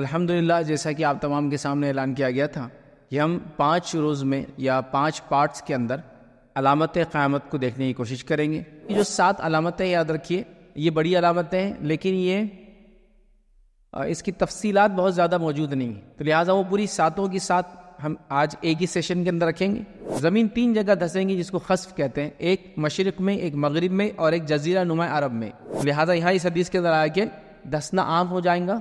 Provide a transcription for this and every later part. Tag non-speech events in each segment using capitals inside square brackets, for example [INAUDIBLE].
अल्हम्दुलिल्लाह जैसा कि आप तमाम के सामने ऐलान किया गया था कि हम पाँच रोज़ में या पाँच पार्ट्स के अंदर अलामत क़्यामत को देखने की कोशिश करेंगे ये जो सात अलामतें याद रखिए ये बड़ी अलामतें हैं लेकिन ये इसकी तफसीलात बहुत ज़्यादा मौजूद नहीं है तो लिहाजा वो पूरी सातों की सात हम आज एक ही सेशन के अंदर रखेंगे ज़मीन तीन जगह धसेंगी जिसको खसफ कहते हैं एक मशरक़ में एक मगरब में और एक जजीरा नुमा अरब में लिहाजा यहाँ इस हदीस के अंदर आया कि धसना आम हो जाएगा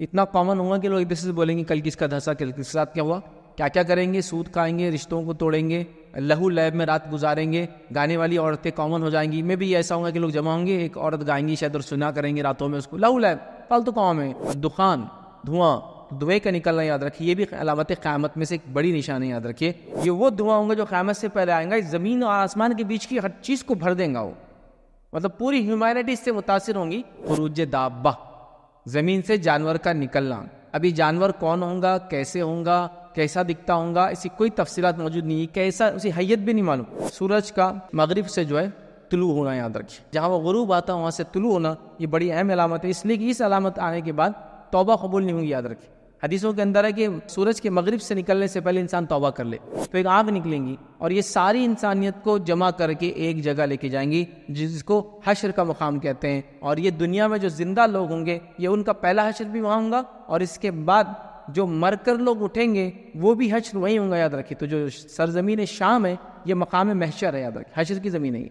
इतना कॉमन होगा कि लोग एक दूसरे से बोलेंगे कल किसका धसा कल किसके साथ क्या हुआ क्या क्या करेंगे सूद खाएंगे रिश्तों को तोड़ेंगे लहू लैब में रात गुजारेंगे गाने वाली औरतें कॉमन हो जाएंगी मैं भी ऐसा होगा कि लोग जमा होंगे एक औरत गाएंगी शायद और सुना करेंगे रातों में उसको लहू लैब फालतू तो कॉम है दुकान धुआं धुएं का निकलना याद रखिए ये भी अलावत क़्यामत में से एक बड़ी निशानी याद रखिए ये वो धुआं होंगे जो क़्यामत से पहले आएंगे ज़मीन और आसमान के बीच की हर चीज़ को भर देंगे वो मतलब पूरी ह्यूमैनिटी इससे मुतासर होंगी फरूज दाबा ज़मीन से जानवर का निकलना अभी जानवर कौन होगा कैसे होगा कैसा दिखता होगा ऐसी कोई तफसीत मौजूद नहीं है कैसा उसी हैत भी नहीं मालूम सूरज का मगरब से जो है तुलू होना याद रखिए जहाँ वो गरूब आता है वहाँ से तुलू होना ये बड़ी अहम अलामत है इसलिए कि इस अलामत आने के बाद तोबा कबूल नहीं होगी याद रखिए हदीसों के अंदर है कि सूरज के मगरिब से निकलने से पहले इंसान तौबा कर ले तो एक आग निकलेंगी और ये सारी इंसानियत को जमा करके एक जगह लेके जाएंगी जिसको हशर का मुकाम कहते हैं और ये दुनिया में जो जिंदा लोग होंगे ये उनका पहला हशर भी वहाँ होगा और इसके बाद जो मरकर लोग उठेंगे वो भी हशर वहीं होंगे याद रखिए तो जो सरजमीन शाम है ये मकाम महशर है याद रखिए हशर की ज़मीन है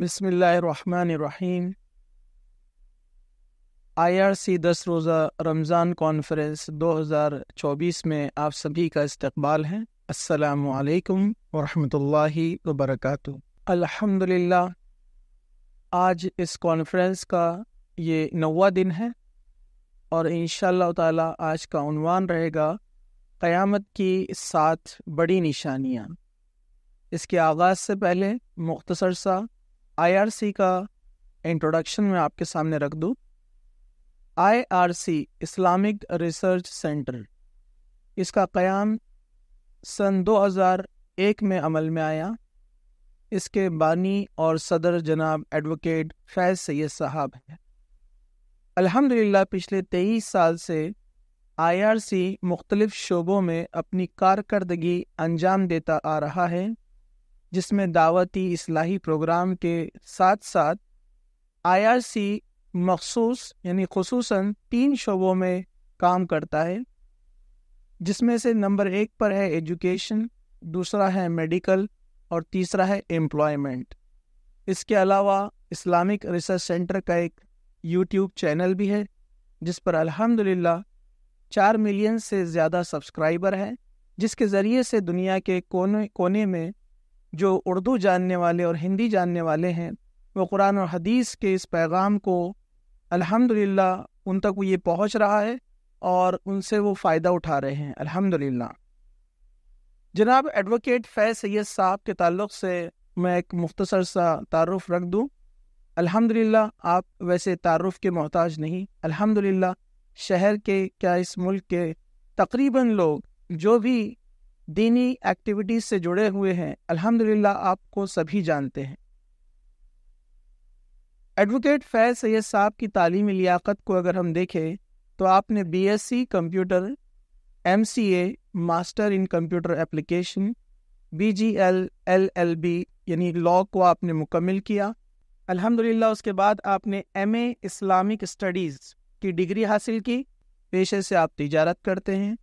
बसमीम सी दस रोज़ा रमज़ान कॉन्फ्रेंस दो हज़ार चौबीस में आप सभी का इस्तकबाल है असलकम वरहमतुल्लाहि वबरकatuh अल्हम्दुलिल्लाह आज इस कॉन्फ्रेंस का ये नवा दिन है और इन ताला आज का उनवान रहेगा क़यामत की सात बड़ी निशानियाँ इसके आगाज़ से पहले मुख्तसर सा आईआरसी का इंट्रोडक्शन मैं आपके सामने रख दूँ आईआरसी इस्लामिक रिसर्च सेंटर इसका क़याम सन 2001 में अमल में आया इसके बानी और सदर जनाब एडवोकेट फैज़ सैद साहब हैं अल्हम्दुलिल्लाह पिछले तेईस साल से आईआरसी आर शोबों में अपनी कारकर्दगी अंजाम देता आ रहा है जिसमें दावती इसलाही प्रोग्राम के साथ साथ आईआरसी मखसूस यानी खसूस तीन शोबों में काम करता है जिसमें से नंबर एक पर है एजुकेशन दूसरा है मेडिकल और तीसरा है एम्प्लॉयमेंट इसके अलावा इस्लामिक रिसर्च सेंटर का एक यूट्यूब चैनल भी है जिस पर अल्हम्दुलिल्लाह चार मिलियन से ज़्यादा सब्सक्राइबर हैं जिसके ज़रिए से दुनिया के कोने कोने में जो उर्दू जानने वाले और हिंदी जानने वाले हैं वो कुरान और हदीस के इस पैगाम को अल्हम्दुलिल्लाह उन तक ये पहुंच रहा है और उनसे वो फ़ायदा उठा रहे हैं अल्हम्दुलिल्लाह जनाब एडवोकेट फैज सैद साहब के ताल्लुक से मैं एक मुख्तसर सा तारुफ रख दूँ अल्हम्दुलिल्लाह आप वैसे तारफ़ के मोहताज नहीं अल्हम्दुलिल्लाह शहर के क्या इस मुल्क के तकरीबन लोग जो भी दीनी एक्टिविटीज से जुड़े हुए हैं अल्हम्दुलिल्लाह आपको सभी जानते हैं एडवोकेट फैज सैयद साहब की तालीमी लियाकत को अगर हम देखें तो आपने BSc computer MCA master in computer application BGL LLB यानी लॉ को आपने मुकम्मल किया अल्हम्दुलिल्लाह उसके बाद आपने एमए इस्लामिक स्टडीज़ की डिग्री हासिल की पेशे से आप तजारत करते हैं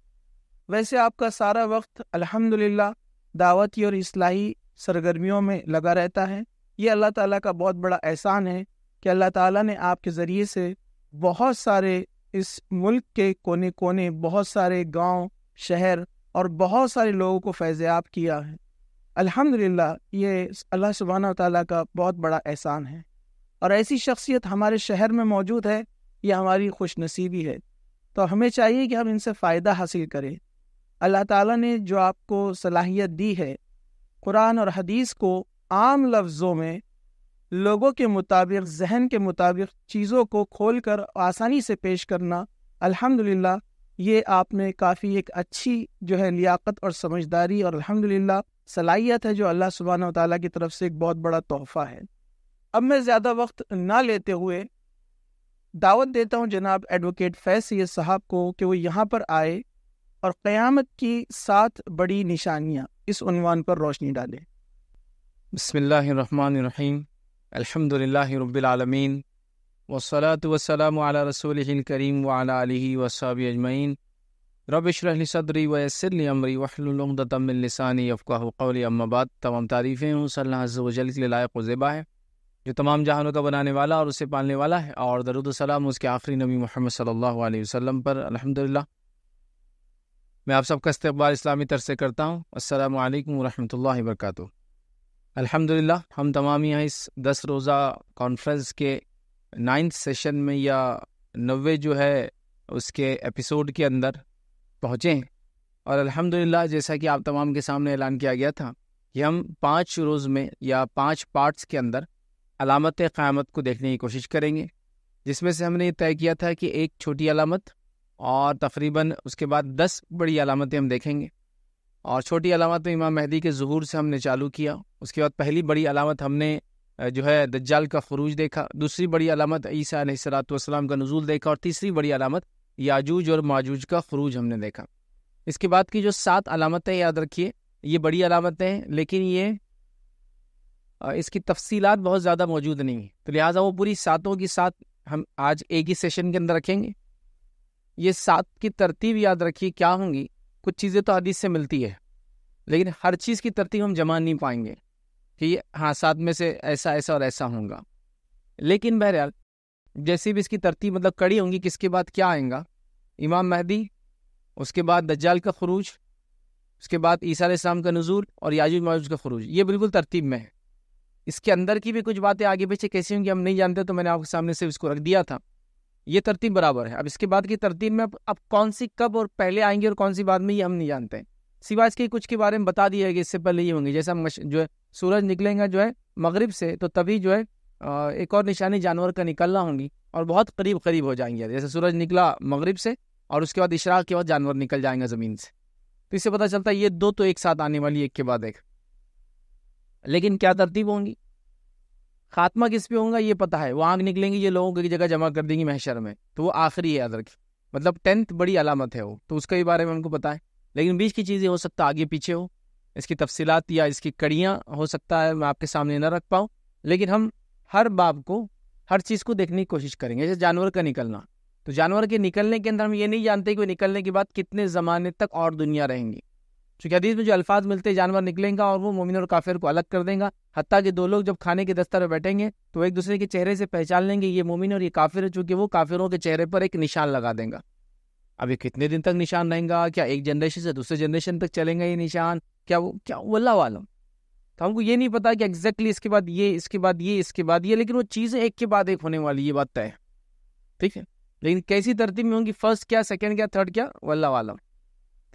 वैसे आपका सारा वक्त अल्हम्दुलिल्लाह दावती और इस्लाही सरगर्मियों में लगा रहता है ये अल्लाह ताला का बहुत बड़ा एहसान है कि अल्लाह ताला ने आपके ज़रिए से बहुत सारे इस मुल्क के कोने कोने बहुत सारे गांव शहर और बहुत सारे लोगों को फैज़याब किया है अल्हम्दुलिल्लाह ये अल्लाह सुबहाना ताली का बहुत बड़ा एहसान है और ऐसी शख्सियत हमारे शहर में मौजूद है ये हमारी खुशनसीबी है तो हमें चाहिए कि हम इनसे फ़ायदा हासिल करें अल्लाह ताला ने जो आपको सलाहियत दी है कुरान और हदीस को आम लफ्ज़ों में लोगों के मुताबिक जहन के मुताबिक चीज़ों को खोल कर आसानी से पेश करना अल्हम्दुलिल्लाह ये आप में काफ़ी एक अच्छी जो है लियाकत और समझदारी और अल्हम्दुलिल्लाह सलाहियत है जो अल्लाह सुबहाना ताली की तरफ से एक बहुत बड़ा तोहफ़ा है अब मैं ज़्यादा वक्त ना लेते हुए दावत देता हूँ जनाब एडवोकेट फैज सैद साहब को कि वो यहाँ पर आए और क़यामत की सात बड़ी निशानियाँ इस उनवान पर रोशनी डालें बसमीम अलहमदिल्ला रबालमीन वसलात वसलाम रसूल करीम वाली वसाब अजमैन रबशरली सदरी वसरली अमरी वहलतमिलसानी अफ़ाक़ल अम्माबाद तमाम तारीफ़ें हूँ सल्लाजल के लिए लायक ज़ेबा है जो तमाम जहानों का बनाने वाला और उसे पालने वाला है और दरुदसलाम उसके आखिरी नबी महमद सल्ला वसम पर अलहमदिल्ला मैं आप सबका इस्तेबाल इस्लामी तरफ से करता हूँ असल वरहमल वर्क अल्हम्दुलिल्लाह हम तमाम यहाँ इस दस रोज़ा कॉन्फ्रेंस के नाइन्थ सेशन में या नवे जो है उसके एपिसोड के अंदर पहुँचे हैं और अल्हम्दुलिल्लाह जैसा कि आप तमाम के सामने ऐलान किया गया था कि हम पाँच रोज़ में या पाँच पार्ट्स के अंदर अलामत क़्यामत को देखने की कोशिश करेंगे जिसमें से हमने ये तय किया था कि एक छोटी अलामत और तकरीबन उसके बाद दस बड़ी अलामतें हम देखेंगे और छोटी अलामत तो इमाम महदी के जहूर से हमने चालू किया उसके बाद पहली बड़ी अलामत हमने जो है दज्जाल का खरूज देखा दूसरी बड़ी अलामत ईसा सलाम का नजूल देखा और तीसरी बड़ी अलामत याजूज और माजूज का खरूज हमने देखा इसके बाद की जो सात अलामतें याद रखिए ये बड़ी अलामतें हैं लेकिन ये इसकी तफसीलात बहुत ज़्यादा मौजूद नहीं है तो लिहाजा वो पूरी सातों की सात हम आज एक ही सेशन के अंदर रखेंगे ये सात की तरतीब याद रखिए क्या होंगी कुछ चीज़ें तो हदीस से मिलती है लेकिन हर चीज़ की तरतीब हम जमा नहीं पाएंगे कि हाँ साथ में से ऐसा ऐसा और ऐसा होगा लेकिन बहरहाल जैसे भी इसकी तरतीब मतलब कड़ी होंगी किसके बाद क्या आएगा इमाम महदी उसके बाद दज्जाल का खरूज उसके बाद ईसा इस्लाम का नजूल और याजुज मायूज का खरूज ये बिल्कुल तरतीब में है इसके अंदर की भी कुछ बातें आगे पीछे कैसी होंगी हम नहीं जानते तो मैंने आपके सामने सिर्फ इसको रख दिया था ये तरतीब बराबर है अब इसके बाद की तरतीब में अब अब कौन सी कब और पहले आएंगी और कौन सी बाद में ये हम नहीं जानते सिवाय इसके कुछ के बारे में बता दिया कि इससे पहले ये होंगे जैसे हम जो है सूरज निकलेंगे जो है मगरब से तो तभी जो है एक और निशानी जानवर का निकलना होंगी और बहुत करीब करीब हो जाएंगे जैसे सूरज निकला मगरब से और उसके बाद इशराक के बाद जानवर निकल जाएंगे ज़मीन से तो इससे पता चलता है ये दो तो एक साथ आने वाली एक के बाद एक लेकिन क्या तरतीब होंगी खात्मा किस पे होगा ये पता है वो आग निकलेंगी ये लोगों की जगह जमा कर देंगी महशर में तो वो आखिरी है अदरक मतलब टेंथ बड़ी अलामत है वो तो उसके भी बारे में हमको पता है लेकिन बीच की चीज़ें हो सकता आगे पीछे हो इसकी तफसीत या इसकी कड़ियाँ हो सकता है मैं आपके सामने ना रख पाऊँ लेकिन हम हर बाब को हर चीज़ को देखने की कोशिश करेंगे जैसे जानवर का निकलना तो जानवर के निकलने के अंदर हम ये नहीं जानते कि वो निकलने के बाद कितने ज़माने तक और दुनिया रहेंगी चूँकि हदीस में जो अल्फाज मिलते जानवर निकलेगा और वो मोमिन और काफिर को अलग कर देगा हती कि दो लोग जब खाने के दस्तर पर बैठेंगे तो एक दूसरे के चेहरे से पहचान लेंगे ये मोमिन और ये काफिर है चूँकि वो काफिरों के चेहरे पर एक निशान लगा देगा अब ये कितने दिन तक निशान रहेगा क्या एक जनरेशन से दूसरे जनरेशन तक चलेंगे ये निशान क्या वो क्या वल्ला वालम तो हमको ये नहीं पता कि एग्जैक्टली इसके बाद ये इसके बाद ये इसके बाद ये लेकिन वो चीज़ें एक के बाद एक होने वाली ये बात तय है ठीक है लेकिन कैसी तरतीब में होंगी फर्स्ट क्या सेकेंड क्या थर्ड क्या वल्ला वालम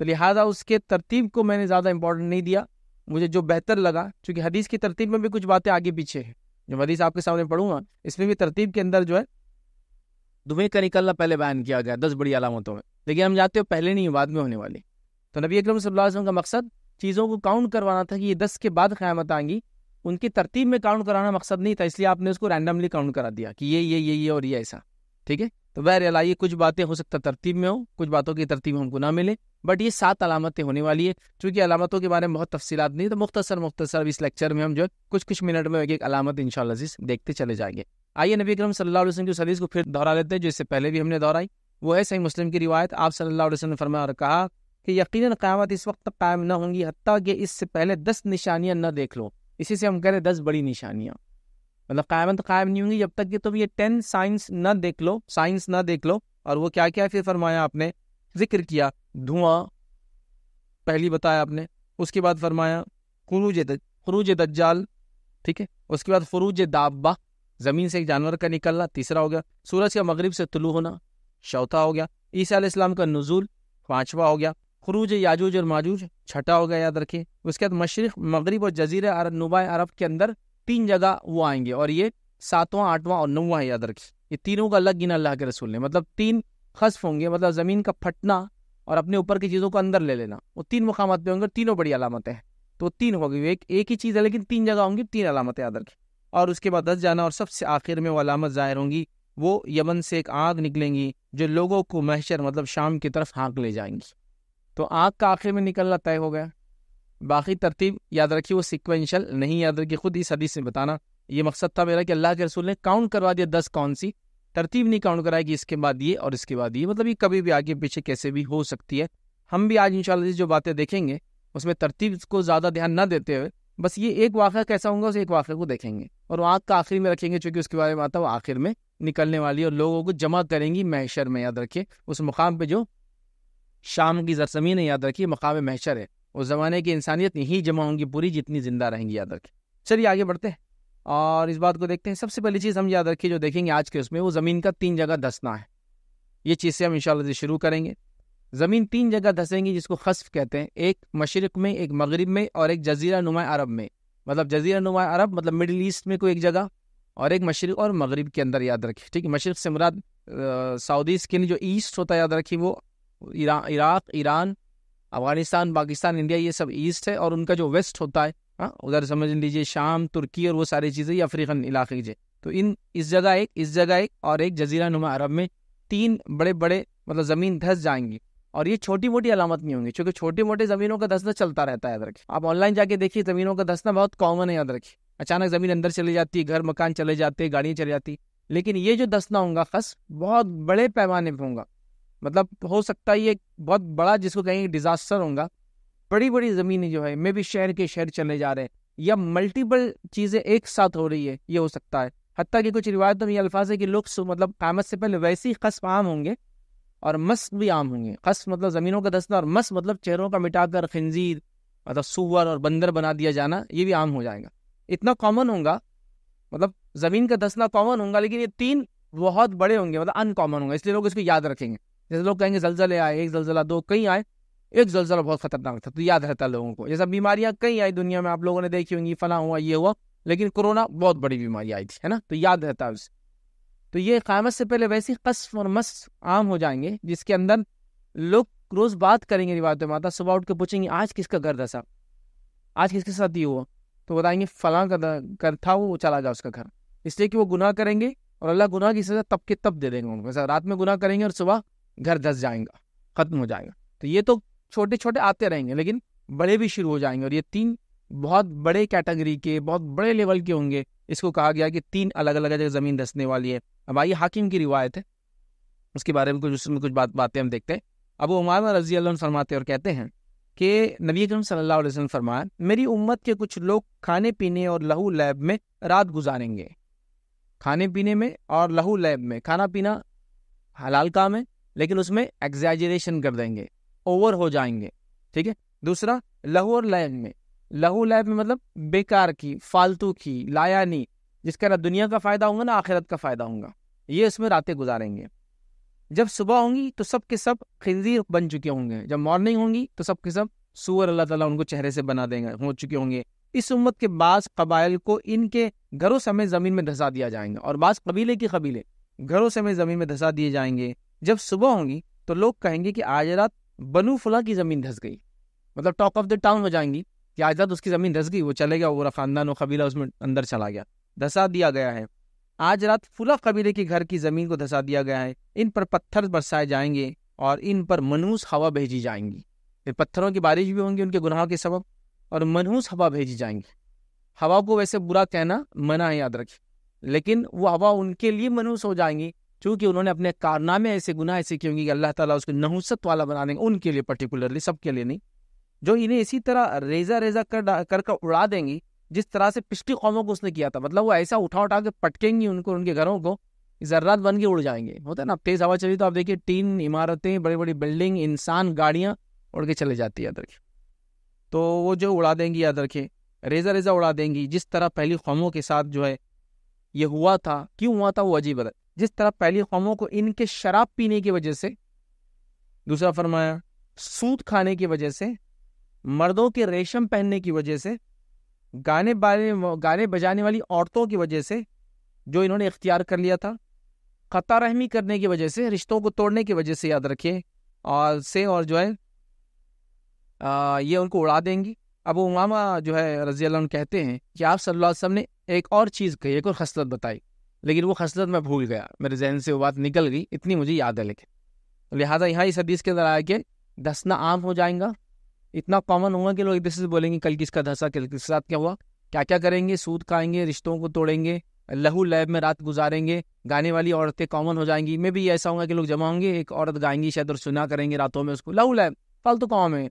तो लिहाजा उसके तरतीब को मैंने ज़्यादा इंपॉर्टेंट नहीं दिया मुझे जो बेहतर लगा चूँकि हदीस की तरतीब में भी कुछ बातें आगे पीछे हैं जो हदीस आपके सामने पढ़ूंगा इसमें भी तरतीब के अंदर जो है दुबई का निकलना पहले बयान किया गया दस बड़ी अलामतों में लेकिन हम जाते हो पहले नहीं बाद में होने वाली तो नबी अकरम सल्लल्लाहु का मकसद चीज़ों को काउंट करवाना था कि ये दस के बाद क़्यामत आएंगी उनकी तरतीब में काउंट कराना मकसद नहीं था इसलिए आपने उसको रैंडमली काउंट करा दिया कि ये ये ये ये और ये ऐसा ठीक है तो अला ये कुछ बातें हो सकता तरतीब में हो कुछ बातों की तरतीब हमको ना मिले बट ये सात अलामतें होने वाली है चूंकि अलामतों के बारे में बहुत तफसीत नहीं तो मुख्तसर मुख्तसर इस लेक्चर में हम जो है कुछ कुछ मिनट में एक एक अलामत इन शजीज देखते चले जाएंगे आइए नबी करम सल्लल्लाहु अलैहि वसल्लम की सदीस को फिर दोहरा लेते हैं जो इससे पहले भी हमने दोहराई वो है सही मुस्लिम की रिवायत आप सल्लल्लाहु अलैहि वसल्लम ने फरमाया और कहा कि यकीन क़्यामत इस वक्त तक कायम न होंगी हती कि इससे पहले दस निशानियाँ न देख लो इसी से हम कह रहे दस बड़ी निशानियाँ मतलब क़्यामत तो कायम नहीं होंगी जब तक कि तुम ये टेन साइंस न देख लो साइंस न देख लो और वो क्या क्या फिर फरमाया आपने जिक्र किया धुआं पहली बताया आपने उसके बाद फरमाया खरूज फरूज दज्जाल ठीक है उसके बाद फरूज दाबा ज़मीन से एक जानवर का निकलना तीसरा हो गया सूरज का मगरिब से तुलू होना चौथा हो गया ईसा इस्लाम का नजूल पांचवा हो गया खरूज याजूज और माजूज छठा हो गया याद रखिए उसके बाद मशरक मगरब और जजीर अरब नुबा अरब के अंदर तीन जगह वो आएंगे और ये सातवां आठवां और नौवां याद रखिए ये तीनों का अलग गिना अल्लाह के रसूल ने मतलब तीन खसफ होंगे मतलब ज़मीन का फटना और अपने ऊपर की चीज़ों को अंदर ले लेना वो तीन मकाम पे होंगे तीनों बड़ी अलामतें हैं तो तीन हो गई एक एक ही चीज़ है लेकिन तीन जगह होंगी तीन अलामतें अदर की और उसके बाद दस जाना और सबसे आखिर में वो अलामत ज़ाहिर होंगी वो यमन से एक आग निकलेंगी जो लोगों को महशर मतलब शाम की तरफ हाँक ले जाएंगी तो आग का आखिर में निकलना तय हो गया बाकी तरतीब याद रखिए वो सिक्वेंशल नहीं याद रखिए खुद इस हदीस में बताना ये मकसद था मेरा कि अल्लाह के रसूल ने काउंट करवा दिया दस कौन सी तरतीब नहीं काउंट कराया कि इसके बाद ये और इसके बाद ये मतलब ये कभी भी आगे पीछे कैसे भी हो सकती है हम भी आज इंशाल्लाह जो बातें देखेंगे उसमें तरतीब को ज़्यादा ध्यान ना देते हुए बस ये एक वाक़ा कैसा होगा उस एक वाक़े को देखेंगे और वो आग का आखिर में रखेंगे चूँकि उसके बारे में आता वो आखिर में निकलने वाली और लोगों को जमा करेंगी महशर में याद रखिए उस मुकाम पर जो शाम की जरसमीन है याद रखिए मकाम महशर है उस ज़माने की इंसानियत यहीं जमा होंगी पूरी जितनी ज़िंदा रहेंगी याद रखें चलिए आगे बढ़ते हैं और इस बात को देखते हैं सबसे पहली चीज़ हम याद रखिए जो देखेंगे आज के उसमें वो ज़मीन का तीन जगह धसना है ये चीज़ से हम इन से शुरू करेंगे ज़मीन तीन जगह धसेंगी जिसको खसफ कहते हैं एक मशरक़ में एक मगरब में और एक जजीरा नुमा अरब में मतलब जजीरा नुमा अरब मतलब मिडिल ईस्ट में कोई एक जगह और एक मशरक़ और मगरब के अंदर याद रखिए ठीक है मशरक़ से मुराद सऊदी के लिए जो ईस्ट होता है याद रखिए वो इरा, Iraq Iran Afghanistan Pakistan India ये सब ईस्ट है और उनका जो वेस्ट होता है हाँ उधर समझ लीजिए शाम तुर्की और वो सारी चीज़ें या अफ्रीकन इलाके जे तो इन इस जगह एक इस जगह एक और एक जजीरा नुमा अरब में तीन बड़े बड़े मतलब ज़मीन धस जाएंगी और ये छोटी मोटी अलामत नहीं होंगी क्योंकि छोटी मोटी ज़मीनों का धसना चलता रहता है याद रखिए आप ऑनलाइन जाके देखिए ज़मीनों का धसना बहुत कॉमन है याद रखिए अचानक ज़मीन अंदर चली जाती है घर मकान चले जाते हैं गाड़ियाँ चली जाती लेकिन ये जो धसना होगा खस बहुत बड़े पैमाने पर होगा मतलब हो सकता है ये बहुत बड़ा जिसको कहेंगे डिजास्टर होगा बड़ी बड़ी ज़मीनें जो है मे भी शहर के शहर चले जा रहे हैं या मल्टीपल चीज़ें एक साथ हो रही है ये हो सकता है हती कि कुछ रिवायतों में ये अल्फाज है कि लोग मतलब कामत से पहले वैसे ही कस्म आम होंगे और मस भी आम होंगे कस मतलब ज़मीनों का दसना और मस मतलब चेहरों का मिटाकर खंजीर मतलब सुअर और बंदर बना दिया जाना ये भी आम हो जाएगा इतना कॉमन होगा मतलब ज़मीन का दसना कॉमन होगा लेकिन ये तीन बहुत बड़े होंगे मतलब अनकॉमन होंगे इसलिए लोग इसको याद रखेंगे जैसे लोग कहेंगे जलजले आए एक जलजला दो कहीं आए एक जलजला बहुत खतरनाक था तो याद रहता लोगों को ये सब बीमारियां कई आई दुनिया में आप लोगों ने देखी होंगी फला हुआ ये हुआ लेकिन कोरोना बहुत बड़ी बीमारी आई थी है ना तो याद रहता है उसे तो ये क़्यामत से पहले वैसे कसफ और मस आम हो जाएंगे जिसके अंदर लोग रोज़ बात करेंगे रिवाज माता सुबह उठ के पूछेंगे आज किसका घर दसा आज किसके साथ ये हुआ तो बताएंगे फलां का कर था वो चला गया उसका घर इसलिए कि वो गुनाह करेंगे और अल्लाह गुनाह की सज़ा तब के तब दे देंगे उनको रात में गुनाह करेंगे और सुबह घर धस जाएगा ख़त्म हो जाएगा तो ये तो छोटे छोटे आते रहेंगे लेकिन बड़े भी शुरू हो जाएंगे और ये तीन बहुत बड़े कैटेगरी के बहुत बड़े लेवल के होंगे इसको कहा गया कि तीन अलग अलग जगह ज़मीन धसने वाली है अब आइए हाकिम की रिवायत है उसके बारे में कुछ उसमें कुछ बात बातें हम देखते हैं अब उमान रजी फरमाते और कहते हैं कि नबी अक्रम सल्लल्लाहु फरमाया मेरी उम्मत के कुछ लोग खाने पीने और लहू लैब में रात गुजारेंगे खाने पीने में और लहू लैब में खाना पीना हलाल काम है लेकिन उसमें एग्जैजरेशन कर देंगे ओवर हो जाएंगे ठीक है दूसरा लहू और लैब में लहू लैब में मतलब बेकार की फालतू की लाया नहीं जिसका ना दुनिया का फ़ायदा होगा ना आखिरत का फ़ायदा होगा ये इसमें रातें गुजारेंगे जब सुबह होंगी तो सब के सब खिंजीर बन चुके होंगे जब मॉर्निंग होंगी तो सब के सब सूअर अल्लाह ताला उनको चेहरे से बना देंगे हो चुके होंगे इस उम्मत के बाद कबाइल को इनके घरों समय ज़मीन में धसा दिया जाएंगे और बास कबीले के कबीले घरों समय ज़मीन में धसा दिए जाएंगे जब सुबह होंगी तो लोग कहेंगे कि आज रात बनू फुला की ज़मीन धस गई मतलब टॉक ऑफ द टाउन हो जाएंगी कि आज रात उसकी ज़मीन धस गई वो चले गया पूरा खानदान और कबीला उसमें अंदर चला गया धसा दिया गया है आज रात फुला कबीले के घर की ज़मीन को धसा दिया गया है इन पर पत्थर बरसाए जाएंगे और इन पर मनहूस हवा भेजी जाएंगी फिर पत्थरों की बारिश भी होंगी उनके गुनाहों के सबब और मनहूस हवा भेजी जाएंगी हवा को वैसे बुरा कहना मना है याद रखें लेकिन वो हवा उनके लिए मनहूस हो जाएंगी चूंकि उन्होंने अपने कारनामे ऐसे गुनाह ऐसे किए होंगे कि अल्लाह ताला उसको नहुसत वाला बना देंगे उनके लिए पर्टिकुलरली सबके लिए नहीं जो इन्हें इसी तरह रेजा रेजा कर कर कर उड़ा देंगी जिस तरह से पिछली कौमों को उसने किया था मतलब वो ऐसा उठा उठा के पटकेंगी उनको उनके घरों को जर्रात बन के उड़ जाएंगे होता है ना तेज हवा चली तो आप देखिए तीन इमारतें बड़ी बड़ी बिल्डिंग इंसान गाड़ियाँ उड़ के चले जाती है याद रखें तो वो जो उड़ा देंगी याद रखें रेजा रेजा उड़ा देंगी जिस तरह पहली कौमों के साथ जो है ये हुआ था क्यों हुआ था वो अजीब है जिस तरह पहली कौमों को इनके शराब पीने की वजह से दूसरा फरमाया सूद खाने की वजह से मर्दों के रेशम पहनने की वजह से गाने बाने गाने बजाने वाली औरतों की वजह से जो इन्होंने इख्तियार कर लिया था ख़ता रहमी करने की वजह से रिश्तों को तोड़ने की वजह से याद रखिए और से और जो है आ, ये उनको उड़ा देंगी अब उमामा जो है रजी कहते हैं कि आप सल्लल्लाहु अलैहि वसल्लम ने एक और चीज़ कही एक और खसलत बताई लेकिन वो खसलत मैं भूल गया मेरे जहन से वो बात निकल गई इतनी मुझे याद है लेकिन तो लिहाजा यहाँ इस हदीस के अंदर आया कि धसना आम हो जाएगा इतना कॉमन होगा कि लोग एक दूसरे से बोलेंगे कल किसका धसा कल किसके साथ क्या हुआ क्या क्या करेंगे सूद खाएंगे रिश्तों को तोड़ेंगे लहू लैब में रात गुजारेंगे गाने वाली औरतें कॉमन हो जाएंगी मैं भी ऐसा होगा कि लोग जमा होंगे एक औरत गाएंगी शायद और सुना करेंगे रातों में उसको लहू लैब फालतू तो कॉम है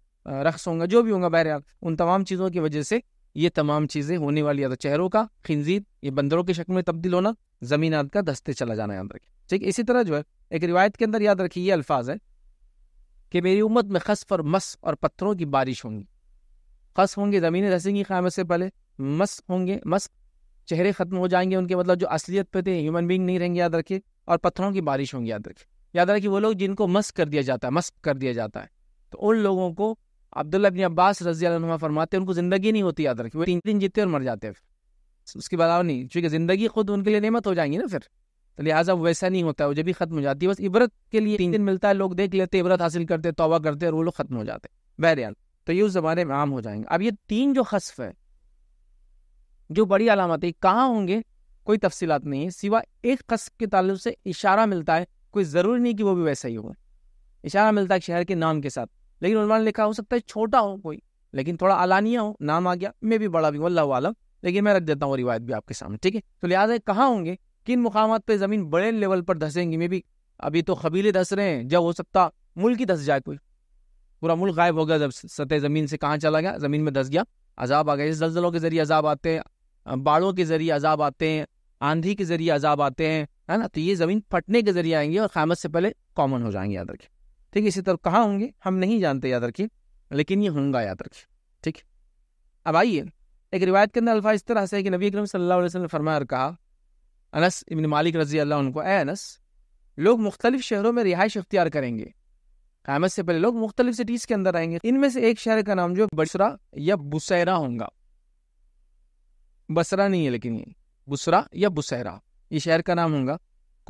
रक्स होंगे जो भी होगा बहरहाल उन तमाम चीज़ों की वजह से ये तमाम चीज़ें होने वाली है तो चेहरों का खिंजीर ये बंदरों के शक्ल में तब्दील होना जमीन आद का दस्ते चला जाना याद रखिए ठीक इसी तरह जो है एक रिवायत के अंदर याद रखिए ये अल्फाज है कि मेरी उम्मत में खस और मस और पत्थरों की बारिश होंगी खस होंगे ज़मीनें धसेंगी क़्यामत से पहले मस होंगे मस चेहरे ख़त्म हो जाएंगे उनके मतलब जो असलियत पे थे ह्यूमन बींग नहीं रहेंगे याद रखिए और पत्थरों की बारिश होंगी याद रखिए याद रखिए वो लोग जिनको मस्क कर दिया जाता है मस्क कर दिया जाता है तो उन लोगों को अब्दुल्ला बिन अब्बास रजी अल्लाह फरमाते उनको ज़िंदगी नहीं होती याद रखी वो तीन दिन जीते और मर जाते फिर उसके अलावा नहीं चूँकि ज़िंदगी खुद उनके लिए नेमत हो जाएंगी ना फिर तो लिहाजा वैसा नहीं होता है जब भी ख़त्म हो जाती है बस इबरत के लिए तीन दिन मिलता है लोग देख लेते इबरत हासिल करते तोबा करते और वो लोग ख़त्म हो जाते बहरहाल तो ये उस ज़माने में आम हो जाएंगे अब ये तीन जो खसफ है जो बड़ी अलामत है कहाँ होंगे कोई तफसीलात नहीं है सिवा एक खसफ के तल्लु से इशारा मिलता है कोई ज़रूरी नहीं कि वो भी वैसा ही होगा इशारा मिलता है शहर के नाम के साथ लेकिन उन्होंने लिखा हो सकता है छोटा हो कोई लेकिन थोड़ा अलानिया हो नाम आ गया मैं भी बड़ा भी हूँ अल्लाह आलम लेकिन मैं रख देता हूँ रिवायत भी आपके सामने ठीक है तो लिहाजा कहाँ होंगे किन मुकाम पर ज़मीन बड़े लेवल पर धसेंगी मे भी अभी तो कबीले धस रहे हैं जब हो सकता मुल्क ही धस जाए कोई पूरा मुल्क गायब हो गया जब सतह ज़मीन से कहाँ चला गया ज़मीन में धस गया अजाब आ गया इस जलजलों के ज़रिए अजाब आते हैं बाड़ों के ज़रिए अजाब आते हैं आंधी के ज़रिए अजाब आते हैं है ना तो ये ज़मीन फटने के ज़रिए आएंगे और ख़ामत से पहले कॉमन हो जाएंगे याद रखें ठीक है इसी तरह कहाँ होंगे हम नहीं जानते याद रखिए लेकिन ये होंगे याद रखिए ठीक अब आइए एक रिवायत के अंदर अल्फा इस तरह से है कि नबी अकरम सल्लल्लाहु अलैहि वसल्लम ने फरमाया कहा अनस इबन मालिक रजी अल्लाह उनको ए अनस लोग मुख्तलिफ शहरों में रिहाइश अख्तियार करेंगे कामत से पहले लोग मुख्तलिफ सिटीज़ के अंदर आएंगे इनमें से एक शहर का नाम जो बसरा या बुसैरा होगा बसरा नहीं है लेकिन ये बुसरा या बुसैरा ये शहर का नाम होगा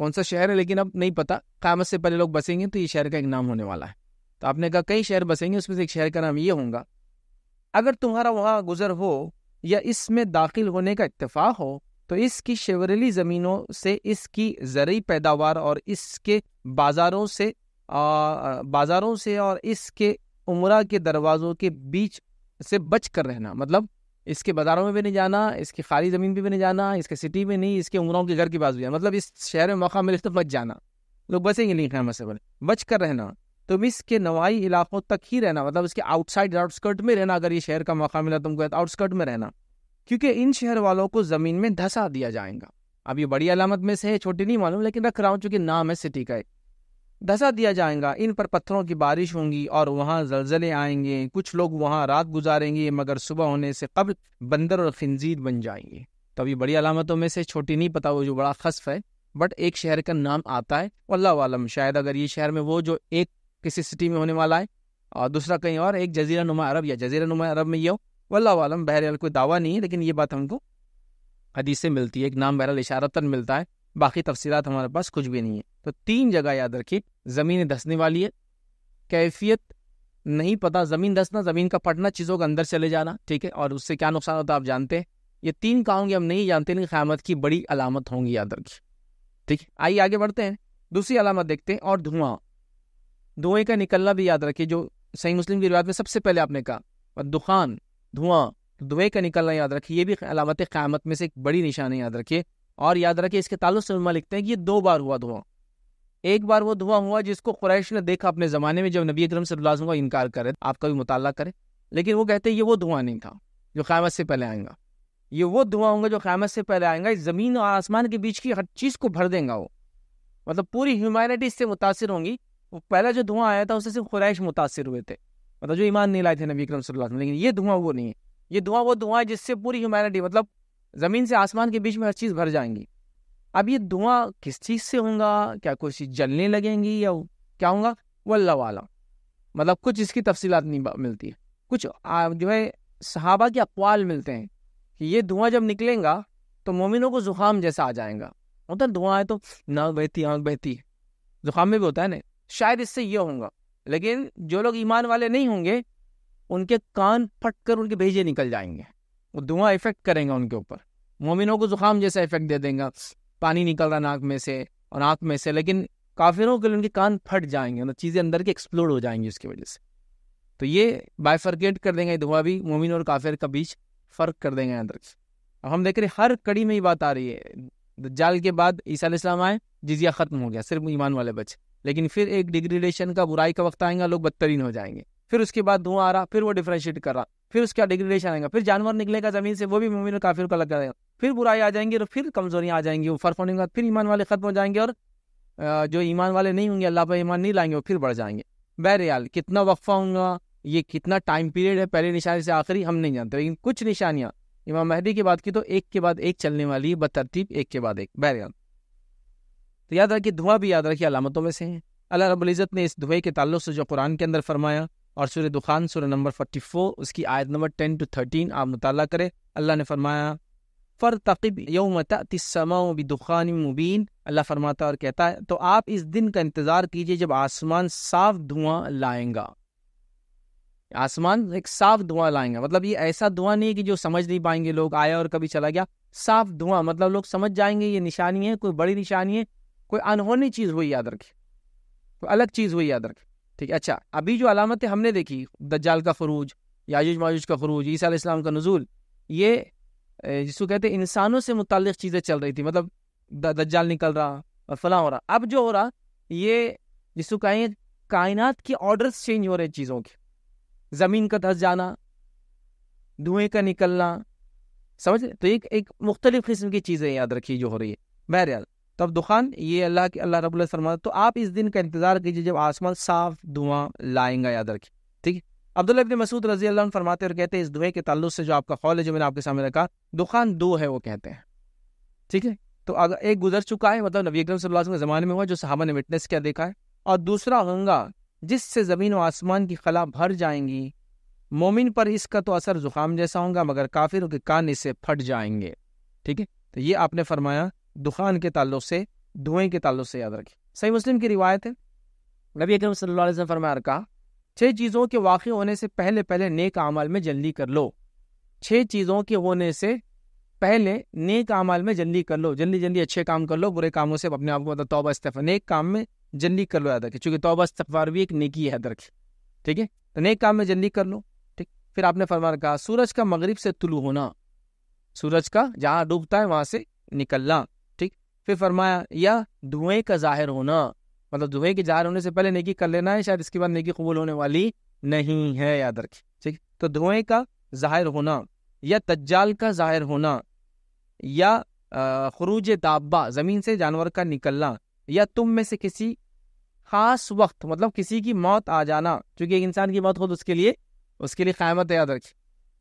कौन सा शहर है लेकिन अब नहीं पता कामत से पहले लोग बसेंगे तो ये शहर का एक नाम होने वाला है तो आपने कहा कई शहर बसेंगे उसमें से एक शहर का नाम ये होगा अगर तुम्हारा वहाँ गुजर हो या इसमें दाखिल होने का इतफाक़ हो तो इसकी शिवरली ज़मीनों से इसकी ज़रूरी पैदावार और इसके बाज़ारों से आ, बाज़ारों से और इसके उम्र के दरवाज़ों के बीच से बच कर रहना मतलब इसके बाज़ारों में भी नहीं जाना इसकी खाली ज़मीन भी, नहीं जाना इसके सिटी में नहीं इसके उमराओं के घर के पास भी जाना मतलब इस शहर में मौका मिले तो बच जाना लोग ही नहीं खैमत से बने बच कर रहना तुम इसके नवाई इलाकों तक ही रहना मतलब इसके आउटसाइड आउटस्कर्ट में रहना अगर ये शहर का मौका मिला तुमको तो आउटस्कर्ट में रहना क्योंकि इन शहर वालों को ज़मीन में धंसा दिया जाएगा अब ये बड़ी अलामत में से है छोटी नहीं मालूम लेकिन रख रहा हूँ चूँकि नाम है सिटी का एक धसा दिया जाएगा इन पर पत्थरों की बारिश होंगी और वहाँ जलजले आएंगे कुछ लोग वहाँ रात गुजारेंगे मगर सुबह होने से कबल बंदर और खंजीर बन जाएंगे तो अभी बड़ी अलामतों में से छोटी नहीं पता वो जो बड़ा खसफ है बट एक शहर का नाम आता है अल्लाह वालम शायद अगर ये शहर में वो जो एक किसी सिटी में होने वाला है और दूसरा कहीं और एक जजीरा नुमा अरब या जजीरा नुमा अरब में ये हो वल्ला वालम बहरहाल कोई दावा नहीं है लेकिन ये बात हमको हदीस से मिलती है एक नाम बहरहाल इशारतन मिलता है बाकी तफसीत हमारे पास कुछ भी नहीं है तो तीन जगह याद रखिए ज़मीन धसने वाली है कैफियत नहीं पता ज़मीन धसना ज़मीन का पटना चीज़ों का अंदर चले जाना ठीक है और उससे क्या नुकसान होता है आप जानते हैं ये तीन काम हम नहीं जानते लेकिन क़्यामत की बड़ी अलामत होंगी याद रखिए ठीक है आइए आगे बढ़ते हैं दूसरी अलामत देखते हैं और धुआं धुएं का निकलना भी याद रखिए जो सही मुस्लिम की रिवायत में सबसे पहले आपने कहा और दुकान धुआं धुएं का निकलना याद रखिए ये भी अलामत क़्यामत में से एक बड़ी निशानी याद रखिए और याद रखिए इसके ताल्लुक से लिखते हैं कि ये दो बार हुआ धुआं एक बार वो धुआं हुआ जिसको कुरैश ने देखा अपने ज़माने में जब नबी अक्रम सल्लल्लाहु का इनकार करे आपका भी मुताला करे लेकिन वो कहते हैं ये वो धुआं नहीं था जो क़्यामत से पहले आएगा ये वो धुआं होगा जो क़्यामत से पहले आएगा इस ज़मीन और आसमान के बीच की हर चीज़ को भर देगा वो मतलब पूरी ह्यूमैनिटी इससे मुतासर होंगी वो पहला जो धुआं आया था उससे सिर्फ कुरैश मुतासर हुए थे मतलब जो ईमान नहीं लाए थे नबी अक्रम सल्लल्लाहु अलैहि लेकिन ये धुआं वो नहीं है ये धुआं वो धुआं है जिससे पूरी ह्यूमैनिटी मतलब ज़मीन से आसमान के बीच में हर चीज़ भर जाएंगी अब ये धुआं किस चीज़ से होगा क्या कोई चीज़ जलने लगेंगी या क्या होगा वल्ला वाला मतलब कुछ इसकी तफसीलात नहीं मिलती है कुछ जो है सहाबा के अकवाल मिलते हैं कि ये धुआं जब निकलेगा तो मोमिनों को ज़ुकाम जैसा आ जाएगा होता है धुआं है तो नाक बहती आँख बहती है ज़ुकाम में भी होता है ना शायद इससे ये होगा लेकिन जो लोग ईमान वाले नहीं होंगे उनके कान फट कर उनके भेजे निकल जाएंगे वो धुआं इफेक्ट करेंगे उनके ऊपर मोमिनों को ज़ुकाम जैसा इफेक्ट दे देगा पानी निकल रहा नाक में से और नाक में से लेकिन काफिरों के लिए उनके कान फट जाएंगे मतलब चीज़ें अंदर के एक्सप्लोड हो जाएंगी उसकी वजह से तो ये बायफर्गेट कर देंगे धुआं भी मोमिन और काफिर का बीच फ़र्क कर देंगे अंदर से अब हम देख रहे हर कड़ी में ये बात आ रही है जाल के बाद ईसा इस्लाम आए जिजिया ख़त्म हो गया सिर्फ ईमान वाले बच लेकिन फिर एक डिग्रेडेशन का बुराई का वक्त आएगा लोग बदतरीन हो जाएंगे फिर उसके बाद धुआं आ रहा फिर वो डिफ्रेंशिएट कर रहा फिर उसका डिग्रेडेशन आएगा फिर जानवर निकलेगा जमीन से वो भी और काफिर को लग जाएगा फिर बुराई आ जाएंगी और फिर कमजोरियाँ आ जाएंगी फर्क होने के बाद फिर ईमान वाले खत्म हो जाएंगे और जो ईमान वाले नहीं होंगे अल्लाह पर ईमान नहीं लाएंगे वो फिर बढ़ जाएंगे बहरहाल कितना वक्फा होगा ये कितना टाइम पीरियड है पहले निशानी से आखिरी हम नहीं जानते लेकिन कुछ निशानियाँ इमाम महदी की बात की तो एक के बाद एक चलने वाली बदतरतीब एक के बाद एक बहरियाल तो याद रखिए धुआं भी याद रखिए अलामतों में से है अल्लाह रबुल्ज़त ने इस धुएँ के ताल्लुक से जो कुरान के अंदर फरमाया और सूर्य दुखान सूर्य नंबर फोर्टी फोर उसकी आयत नंबर टेन टू थर्टीन आप मुताल करें अल्लाह ने फरमाया फ़र तकब यौमतमा दुखान मुबीन अल्लाह फरमाता और कहता है तो आप इस दिन का इंतज़ार कीजिए जब आसमान साफ धुआं लाएंगा आसमान एक साफ धुआं लाएंगा मतलब ये ऐसा धुआं नहीं है कि जो समझ नहीं पाएंगे लोग आया और कभी चला गया साफ धुआं मतलब लोग समझ जाएंगे ये निशानी है कोई बड़ी निशानी है कोई अनहोनी चीज़ हुई याद रखे कोई अलग चीज़ हुई याद रखे ठीक है अच्छा अभी जो अलामतें हमने देखी दज्जाल का फरूज याजुज मायूज का फरूज ईसा इस्लाम का नजूल ये जिसको कहते हैं इंसानों से मुतल चीज़ें चल रही थी मतलब दज्जाल निकल रहा और फला हो रहा अब जो हो रहा ये जिसको कहें कायनात के ऑर्डर्स चेंज हो रहे चीज़ों के ज़मीन का धस जाना धुएं का निकलना समझ तो एक एक मुख्तलिफ किस्म की चीज़ें याद रखी जो हो रही है बहरहाल तब दुखान ये अल्लाह के अल्लाह रबुल फरमा तो आप इस दिन का इंतज़ार कीजिए जब आसमान साफ धुआं लाएंगा याद रखिए ठीक है अब्दुल्ला इब्न मसूद रजी अल्लाह फरमाते और कहते हैं इस दुए के तल्लु से जो आपका कौल है जो मैंने आपके सामने रखा दुखान दो है वो कहते हैं ठीक है तो अगर एक गुजर चुका है मतलब नबी अकरम सल्लल्लाहु अलैहि वसल्लम के ज़माने में हुआ जो साहबा ने विटनेस किया देखा है और दूसरा गंगा जिससे ज़मीन व आसमान की खला भर जाएंगी मोमिन पर इसका तो असर ज़ुकाम जैसा होगा मगर काफिरों के कान इससे फट जाएंगे ठीक है तो ये आपने फरमाया दुखान के ताल्लुक से धुएं के ताल्लुक से याद रखें सही मुस्लिम की रिवायत है नबी अकरम सल्लल्लाहु अलैहि वसल्लम फरमाया कहा छह चीज़ों के वाक़ होने से पहले पहले नेक अमल में जल्दी कर लो छह चीज़ों के होने से पहले नेक अमल में जल्दी कर लो जल्दी जल्दी अच्छे काम कर लो बुरे कामों से अपने आप को मतलब तोबा इस्तफा नेक काम में जल्दी कर लो याद रखें चूंकि तोबा इस्तफार भी एक नेकी याद दरख ठीक है तो नेक काम में जल्दी कर लो ठीक फिर आपने फरमान कहा सूरज का मगरिब से तुलू होना सूरज का जहाँ डूबता है वहां से निकलना फिर फरमाया या धुएं का जाहिर होना मतलब धुएं के जाहिर होने से पहले नेकी कर लेना है शायद इसके बाद नेकी कबूल होने वाली नहीं है याद रखिए ठीक तो धुएं का जाहिर होना या तज्जाल का जाहिर होना या खरूज दाबा ज़मीन से जानवर का निकलना या तुम में से किसी खास वक्त मतलब किसी की मौत आ जाना क्योंकि एक इंसान की मौत खुद उसके लिए उसके लिए क़्यामत याद रखिए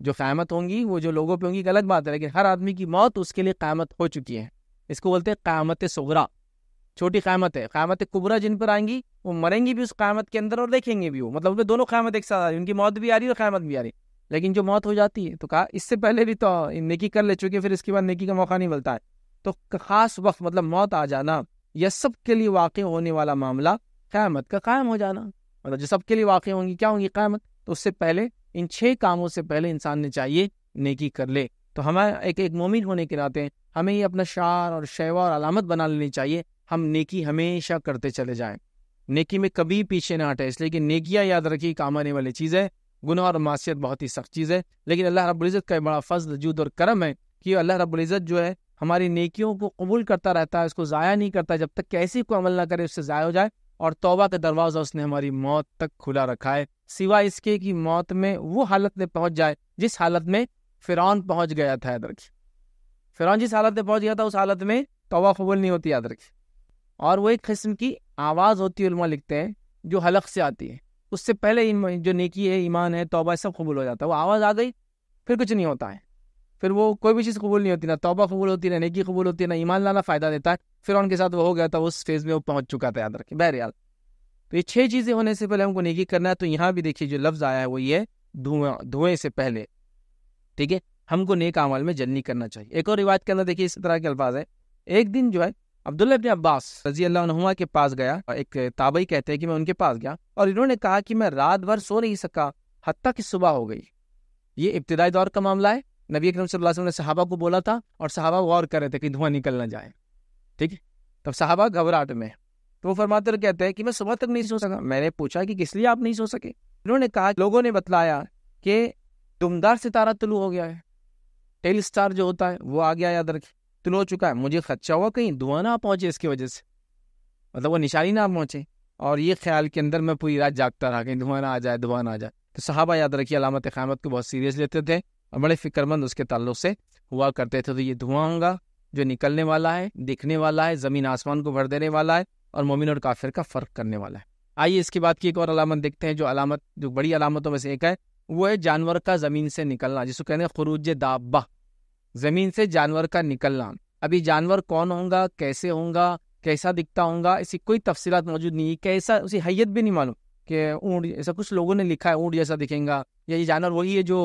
जो क़्यामत होंगी वो जो लोगों पे होंगी गलत बात है लेकिन हर आदमी की मौत उसके लिए क़्यामत हो चुकी है इसको बोलते हैं क़्यामत सुगरा छोटी क़्यामत है क़्यामत कुबरा जिन पर आएंगी वो मरेंगी भी उस क़्यामत के अंदर और देखेंगे भी वो मतलब उनमें दोनों क़्यामत एक साथ आ रही उनकी मौत भी आ रही है और क़्यामत भी आ रही लेकिन जो मौत हो जाती है तो कहा इससे पहले भी तो नेकी कर ले चुके फिर इसके बाद नेकी का मौका नहीं मिलता है तो ख़ास वक्त मतलब मौत आ जाना यह सब के लिए वाक़ होने वाला मामला क़्यामत का कायम हो जाना मतलब जो सब के लिए वाक़ होंगी क्या होंगी क़्यामत तो उससे पहले इन छः कामों से पहले इंसान ने चाहिए नेकी कर ले तो हमारा एक एक मोमिन होने के नाते हमें ये अपना शार और शेवा और अलामत बना लेनी चाहिए हम नेकी हमेशा करते चले जाएं नेकी में कभी पीछे ना हटे इसलिए कि नेकिया याद रखिए काम आने वाली चीज़ है गुनाह और मासीत बहुत ही सख्त चीज़ है लेकिन अल्लाह रबुल्ज़त का बड़ा फजल जूद और करम है कि अल्लाह रबुल्ज़त जो है हमारी नेकियों को कबूल करता रहता है उसको ज़ाया नहीं करता जब तक कैसी को अमल ना करे उससे ज़ाया हो जाए और तोबा का दरवाज़ा उसने हमारी मौत तक खुला रखा है सिवा इसके कि मौत में वो हालत में पहुंच जाए जिस हालत में फिरौन पहुंच गया था याद रखिए फिरौन जिस हालत में पहुंच गया था उस हालत में तोबा कबूल नहीं होती याद रखिए और वो एक किस्म की आवाज़ होती है लिखते हैं जो हलक से आती है उससे पहले जो नेकी है ईमान है तोबा सब कबूल हो जाता है वो आवाज़ आ गई फिर कुछ नहीं होता है फिर वो कोई भी चीज़ कबूल नहीं होती ना तोबा कबूल होती ना नेकी कबूल होती है ना ईमान लाना फ़ायदा देता है फिर उनके साथ वो हो गया था उस फेज़ में वो पहुंच चुका था याद रखें याद तो ये छह चीज़ें होने से पहले हमको नेकी करना है तो यहाँ भी देखिए जो लफ्ज़ आया है वो ये धुआं धुएं से पहले ठीक है हमको नेक अमल में जल्दी करना चाहिए एक और रिवाज के अंदर देखिए इस तरह के अल्फाज है एक दिन जो है अब्दुल्ला अपने अब्बास रजी अल्लाह के पास गया एक ताबई कहते हैं कि मैं उनके पास गया और इन्होंने कहा कि मैं रात भर सो नहीं सका हती कि सुबह हो गई ये इब्तदाई दौर का मामला है नबी अकरम सल्लल्लाहु ने सहाबा को बोला था और सहाबा गौर कर रहे थे कि धुआं निकल ना जाए ठीक है तब सहाबा घबराहट में तो वो फरमाते कहते हैं कि मैं सुबह तक नहीं सो सका मैंने पूछा कि किस लिए आप नहीं सो सके इन्होंने कहा लोगों ने बतलाया कि तुमदार सितारा तुलू हो गया है टेल स्टार जो होता है वो आ गया याद रखे तुल हो चुका है मुझे खदशा हुआ कहीं धुआं ना पहुंचे इसकी वजह से मतलब वो निशानी ना पहुंचे और ये ख्याल के अंदर मैं पूरी रात जागता रहा कहीं धुआं ना आ जाए धुआं ना आ जाए तो साहबा याद रखिए अलामत क़्यामत को बहुत सीरियस लेते थे और बड़े फिक्रमंद उसके ताल्लुक से हुआ करते थे तो ये धुआं होगा जो निकलने वाला है दिखने वाला है ज़मीन आसमान को भर देने वाला है और मोमिन और काफिर का फ़र्क करने वाला है आइए इसके बाद की एक और अलामत देखते हैं जो अलामत जो बड़ी अलामतों में से एक है वो है जानवर का ज़मीन से निकलना जिसको कहते हैं खरूज दाबा ज़मीन से जानवर का निकलना अभी जानवर कौन होगा कैसे होगा कैसा दिखता होगा ऐसी कोई तफसीत मौजूद नहीं है कैसा उसी हैयत भी नहीं मालूम कि ऊँट ऐसा कुछ लोगों ने लिखा है ऊँट जैसा दिखेगा या ये जानवर वही है जो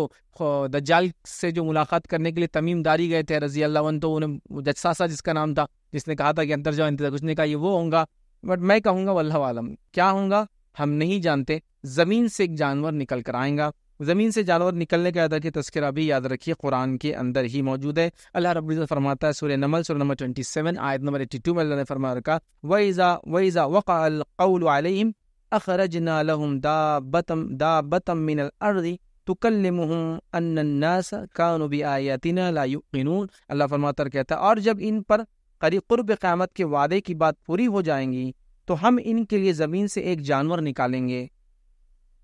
दज्जाल से जो मुलाकात करने के लिए तमीम दारी गए थे रजी अल्लाह तो उन्हें जजसासा जिसका नाम था जिसने कहा था कि अंतर जाओ इंतजार उसने कहा ये वो होगा बट मैं कहूँगा आलम क्या होगा हम नहीं जानते ज़मीन से एक जानवर निकल कर आएगा ज़मीन से जानवर निकलने का अदा के तस्करा भी याद रखिए कुरान के अंदर ही मौजूद है अल्लाह रब फरमाता है सूर्य नमल सूर्य नंबर ट्वेंटी सेवन आयत नंबर एट्टी टू में फरमा रखा वईज़ा वईज़ा वक़ाउलम अखरज नलहम दाबतम दाबतम मिनल अर्दी तुकलमहम अन्नास कानबी आयातिना ला अल्लाह फरमातर कहता है और जब इन पर करी क़ुरब क़्यामत के वादे की बात पूरी हो जाएंगी तो हम इनके लिए ज़मीन से एक जानवर निकालेंगे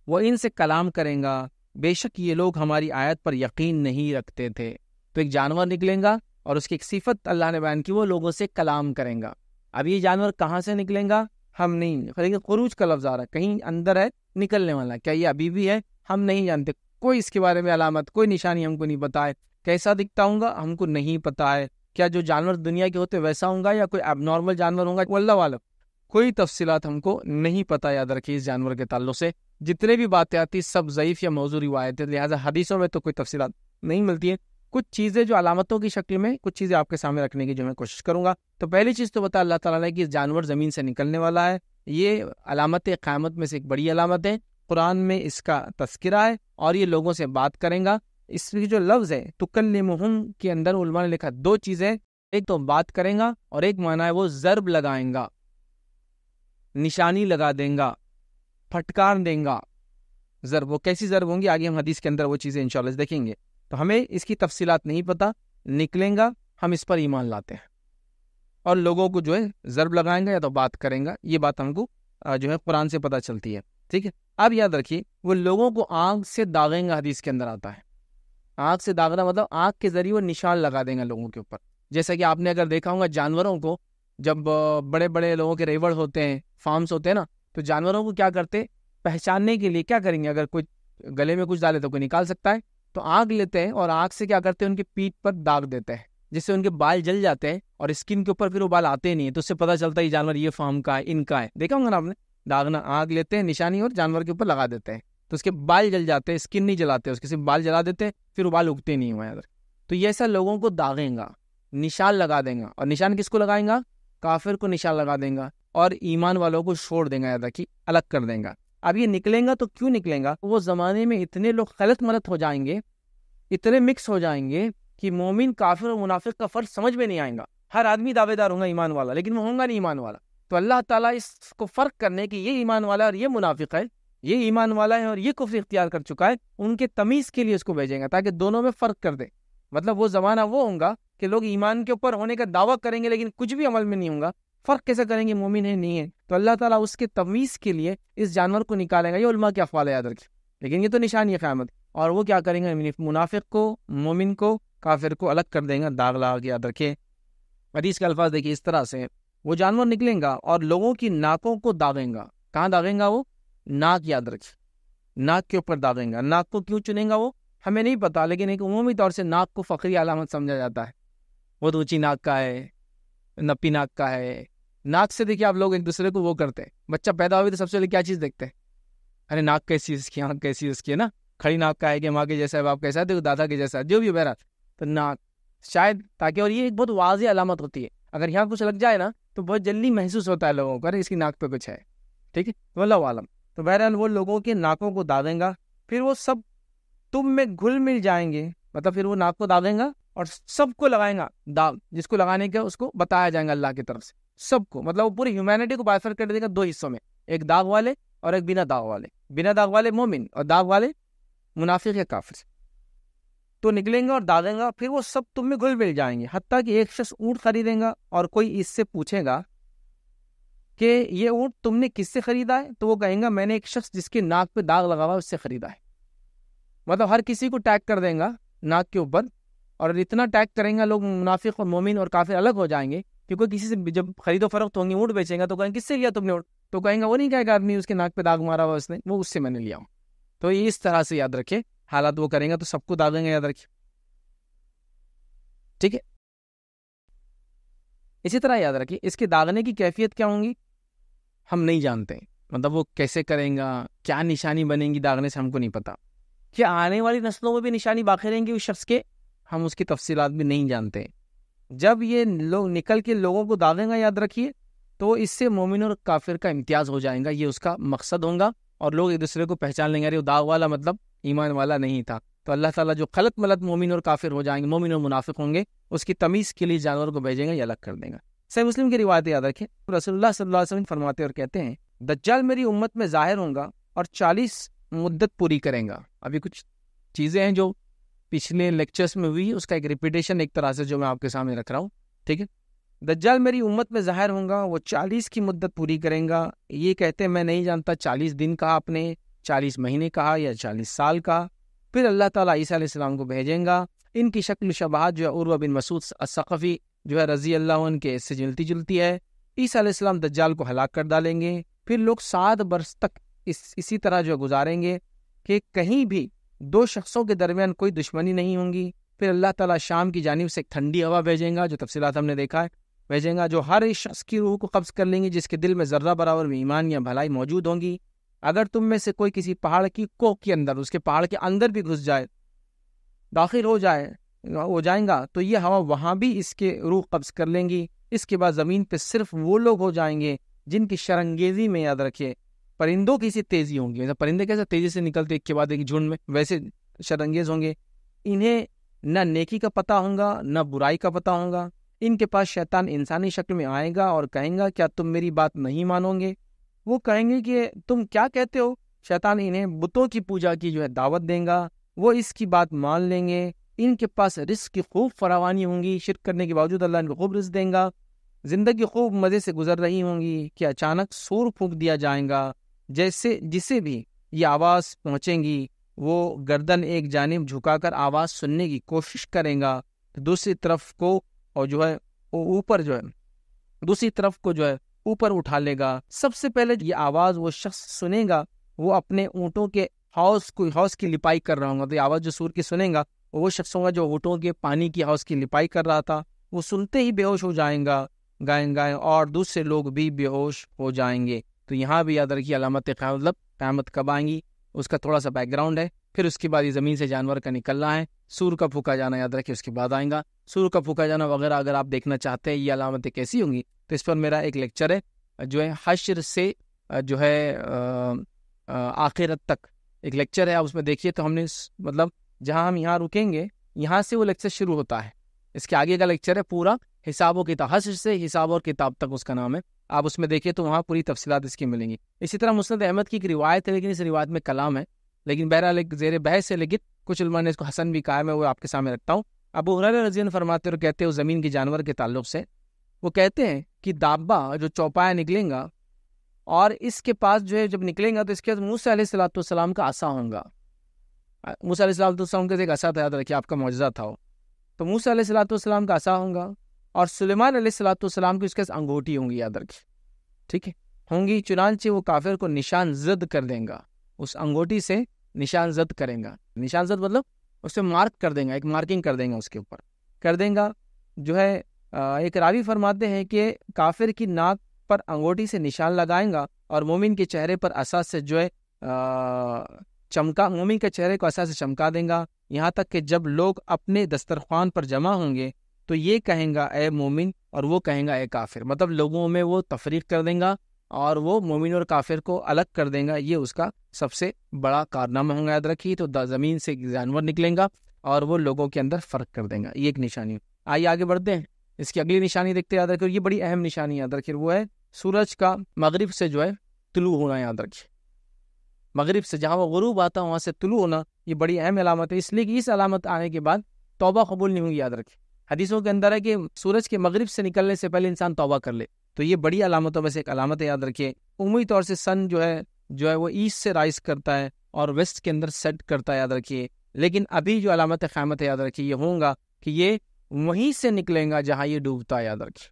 वो इनसे कलाम करेंगा बेशक ये लोग हमारी आयत पर यकीन नहीं रखते थे तो एक जानवर निकलेगा और उसकी एक सिफत अल्लाह ने बयान की वो लोगों से कलाम करेगा अब ये जानवर कहाँ से निकलेगा हम नहीं खरीद खरूज का लफ्ज़ आ रहा है कहीं अंदर है निकलने वाला क्या ये अभी भी है हम नहीं जानते कोई इसके बारे में अलामत कोई निशानी हमको नहीं पता है कैसा दिखता होगा हमको नहीं पता है क्या जो जानवर दुनिया के होते वैसा होगा या कोई एबनॉर्मल जानवर होगा वल्ला वाल कोई तफसीत हमको नहीं पता याद रखिए इस जानवर के ताल्लुक से जितने भी बातें आती सब ज़यीफ़ या मौजू रिवायत है लिहाजा हदीसों में तो कोई तफसीत नहीं मिलती है कुछ चीज़ें जो अलामतों की शक्ल में कुछ चीज़ें आपके सामने रखने की जो मैं कोशिश करूँगा तो पहली चीज़ तो बता अल्लाह ताला ने कि जानवर ज़मीन से निकलने वाला है ये अलामत क़्यामत में से एक बड़ी अलामत है कुरान में इसका तस्करा है और ये लोगों से बात करेंगे इसकी जो लफ्ज़ है मुहम के अंदर उलमा ने लिखा दो चीज़ें एक तो बात करेंगे और एक माना है वो ज़रब लगाएंगा निशानी लगा देंगे फटकार देगा जर वो कैसी ज़रब होंगी आगे हम हदीस के अंदर वो चीज़ें इंशाल्लाह देखेंगे तो हमें इसकी तफसीलात नहीं पता निकलेंगा हम इस पर ईमान लाते हैं और लोगों को जो है ज़रब लगाएंगे या तो बात करेंगे ये बात हमको जो है कुरान से पता चलती है ठीक है अब याद रखिए वो लोगों को आग से दागेंगे हदीस के अंदर आता है आग से दागना मतलब आग के जरिए वो निशान लगा देंगे लोगों के ऊपर जैसा कि आपने अगर देखा होगा जानवरों को जब बड़े बड़े लोगों के रेवड़ होते हैं फार्म्स होते हैं ना तो जानवरों को क्या करते पहचानने के लिए क्या करेंगे अगर कोई गले में कुछ डाले तो कोई निकाल सकता है तो आग लेते हैं और आग से क्या करते हैं उनके पीठ पर दाग देते हैं जिससे उनके बाल जल जाते हैं और स्किन के ऊपर फिर वो बाल आते नहीं है तो उससे पता चलता है जानवर ये फार्म का है इनका है देखा होगा ना आपने दागना आग लेते हैं निशानी और जानवर के ऊपर लगा देते हैं तो उसके बाल जल जाते हैं स्किन नहीं जलाते उसके सिर्फ बाल जला देते हैं फिर वो बाल उगते नहीं हुए अगर तो ये ऐसा लोगों को दागेगा निशान लगा देगा और निशान किसको लगाएगा काफिर को निशान लगा देगा और ईमान वालों को छोड़ देगा यादा कि अलग कर देगा अब ये निकलेगा तो क्यों निकलेगा वो ज़माने में इतने लोग गलत मलत हो जाएंगे इतने मिक्स हो जाएंगे कि मोमिन काफिर और मुनाफिक का फ़र्क समझ में नहीं आएगा हर आदमी दावेदार होगा ईमान वाला लेकिन वो होगा नहीं ईमान वाला तो अल्लाह ताला इसको फ़र्क करने कि ये ईमान वाला और ये मुनाफिक है ये ईमान वाला है और ये कुफर इख्तियार कर चुका है उनके तमीज़ के लिए उसको भेजेंगे ताकि दोनों में फ़र्क कर दे मतलब वो ज़माना वो होगा कि लोग ईमान के ऊपर होने का दावा करेंगे लेकिन कुछ भी अमल में नहीं होगा फ़र्क कैसे करेंगे मोमिन है नहीं है तो अल्लाह ताला उसके तमीज़ के लिए इस जानवर को निकालेगा ये उल्मा के अफवाल याद रखें लेकिन ये तो निशानी है क़्यामत और वो क्या करेंगे मुनाफिक को मोमिन को काफिर को अलग कर देंगे दाग ला याद रखें हदीस के अल्फाज देखिए इस तरह से वो जानवर निकलेगा और लोगों की नाकों को दागेगा कहाँ दागेंगा वो नाक याद रखें नाक के ऊपर दागेगा नाक को क्यों चुनेगा वो हमें नहीं पता लेकिन एक उमूमी तौर से नाक को फ़खरी अलामत समझा जाता है बहुत तो ऊँची नाक का है नपी नाक का है नाक से देखिए आप लोग एक दूसरे को वो करते हैं बच्चा पैदा हुआ तो सबसे पहले क्या चीज़ देखते हैं अरे नाक कैसी उसकी आँख कैसी उसकी है ना खड़ी नाक का है कि माँ के जैसा है बाप कैसा है देखो दादा के जैसा है जो भी बहरा तो नाक शायद ताकि और ये एक बहुत वाजी अलामत होती है अगर यहाँ कुछ लग जाए ना तो बहुत जल्दी महसूस होता है लोगों को अरे इसकी नाक पे कुछ है ठीक है वल्ला आलम तो बहरहाल वो लोगों के नाकों को दादेंगा फिर वो सब तुम में घुल मिल जाएंगे मतलब फिर वो नाक को दादेंगा और सबको लगाएंगा दाग जिसको लगाने का उसको बताया जाएगा अल्लाह की तरफ से सबको मतलब वो पूरी ह्यूमैनिटी को बाइफर कर देगा दो हिस्सों में एक दाग वाले और एक बिना दाग वाले बिना दाग वाले मोमिन और दाग वाले मुनाफिक या काफिर तो निकलेंगे और दागेंगे फिर वो सब तुम में घुल मिल जाएंगे हती कि एक शख्स ऊँट खरीदेगा और कोई इससे पूछेगा कि ये ऊँट तुमने किससे खरीदा है तो वो कहेंगे मैंने एक शख्स जिसके नाक पे दाग लगा हुआ है उससे खरीदा है मतलब हर किसी को टैग कर देगा नाक के ऊपर और इतना टैग करेंगे लोग मुनाफिक और मोमिन और काफिर अलग हो जाएंगे क्योंकि किसी से जब खरीदो फरोख्त होंगे ऊँट बेचेगा तो कहेंगे किससे लिया तुमने ऊँट तो कहेंगे वो नहीं कहेगा आदमी उसके नाक पे दाग मारा हुआ उसने वो उससे मैंने लिया तो ये इस तरह से याद रखे हालात वो करेंगे तो सबको दागेंगे याद रखे ठीक है इसी तरह याद रखिए इसके दागने की कैफियत क्या होंगी हम नहीं जानते मतलब वो कैसे करेगा क्या निशानी बनेगी दागने से हमको नहीं पता क्या आने वाली नस्लों में भी निशानी बाकी रहेंगी उस शख्स के हम उसकी तफसीलात भी नहीं जानते जब ये लोग निकल के लोगों को दावेगा याद रखिए तो इससे मोमिन और काफिर का इम्तियाज हो जाएगा ये उसका मकसद होगा और लोग एक दूसरे को पहचान लेंगे अरे दाग वाला मतलब ईमान वाला नहीं था तो अल्लाह ताला जो खलत मलत मोमिन और काफिर हो जाएंगे मोमिन और मुनाफिक होंगे उसकी तमीज़ के लिए जानवर को भेजेंगे या अलग कर देगा सही मुस्लिम की रिवायत याद रखें रसोल्ला सल्ला फरमाते और कहते हैं दज्जाल मेरी उम्मत में ज़ाहिर होगा और चालीस मुद्दत पूरी करेंगे अभी कुछ चीज़ें हैं जो पिछले लेक्चर्स में हुई उसका एक रिपीटेशन एक तरह से जो मैं आपके सामने रख रहा हूँ ठीक है दज्जाल मेरी उम्मत में ज़ाहिर होगा वो चालीस की मुद्दत पूरी करेंगे ये कहते मैं नहीं जानता चालीस दिन कहा आपने चालीस महीने कहा या चालीस साल का फिर अल्लाह ताला ईसा इस्लाम को भेजेंगा इनकी शक्ल शबाहत जो है उर्वा बिन मसूद सक़फ़ी जो है रज़ी अल्लाह के इससे जुलती जुलती है ईसा इस्लाम दज्जाल को हलाक कर डालेंगे फिर लोग सात बरस तक इस इसी तरह जो गुजारेंगे कि कहीं भी दो शख्सों के दरमियान कोई दुश्मनी नहीं होंगी फिर अल्लाह ताला शाम की जानब से एक ठंडी हवा भेजेंगा जो तफसीत हमने देखा है भेजेंगा जो हर इस शख्स की रूह को कब्ज़ कर लेंगे जिसके दिल में ज़र्रा बराबर में ईमान या भलाई मौजूद होंगी अगर तुम में से कोई किसी पहाड़ की कोख के अंदर उसके पहाड़ के अंदर भी घुस जाए दाखिल हो जाए हो जाएगा तो ये हवा वहाँ भी इसके रूह कब्ज़ कर लेंगी इसके बाद ज़मीन पर सिर्फ वो लोग हो जाएंगे जिनकी शरंगेजी में याद रखिए परिंदों की सी तेजी होंगी मतलब परिंदे कैसे तेजी से निकलते एक के बाद एक झुंड में वैसे शरंगेज होंगे इन्हें न नेकी का पता होगा न बुराई का पता होगा इनके पास शैतान इंसानी शक्ल में आएगा और कहेगा क्या तुम मेरी बात नहीं मानोगे वो कहेंगे कि तुम क्या कहते हो शैतान इन्हें बुतों की पूजा की जो है दावत देगा वो इसकी बात मान लेंगे इनके पास रिस्क की खूब फरावानी होंगी शिरक करने के बावजूद अल्लाह इनको खूब रिस्क देंगे ज़िंदगी खूब मज़े से गुजर रही होंगी कि अचानक सूर फूंक दिया जाएगा जैसे जिसे भी ये आवाज़ पहुंचेगी वो गर्दन एक जानब झुकाकर आवाज़ सुनने की कोशिश करेगा दूसरी तरफ को और जो है वो ऊपर जो है दूसरी तरफ को जो है ऊपर उठा लेगा सबसे पहले ये आवाज़ वो शख्स सुनेगा वो अपने ऊँटों के हौस को हौस की लिपाई कर रहा होगा तो ये आवाज़ जो सूर की सुनेगा वो शख्स होगा जो ऊँटों के पानी की हौस की लिपाई कर रहा था वो सुनते ही बेहोश हो जाएगा गाय गाय और दूसरे लोग भी बेहोश हो जाएंगे तो यहाँ भी याद रखिए अलामत मतलब क़्यामत कब आएंगी उसका थोड़ा सा बैकग्राउंड है फिर उसके बाद ये ज़मीन से जानवर का निकलना है सूर का फूका जाना याद रखिए उसके बाद आएगा सूर का फूका जाना वगैरह अगर आप देखना चाहते हैं ये अलामतें कैसी होंगी तो इस पर मेरा एक लेक्चर है जो है हशर से जो है आखिरत तक एक लेक्चर है आप उसमें देखिए तो हमने मतलब जहाँ हम यहाँ रुकेंगे यहाँ से वो लेक्चर शुरू होता है इसके आगे का लेक्चर है पूरा हिसाब और किताब हशर से हिसाब और किताब तक उसका नाम है आप उसमें देखिए तो वहाँ पूरी तफसीत इसकी मिलेंगी इसी तरह मुस्त अहमद की एक रिवायत है लेकिन इस रिवायत में कलाम है लेकिन बहरहाल एक जेर बहस है लेकिन कुछ उलमा ने इसको हसन भी कहा है मैं वो आपके सामने रखता हूँ अब हुर रजीन फरमाते और कहते हैं ज़मीन के जानवर के ताल्लुक से वो कहते हैं कि दाबा जो चौपाया निकलेगा और इसके पास जो है जब निकलेगा तो इसके बाद मूसा सलाम का आसा होगा मूसा सलाम का एक असा था तो याद रखिए आपका मुआजा था वो तो मूसा सलाम का आसा होगा और सुलेमान सलाम की उसके अंगूठी होंगी याद रखिए ठीक है होंगी चुनानचे वो काफिर को निशान जद कर देगा उस अंगूठी से निशान जद करेगा निशान जद मतलब उसे मार्क कर देगा एक मार्किंग कर देगा उसके ऊपर कर देगा जो है एक रावी फरमाते हैं कि काफिर की नाक पर अंगूठी से निशान लगाएगा और मोमिन के चेहरे पर असा से जो है चमका मोमिन के चेहरे को असा से चमका देगा यहाँ तक कि जब लोग अपने दस्तरखान पर जमा होंगे तो ये कहेंगा ए मोमिन और वो कहेगा ए काफिर मतलब लोगों में वो तफरीक कर देंगे और वो मोमिन और काफिर को अलग कर देंगे ये उसका सबसे बड़ा कारनामा होगा याद रखिए तो ज़मीन से जानवर निकलेगा और वो लोगों के अंदर फ़र्क कर देंगे ये एक निशानी आइए आगे बढ़ते हैं इसकी अगली निशानी देखते याद रखिए ये बड़ी अहम निशानी याद रखिए वो है सूरज का मगरब से जो है तुलू होना याद रखिए मगरब से जहाँ वो गरूब आता है वहाँ से तुलू होना ये बड़ी अहम अलामत है इसलिए कि इस अलामत आने के बाद तोबा कबूल नहीं होगी याद रखिए हदीसों के अंदर है कि सूरज के मगरब से निकलने से पहले इंसान तौबा कर ले तो ये बड़ी अलामतों में से एक अलामत याद रखिए उमूमी तौर से सन जो है जो है वो ईस्ट से राइज करता है और वेस्ट के अंदर सेट करता है याद रखिए लेकिन अभी जो अलामत क़्यामत याद रखिए ये होगा कि ये वहीं से निकलेगा जहाँ ये डूबता है याद रखिए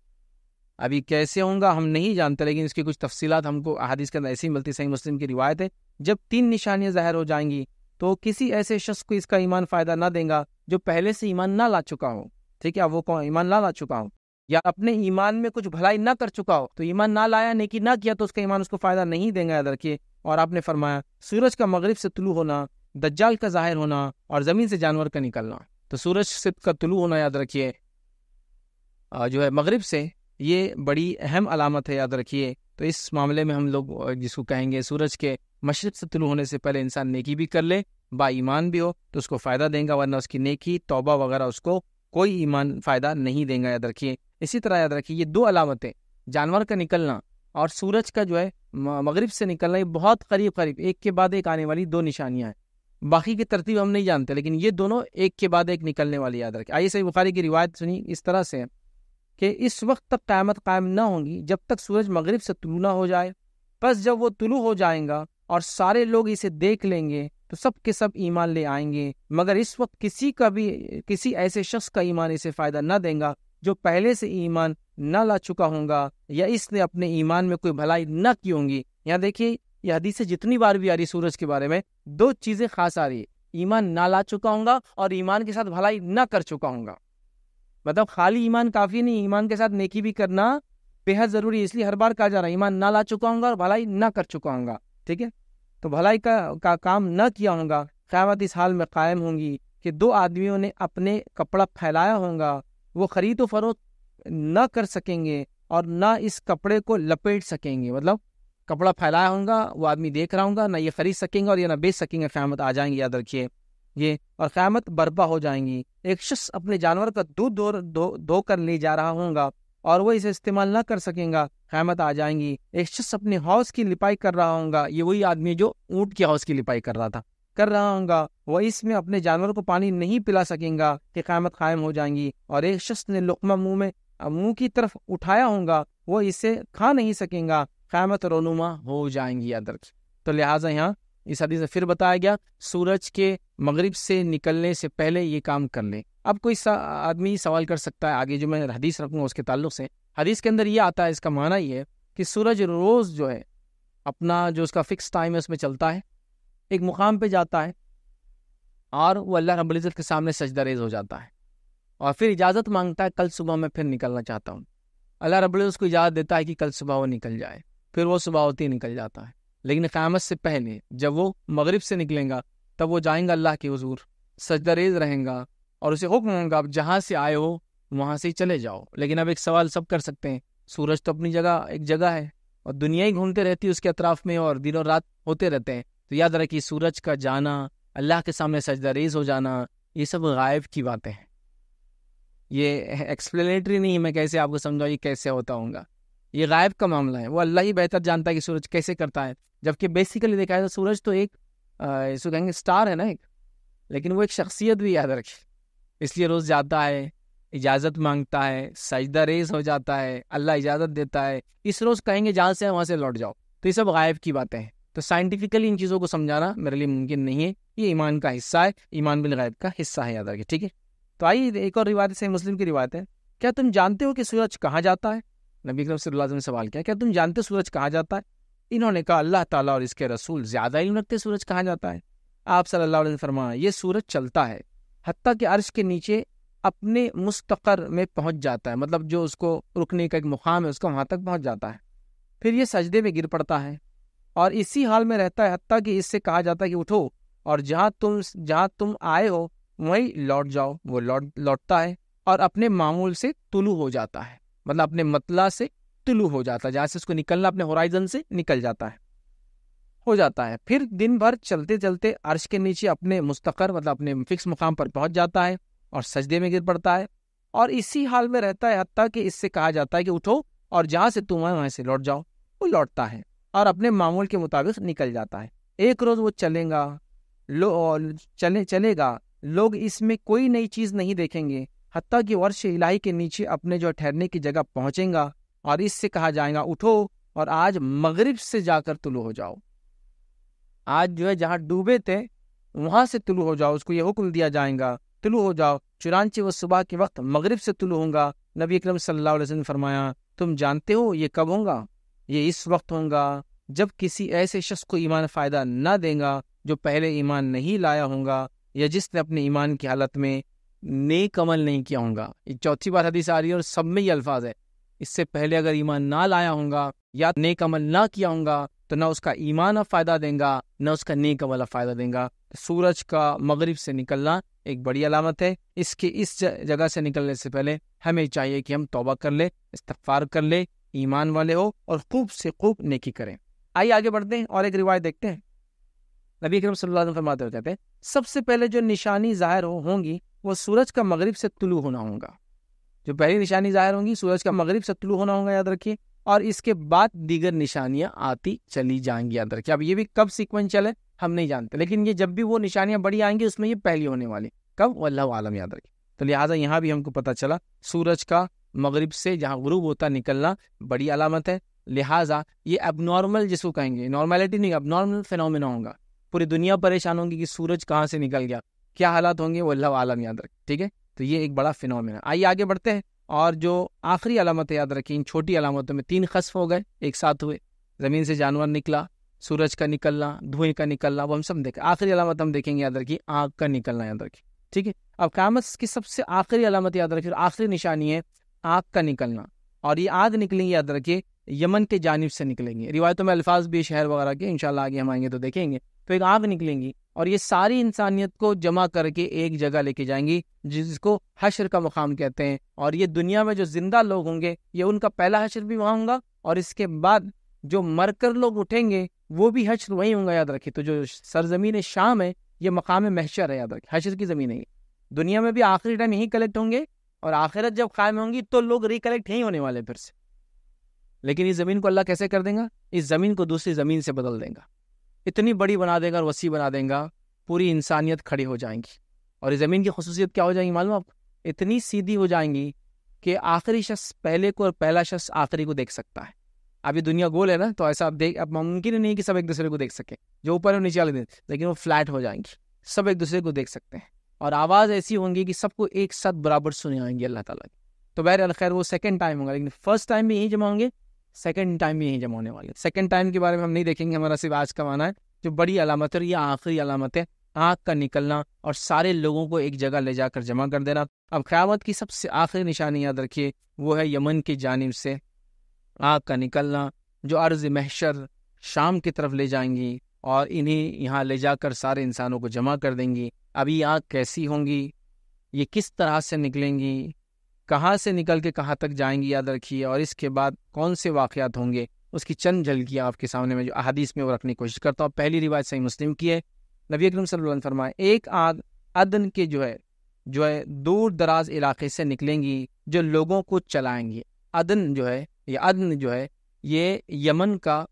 अभी कैसे होंगे हम नहीं जानते लेकिन इसकी कुछ तफसीत हमको अहादीस के अंदर ऐसी मिलती सही मुस्लिम की रिवायत है जब तीन निशानियाँ ज़ाहिर हो जाएंगी तो किसी ऐसे शख्स को इसका ईमान फ़ायदा ना देगा जो पहले से ईमान ना ला चुका हो ठीक है वो कौन ईमान ला ला चुका हो या अपने ईमान में कुछ भलाई ना कर चुका हो तो ईमान ना लाया नेकी ना किया तो उसका ईमान उसको फायदा नहीं देगा याद रखिए और आपने फरमाया सूरज का मगरब से तुलू होना दज्जाल का जाहिर होना और जमीन से जानवर का निकलना तो सूरज से का तुलू होना याद रखिए जो है मगरब से ये बड़ी अहम अलामत है याद रखिए तो इस मामले में हम लोग जिसको कहेंगे सूरज के मशरक से तुलू होने से पहले इंसान नेकी भी कर ले बा ईमान भी हो तो उसको फ़ायदा देगा वरना उसकी नेकी तौबा वगैरह उसको कोई ईमान फ़ायदा नहीं देगा याद रखिए इसी तरह याद रखिए ये दो अलामतें जानवर का निकलना और सूरज का जो है मगरिब से निकलना ये बहुत करीब करीब एक के बाद एक आने वाली दो निशानियाँ हैं बाकी की तरतीब हम नहीं जानते लेकिन ये दोनों एक के बाद एक निकलने वाली याद रखें आइए सही बुखारी की रिवायत सुनी इस तरह से कि इस वक्त तक क़्यामत कायम ना होगी जब तक सूरज मगरिब से तुलू ना हो जाए बस जब वो तुलू हो जाएगा और सारे लोग इसे देख लेंगे तो सब के सब ईमान ले आएंगे मगर इस वक्त किसी का भी किसी ऐसे शख्स का ईमान इसे फ़ायदा न देगा जो पहले से ईमान न ला चुका होगा या इसने अपने ईमान में कोई भलाई न की होंगी यहाँ देखिए यह हदीसें जितनी बार भी आ रही सूरज के बारे में दो चीज़ें खास आ रही है ईमान ना ला चुका होगा और ईमान के साथ भलाई ना कर चुका होगा मतलब खाली ईमान काफ़ी नहीं ईमान के साथ नेकी भी करना बेहद ज़रूरी है इसलिए हर बार कहा जा रहा है ईमान ना ला चुका होगा और भलाई ना कर चुका होगा ठीक है तो भलाई का, का काम न किया होगा क़्यामत इस हाल में कायम होंगी कि दो आदमियों ने अपने कपड़ा फैलाया होगा वो खरीदो फरोख्त न कर सकेंगे और न इस कपड़े को लपेट सकेंगे मतलब कपड़ा फैलाया होगा वो आदमी देख रहा होगा ना ये खरीद सकेंगे और ये ना बेच सकेंगे क़्यामत आ जाएंगे याद रखिए ये और क़्यामत बर्बा हो जाएंगी एक शख्स अपने जानवर का दूध धो धो कर ले जा रहा होगा और वो इसे इस्तेमाल ना कर सकेगा क़्यामत आ जाएंगी एक शख्स अपने हौस की लिपाई कर रहा होगा ये वही आदमी जो ऊँट के हौस की लिपाई कर रहा था कर रहा होगा वह इसमें अपने जानवर को पानी नहीं पिला सकेगा कि क़्यामत कायम हो जाएंगी और एक शख्स ने लुकमा मुंह में मुंह की तरफ उठाया होगा वो इसे खा नहीं सकेगा क़्यामत रोनुमा हो जाएंगी अदरक तो लिहाजा यहाँ इस हदीस में फिर बताया गया सूरज के मगरिब से निकलने से पहले ये काम कर लें अब कोई आदमी सवाल कर सकता है आगे जो मैं हदीस रखूँगा उसके ताल्लुक से हदीस के अंदर ये आता है इसका माना ये है कि सूरज रोज़ जो है अपना जो उसका फ़िक्स टाइम है उसमें चलता है एक मुकाम पे जाता है और वो अल्लाह रब्ज़त के सामने सजदा रेज हो जाता है और फिर इजाज़त मांगता है कल सुबह मैं फिर निकलना चाहता हूँ अल्लाह रब उसको इजाज़त देता है कि कल सुबह वो निकल जाए फिर वो सुबह होती निकल जाता है लेकिन क़्यामत से पहले जब वो मगरब से निकलेगा तब वो जाएंगा अल्लाह के हजूर सजदा रेज रहेगा और उसे हुक्म होगा आप जहाँ से आए हो वहाँ से ही चले जाओ लेकिन अब एक सवाल सब कर सकते हैं सूरज तो अपनी जगह एक जगह है और दुनिया ही घूमते रहती है उसके अतराफ में और दिनों रात होते रहते हैं तो याद रखिए सूरज का जाना अल्लाह के सामने सजदा रेज हो जाना ये सब गायब की बातें हैं ये एक्सप्लेनेटरी नहीं है मैं कैसे आपको समझाऊँ ये कैसे होता होगा ये गायब का मामला है वो अल्लाह ही बेहतर जानता है कि सूरज कैसे करता है जबकि बेसिकली देखा जाए तो सूरज तो एक इसको कहेंगे स्टार है ना एक लेकिन वो एक शख्सियत भी याद रखी इसलिए रोज़ जाता है इजाज़त मांगता है सजदा रेज हो जाता है अल्लाह इजाज़त देता है इस रोज़ कहेंगे जहाँ से वहाँ से लौट जाओ तो ये सब गायब की बातें हैं तो साइंटिफिकली इन चीज़ों को समझाना मेरे लिए मुमकिन नहीं है ये ईमान का हिस्सा है ईमान बिल गायब का हिस्सा है याद रखिए ठीक है तो आइए एक और रिवायत से मुस्लिम की रिवायत है क्या तुम जानते हो कि सूरज कहाँ जाता है नबी करम सल्लल्लाहु ने सवाल किया क्या तुम जानते हो सूरज कहाँ जाता है इन्होंने कहा अल्लाह ताला और इसके रसूल ज़्यादा इल्म रखते सूरज कहाँ जाता है आप सल्लल्लाहु अलैहि ने फरमाया ये सूरज चलता है हती के अर्श के नीचे अपने मुस्तकर में पहुंच जाता है मतलब जो उसको रुकने का एक मुकाम है उसका वहाँ तक पहुंच जाता है फिर ये सजदे में गिर पड़ता है और इसी हाल में रहता है हती कि इससे कहा जाता है कि उठो और जहाँ तुम जहाँ तुम आए हो वहीं लौट जाओ वो लौट लौटता है और अपने मामूल से तुलू हो जाता है मतलब अपने मतला से तुलू हो जाता है जहाँ से उसको निकलना अपने होराइजन से निकल जाता है हो जाता है फिर दिन भर चलते चलते अर्श के नीचे अपने मुस्तकर मतलब अपने फिक्स मुकाम पर पहुंच जाता है और सजदे में गिर पड़ता है और इसी हाल में रहता है हती कि इससे कहा जाता है कि उठो और जहाँ से तुम आए वहाँ से लौट जाओ वो लौटता है और अपने मामूल के मुताबिक निकल जाता है एक रोज़ वो चलेगा लो चले चलेगा लोग इसमें कोई नई चीज़ नहीं देखेंगे हती कि वर्ष इलाही के नीचे अपने जो ठहरने की जगह पहुँचेंगा और इससे कहा जाएगा उठो और आज मगरिब से जाकर तुलू हो जाओ आज जो है जहाँ डूबे थे वहाँ से तुलू हो जाओ उसको ये हुक्म दिया जाएगा तुलू हो जाओ चुनानचे वह सुबह के वक्त मगरब से तुलू होगा नबी अकरम सल्लल्लाहु अलैहि वसल्लम फरमाया तुम जानते हो ये कब होगा ये इस वक्त होगा जब किसी ऐसे शख्स को ईमान फ़ायदा न देगा जो पहले ईमान नहीं लाया होगा या जिसने अपने ईमान की हालत में नेक अमल नहीं किया होगा ये चौथी बार हदीस आ रही है और सब में ये अल्फाज है इससे पहले अगर ईमान ना लाया होगा या नेक अमल ना किया होगा तो ना उसका ईमान अब फायदा देगा ना उसका नेक अमल अब फायदा देगा सूरज का मगरिब से निकलना एक बड़ी अलामत है इसके इस जगह से निकलने से पहले हमें चाहिए कि हम तोबा कर ले इस्तफार कर ले ईमान वाले हो और खूब से खूब नेकी करें आइए आगे बढ़ते हैं और एक रिवायत देखते हैं नबी करम सल्लल्लाहु अलैहि वसल्लम फरमाते कहते हैं सबसे पहले जो निशानी जाहिर हो होंगी वो सूरज का मगरिब से तुलू होना होगा जो पहली निशानी जाहिर होंगी सूरज का मगरब से होना होगा याद रखिए और इसके बाद दीगर निशानियां आती चली जाएंगी याद रखिए अब ये भी कब सिक्वेंस चले हम नहीं जानते लेकिन ये जब भी वो निशानियां बड़ी आएंगी उसमें ये पहली होने वाली कब वल्लह आलम याद रखिए तो लिहाजा यहाँ भी हमको पता चला सूरज का मगरब से जहाँ गुरूब होता निकलना बड़ी अलामत है लिहाजा ये अब नॉर्मल जिसको कहेंगे नॉर्मेलिटी नहीं अब नॉर्मल फिनोमिना होगा पूरी दुनिया परेशान होगी कि सूरज कहाँ से निकल गया क्या हालात होंगे वो अल्लाह आलम याद रख ठीक है तो ये एक बड़ा फिनोमिन है आइए आगे बढ़ते हैं और जो आखिरी अलामतें याद रखी इन छोटी अलामतों में तीन खसफ हो गए एक साथ हुए ज़मीन से जानवर निकला सूरज का निकलना धुएं का निकलना वो हम सब देखें आखिरी अलामत हम देखेंगे याद रखिए आँख का निकलना याद रखिए ठीक है अब कामत की सबसे आखिरी अलामत याद रखिए आखिरी निशानी है आँख का निकलना और ये आग निकलेंगी याद रखिए यमन के जानब से निकलेंगे रिवायतों में अल्फाज भी शहर वगैरह के इनशाला आगे हम आएंगे तो देखेंगे तो एक आग निकलेंगी और ये सारी इंसानियत को जमा करके एक जगह लेके जाएंगी जिसको हशर का मुकाम कहते हैं और ये दुनिया में जो जिंदा लोग होंगे ये उनका पहला हशर भी वहाँ होगा और इसके बाद जो मरकर लोग उठेंगे वो भी हशर वहीं होगा याद रखे तो जो सरजमीन शाम है ये मकाम महशर है याद रखे हशर की ज़मीन है दुनिया में भी आखिरी टाइम यहीं कलेक्ट होंगे और आखिरत जब कायम होंगी तो लोग रिकलेक्ट यहीं होने वाले फिर से लेकिन इस ज़मीन को अल्लाह कैसे कर देगा इस ज़मीन को दूसरी ज़मीन से बदल देगा इतनी बड़ी बना देगा और वसी बना देगा पूरी इंसानियत खड़ी हो जाएंगी और इस ज़मीन की खसूसियत क्या हो जाएगी मालूम आप इतनी सीधी हो जाएंगी कि आखिरी शख्स पहले को और पहला शख्स आखिरी को देख सकता है अब ये दुनिया गोल है ना तो ऐसा आप देख अब मुमकिन नहीं कि सब एक दूसरे को देख सके जो ऊपर है नीचे वाले लेकिन वो फ्लैट हो जाएंगी सब एक दूसरे को देख सकते हैं और आवाज़ ऐसी होंगी कि सबको एक साथ बराबर सुने आएंगे अल्लाह ताला की तो बहर खैर वो सेकंड टाइम होगा लेकिन फर्स्ट टाइम भी यही जमा होंगे सेकेंड टाइम भी यहीं जमा होने वाली है सेकेंड टाइम के बारे में हम नहीं देखेंगे हमारा सिर्फ आज का माना है जो बड़ी अलामत है यह ये आखिरी अलामत है आँख का निकलना और सारे लोगों को एक जगह ले जाकर जमा कर देना अब क़्यामत की सबसे आखिरी निशानी याद रखिए वो है यमन की जानब से आँख का निकलना जो अर्ज़ महशर शाम की तरफ ले जाएंगी और इन्हें यहाँ ले जाकर सारे इंसानों को जमा कर देंगी अभी आँख कैसी होंगी ये किस तरह से निकलेंगी कहाँ से निकल के कहाँ तक जाएंगी याद रखिए और इसके बाद कौन से वाक़ात होंगे उसकी चंद झलकियाँ आपके सामने में जो अहदीस में वो रखने की कोशिश करता हूँ पहली रिवायत सही मुस्लिम की है नबी अकरम सल्लल्लाहु फरमाए एक आग अदन के जो है जो है दूर दराज इलाके से निकलेंगी जो लोगों को चलाएंगी अदन जो है या अदन जो है ये यमन का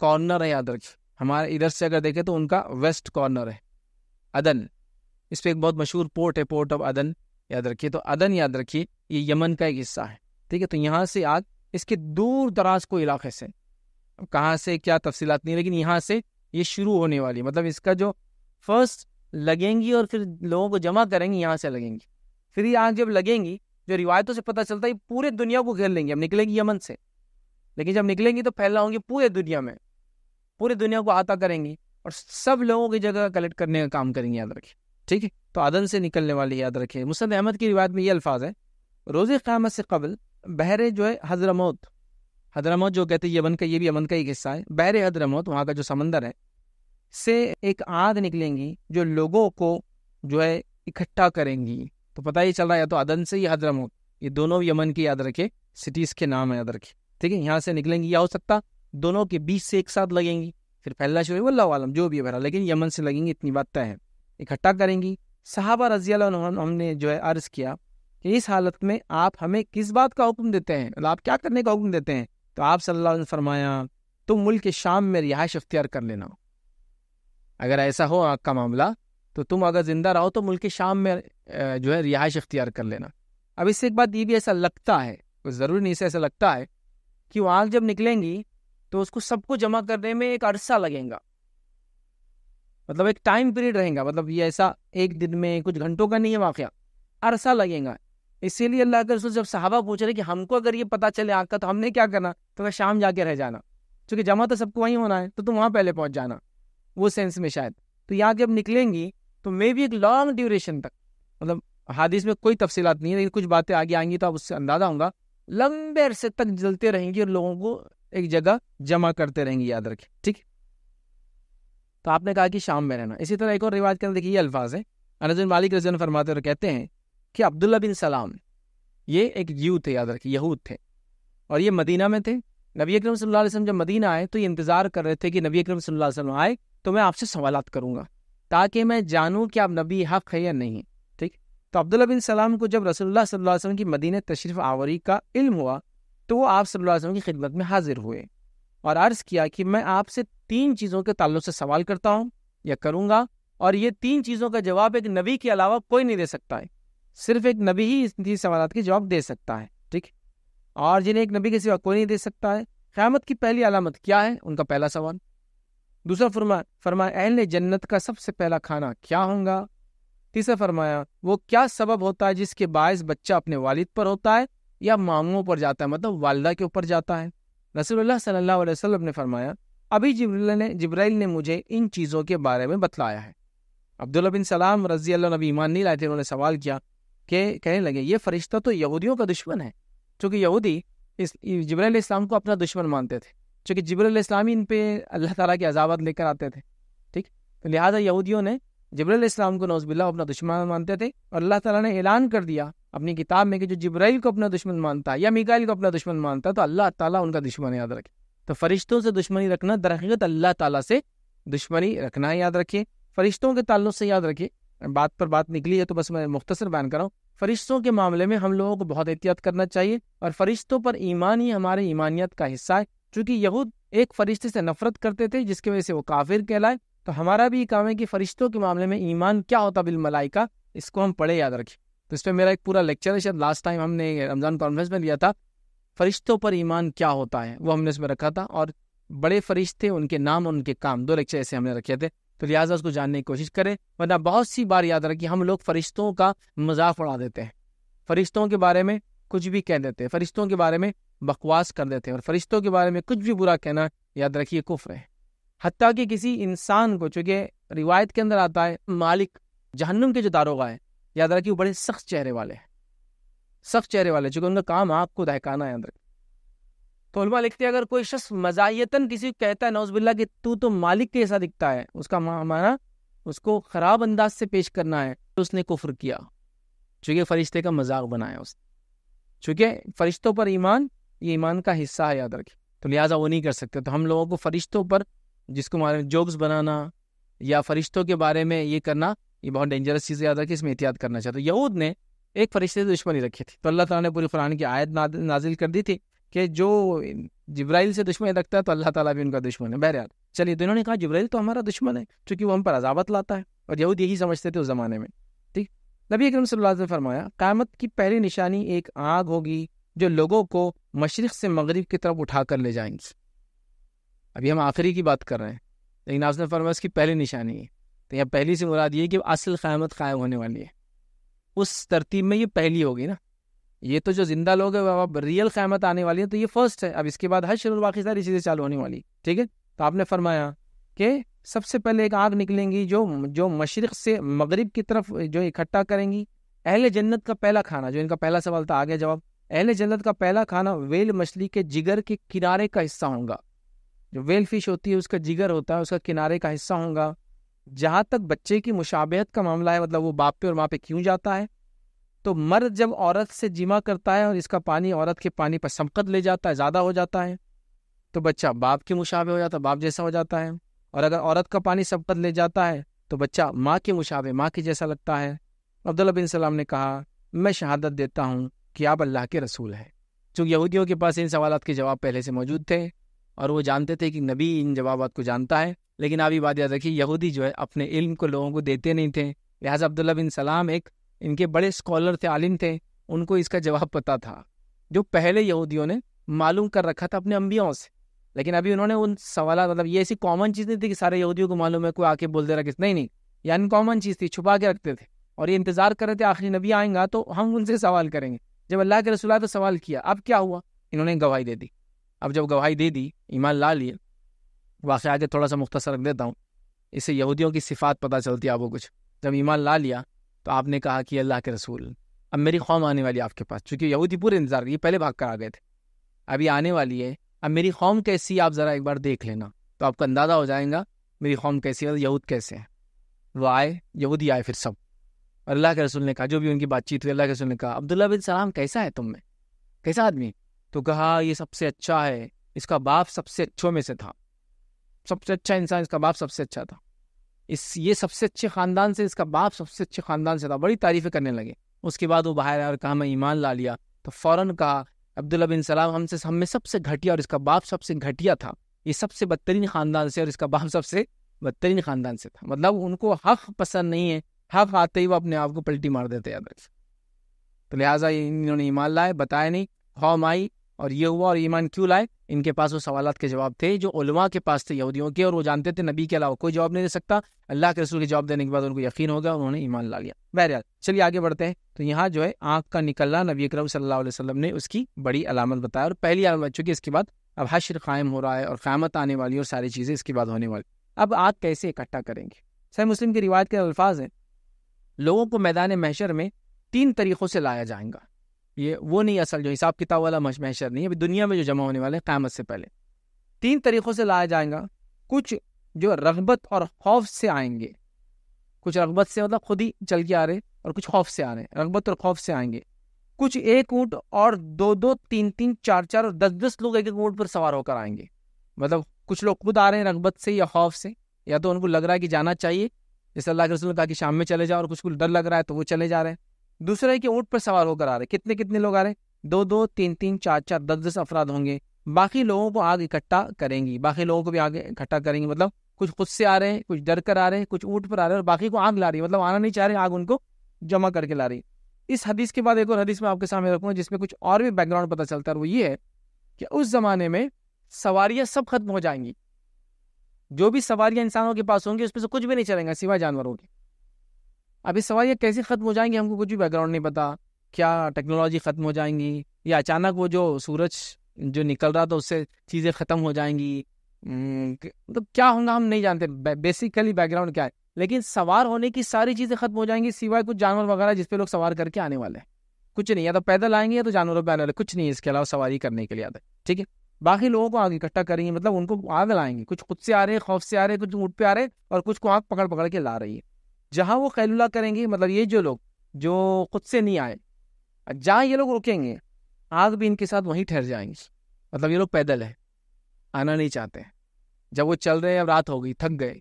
कॉर्नर है याद रखिए हमारे इधर से अगर देखें तो उनका वेस्ट कॉर्नर है अदन इस पर एक बहुत मशहूर पोर्ट है पोर्ट ऑफ अदन याद रखिए तो अदन याद रखिए ये यमन का एक हिस्सा है ठीक है तो यहाँ से आग इसके दूर दराज को इलाके से कहाँ से क्या तफसीलात नहीं लेकिन यहाँ से ये शुरू होने वाली मतलब इसका जो फर्स्ट लगेंगी और फिर लोगों को जमा करेंगी यहाँ से लगेंगी फिर ये आग जब लगेंगी जो रिवायतों से पता चलता है पूरे दुनिया को घेर लेंगे अब निकलेंगी यमन से लेकिन जब निकलेंगी तो फैला होंगी पूरे दुनिया में पूरे दुनिया को आता करेंगी और सब लोगों की जगह कलेक्ट करने का काम करेंगे याद रखिए ठीक है तो अदन से निकलने वाली याद रखें मुसद अहमद की रिवायत में ये अल्फाज है रोज़ क़्यामत से कबल बहर जो है हजरमौत हजरमौत जो कहते हैं यमन का ये भी यमन का एक हिस्सा है बहर हजरमौत वहाँ का जो समंदर है से एक आग निकलेंगी जो लोगों को जो है इकट्ठा करेंगी तो पता ही चल रहा है या तो अदन से या हजरमौत ये दोनों यमन की याद रखे सिटीज़ के नाम याद रखे ठीक है यहाँ से निकलेंगी या हो सकता दोनों के बीच से एक साथ लगेंगी फिर फैलना शुरू वल्ला आलम जो भी है भरा लेकिन यमन से लगेंगी इतनी बात तय है इकट्ठा करेंगी साहबा रजी हमने जो है अर्ज किया कि इस हालत में आप हमें किस बात का हुक्म देते हैं मतलब आप क्या करने का हुक्म देते हैं तो आप सल्लल्लाहु अलैहि फरमाया तुम मुल्क के शाम में रिहाइश अख्तियार कर लेना अगर ऐसा हो आग का मामला तो तुम अगर ज़िंदा रहो तो मुल्क शाम में जो है रिहाइश अख्तियार कर लेना अब इससे एक बात ये भी ऐसा लगता है कुछ ज़रूरी नहीं इसे ऐसा लगता है कि वो आग जब निकलेंगी तो उसको सबको जमा करने में एक अरसा लगेगा मतलब एक टाइम पीरियड रहेगा मतलब ये ऐसा एक दिन में कुछ घंटों का नहीं है वाक़ अरसा लगेगा इसीलिए अल्लाह के रसूल जब साहबा पूछ रहे कि हमको अगर ये पता चले आग का तो हमने क्या करना तो शाम जाके रह जाना क्योंकि जमा तो सबको वहीं होना है तो तुम वहाँ पहले पहुँच जाना वो सेंस में शायद तो यहाँ जब निकलेंगी तो मे भी एक लॉन्ग ड्यूरेशन तक मतलब हादिस में कोई तफसीत नहीं है लेकिन कुछ बातें आगे आएंगी तो आप उससे अंदाजा होगा लंबे अरसे तक जलते रहेंगी और लोगों को एक जगह जमा करते रहेंगे याद रखें ठीक है तो आपने कहा कि शाम में रहना इसी तरह एक और रिवाज के अंदर देखिए अल्फाज है अनजन मालिक रजन फरमाते और कहते हैं कि अब्दुल्ला बिन सलाम ये एक यू थे याद रखिए यहूद थे और ये मदीना में थे नबी अक्रम सल्लल्लाहु जब मदीना आए तो ये इंतज़ार कर रहे थे कि नबी अक्रम सल्लल्लाहु आए तो मैं आपसे सवाल करूँगा ताकि मैं जानूँ कि आप नबी हक़ है या नहीं ठीक तो अब्दुल्ला बिन सलाम को जब रसोल्ला सल्लल्लाहु की मदीन तशरीफ़ आवरी का इल्म हुआ तो वो आप सल्लल्लाहु अलैहि वसल्लम की खिदमत में हाजिर हुए और अर्ज़ किया कि मैं आपसे तीन चीज़ों के ताल्लुक से सवाल करता हूँ या करूँगा और ये तीन चीज़ों का जवाब एक नबी के अलावा कोई नहीं दे सकता है सिर्फ एक नबी ही इन सवाल के जवाब दे सकता है ठीक और जिन्हें एक नबी के सिवा कोई नहीं दे सकता है क़्यामत की पहली अलामत क्या है उनका पहला सवाल दूसरा फरमा फरमाया अहल जन्नत का सबसे पहला खाना क्या होगा तीसरा फरमाया वो क्या सबब होता है जिसके बायस बच्चा अपने वालिद पर होता है या मामों पर जाता है मतलब वालदा के ऊपर जाता है रसोल्ला सल्ला वसलम ने फरमाया अभी जिब्राइल ने जिब्राइल ने मुझे इन चीज़ों के बारे में बतलाया है अब्दुल्ला बिन सलाम रजी अल्लाह नबी ईमान नहीं लाए थे उन्होंने सवाल किया कि कहने लगे ये फरिश्ता तो यहूदियों का दुश्मन है चूँकि यहूदी इस जबरल इस्लाम को अपना दुश्मन मानते थे चूँकि जबरल इस्लाम ही इन पर अल्लाह ताला के अजावत लेकर आते थे ठीक तो लिहाजा यहूदियों ने जबरल इस्लाम को नौजबिल्ला अपना दुश्मन मानते थे और अल्लाह ताला ने ऐलान कर दिया अपनी किताब में कि जो जबराइल को अपना दुश्मन मानता है या मिकाइल को अपना दुश्मन मानता है तो अल्लाह ताला उनका दुश्मन याद रखे तो फरिश्तों से दुश्मनी रखना दरहत अल्लाह ताला से दुश्मनी रखना याद रखिए फरिश्तों के ताल्लुक से याद रखिए बात पर बात निकली है तो बस मैं मुख्तसर बयान कर रहा हूँ फरिश्तों के मामले में हम लोगों को बहुत एहतियात करना चाहिए और फरिश्तों पर ईमान ही हमारे ईमानियत का हिस्सा है चूंकि यहूद एक फरिश्ते से नफरत करते थे जिसकी वजह से वो काफिर कहलाए तो हमारा भी काम है कि फरिश्तों के मामले में ईमान क्या होता बिल का इसको हम पढ़े याद रखें तो इस पर मेरा एक पूरा लेक्चर है शायद लास्ट टाइम हमने रमज़ान कॉन्फ्रेंस में लिया था फरिश्तों पर ईमान क्या होता है वो हमने उसमें रखा था और बड़े फरिश्ते उनके नाम और उनके काम दो लेक्चर ऐसे हमने रखे थे तो लिहाजा उसको जानने की कोशिश करें वरना बहुत सी बार याद रखी हम लोग फरिश्तों का मजाक उड़ा देते हैं फरिश्तों के बारे में कुछ भी कह देते हैं फरिश्तों के बारे में बकवास कर देते हैं और फरिश्तों के बारे में कुछ भी बुरा कहना याद रखिए कुफ्र है हती कि किसी इंसान को चूंकि रिवायत के अंदर आता है मालिक जहन्नुम के जो दारोगा है याद रखिए वो बड़े सख्त चेहरे वाले हैं सख्त चेहरे वाले चूंकि उनका काम आपको दहकाना है अंदर तो लिखते हैं अगर कोई शख्स मजायतन किसी को कहता है नौजबिल्ला कि तू तो मालिक के ऐसा दिखता है उसका माना उसको ख़राब अंदाज से पेश करना है तो उसने कुफर किया चूंकि फरिश्ते का मजाक बनाया उसने चूंकि फरिश्तों पर ईमान ये ईमान का हिस्सा है याद रखें तो लिहाजा वो नहीं कर सकते तो हम लोगों को फरिश्तों पर जिसको मारे जोक्स बनाना या फरिश्तों के बारे में ये करना ये बहुत डेंजरस चीज़ याद रखें इसमें एहतियात करना चाहिए तो यहूद ने एक फरिश्ते से दुश्मनी रखी थी तो अल्लाह ताला ने पूरी कुरान की आयत नाजिल कर दी थी कि जो जब्राइल से दुश्मनी रखता है तो अल्लाह ताला भी उनका दुश्मन है बहरहाल चलिए तो इन्होंने कहा जब्राइल तो हमारा दुश्मन है क्योंकि वो हम पर अजावत लाता है और यहूद यही समझते थे उस ज़माने में ठीक नबी अक्रम सल्ला ने फरमाया क़्यामत की पहली निशानी एक आग होगी जो लोगों को मशरक़ से मगरब की तरफ उठा कर ले जाएंगी अभी हम आखिरी की बात कर रहे हैं लेकिन आपने फरमाया इसकी पहली निशानी है तो यहाँ पहली से मुराद ये कि असल क़्यामत कायम होने वाली है उस तरतीब में ये पहली होगी ना ये तो जो जिंदा लोग हैं अब रियल क़्यामत आने वाली है तो ये फर्स्ट है अब इसके बाद हर शुरू बाकी सारी चीज़ें चालू होने वाली ठीक है तो आपने फरमाया कि सबसे पहले एक आग निकलेंगी जो जो मशरक़ से मगरब की तरफ जो इकट्ठा करेंगी अहल जन्नत का पहला खाना जो इनका पहला सवाल था आगे जवाब अहल जन्नत का पहला खाना वेल मछली के जिगर के किनारे का हिस्सा होगा जो वेल फिश होती है उसका जिगर होता है उसका किनारे का हिस्सा होगा जहाँ तक बच्चे की मुशाबहत का मामला है मतलब वो बाप पे और माँ पे क्यों जाता है तो मर्द जब औरत से जिमा करता है और इसका पानी औरत के पानी पर समकत ले जाता है ज़्यादा हो जाता है तो बच्चा बाप के मुशावे हो जाता है बाप जैसा हो जाता है और अगर औरत का पानी सबकत ले जाता है तो बच्चा माँ के मुशावे माँ के जैसा लगता है अब्दुल्ला बिन सलाम ने कहा मैं शहादत देता हूँ कि आप अल्लाह के रसूल हैं चूँकि यहूदियों के पास इन सवाल के जवाब पहले से मौजूद थे और वो जानते थे कि नबी इन जवाब को जानता है लेकिन अभी बात याद रखिए यहूदी जो है अपने इल्म को लोगों को देते नहीं थे लिहाजा अब्दुल्ला बिन सलाम एक इनके बड़े स्कॉलर थे आलिम थे उनको इसका जवाब पता था जो पहले यहूदियों ने मालूम कर रखा था अपने अम्बियों से लेकिन अभी उन्होंने उन सवाल मतलब ये ऐसी कॉमन चीज़ नहीं थी कि सारे यहूदियों को मालूम है कोई आके बोल दे रहा किस नहीं नहीं ये अनकॉमन चीज़ थी छुपा के रखते थे और ये इंतज़ार कर रहे थे आखिरी नबी आएंगा तो हम उनसे सवाल करेंगे जब अल्लाह के रसुल्ला तो सवाल किया अब क्या हुआ इन्होंने गवाही दे दी अब जब गवाही दे दी ईमान ला लिए वाक़ आगे थोड़ा सा मुख्तसर रख देता हूँ इससे यहूदियों की सिफात पता चलती है आपको कुछ जब ईमान ला लिया तो आपने कहा कि अल्लाह के रसूल अब मेरी कौम आने वाली आपके पास चूँकि यहूदी पूरे इंतज़ार ये पहले भाग कर आ गए थे अभी आने वाली है अब मेरी कौम कैसी आप ज़रा एक बार देख लेना तो आपका अंदाज़ा हो जाएगा मेरी कौम कैसी है यहूद कैसे हैं वो आए यहूदी आए फिर सब अल्लाह के रसूल ने कहा जो भी उनकी बातचीत हुई अल्लाह के रसूल ने कहा अब्दुल्ला बिन सलाम कैसा है तुम में कैसा आदमी तो कहा ये सबसे अच्छा है इसका बाप सबसे अच्छों में से था सबसे अच्छा इंसान इसका बाप सबसे अच्छा था इस ये सबसे अच्छे ख़ानदान से इसका बाप सबसे अच्छे ख़ानदान से था बड़ी तारीफ़ें करने लगे उसके बाद वो बाहर आया और कहा मैं ईमान ला लिया तो फ़ौरन कहा अब्दुल्ला बिन सलाम हमसे हम में सबसे घटिया और इसका बाप सबसे घटिया था ये सबसे बदतरीन ख़ानदान से और इसका बाप सबसे बदतरीन ख़ानदान से था मतलब उनको हक़ पसंद नहीं है हक़ आते ही वो अपने आप को पलटी मार देते याद तो लिहाजा इन्होंने ईमान लाए बताया नहीं हौम आई और ये हुआ और ईमान क्यों लाए इनके पास वो सवाल के जवाब थे जो उलमा के पास थे यहूदियों के और वो जानते थे नबी के अलावा कोई जवाब नहीं दे सकता अल्लाह के रसूल के जवाब देने के बाद उनको यकीन हो गया उन्होंने ईमान ला लिया बहरहाल चलिए आगे बढ़ते हैं तो यहाँ जो है आँख का निकलना नबी करम सल्लल्लाहु अलैहि वसल्लम ने उसकी बड़ी अलामत बताया और पहली अलामत चूंकि इसके बाद अब हशर कायम हो रहा है और क़्यामत आने वाली और सारी चीज़ें इसके बाद होने वाली अब आग कैसे इकट्ठा करेंगे सही मुस्लिम की रिवायत के अल्फाज हैं लोगों को मैदान महशर में तीन तरीक़ों से लाया जाएगा ये वो नहीं असल जो हिसाब किताब वाला मशमहशर नहीं है अभी दुनिया में जो जमा होने वाले क़्यामत से पहले तीन तरीक़ों से लाया जाएगा कुछ जो रगबत और खौफ से आएंगे कुछ रगबत से मतलब खुद ही चल के आ रहे और कुछ खौफ से आ रहे हैं रगबत और खौफ से आएंगे कुछ एक ऊँट और दो दो तीन तीन चार चार और दस दस लोग एक एक ऊँट पर सवार होकर आएंगे मतलब कुछ लोग खुद आ रहे हैं रगबत से या खौफ से या तो उनको लग रहा है कि जाना चाहिए जैसे अल्लाह के रसूल कहा कि शाम में चले जाओ और कुछ को डर लग रहा है तो वो चले जा रहे हैं दूसरा है कि ऊँट पर सवार होकर आ रहे कितने कितने लोग आ रहे दो दो तीन तीन चार चार दस दस अफराद होंगे बाकी लोगों को आग इकट्ठा करेंगी बाकी लोगों को भी आग इकट्ठा करेंगे मतलब कुछ खुद से आ रहे हैं कुछ डर कर आ रहे हैं कुछ ऊँट पर आ रहे हैं और बाकी को आग ला रही है मतलब आना नहीं चाह रहे आग उनको जमा करके ला रही है इस हदीस के बाद एक और हदीस में आपके सामने रखूँगा जिसमें कुछ और भी बैकग्राउंड पता चलता है वो ये है कि उस ज़माने में सवारियाँ सब खत्म हो जाएंगी जो भी सवारियाँ इंसानों के पास होंगी उसमें से कुछ भी नहीं चलेंगे सिवाय जानवरों के अभी सवाल ये कैसे ख़त्म हो जाएंगे हमको कुछ भी बैकग्राउंड नहीं पता क्या टेक्नोलॉजी ख़त्म हो जाएंगी या अचानक वो जो सूरज जो निकल रहा था उससे चीज़ें ख़त्म हो जाएंगी तो क्या होगा हम नहीं जानते बेसिकली बैकग्राउंड क्या है लेकिन सवार होने की सारी चीज़ें ख़त्म हो जाएंगी सिवाय कुछ जानवर वगैरह जिसपे लोग सवार करके आने वाले हैं कुछ नहीं या तो पैदल आएंगे या तो जानवरों पर आने वाले कुछ नहीं इसके अलावा सवारी करने के लिए आते ठीक है बाकी लोगों को आग इकट्ठा करेंगे मतलब उनको आग लाएंगे कुछ खुद से आ रहे हैं खौफ से आ रहे हैं कुछ ऊँट पे आ रहे हैं और कुछ को आग पकड़ पकड़ के ला रही है जहाँ वो कैलुला करेंगे मतलब ये जो लोग जो खुद से नहीं आए जहाँ ये लोग रुकेंगे आग भी इनके साथ वहीं ठहर जाएंगे मतलब ये लोग पैदल है आना नहीं चाहते जब वो चल रहे अब रात हो गई थक गए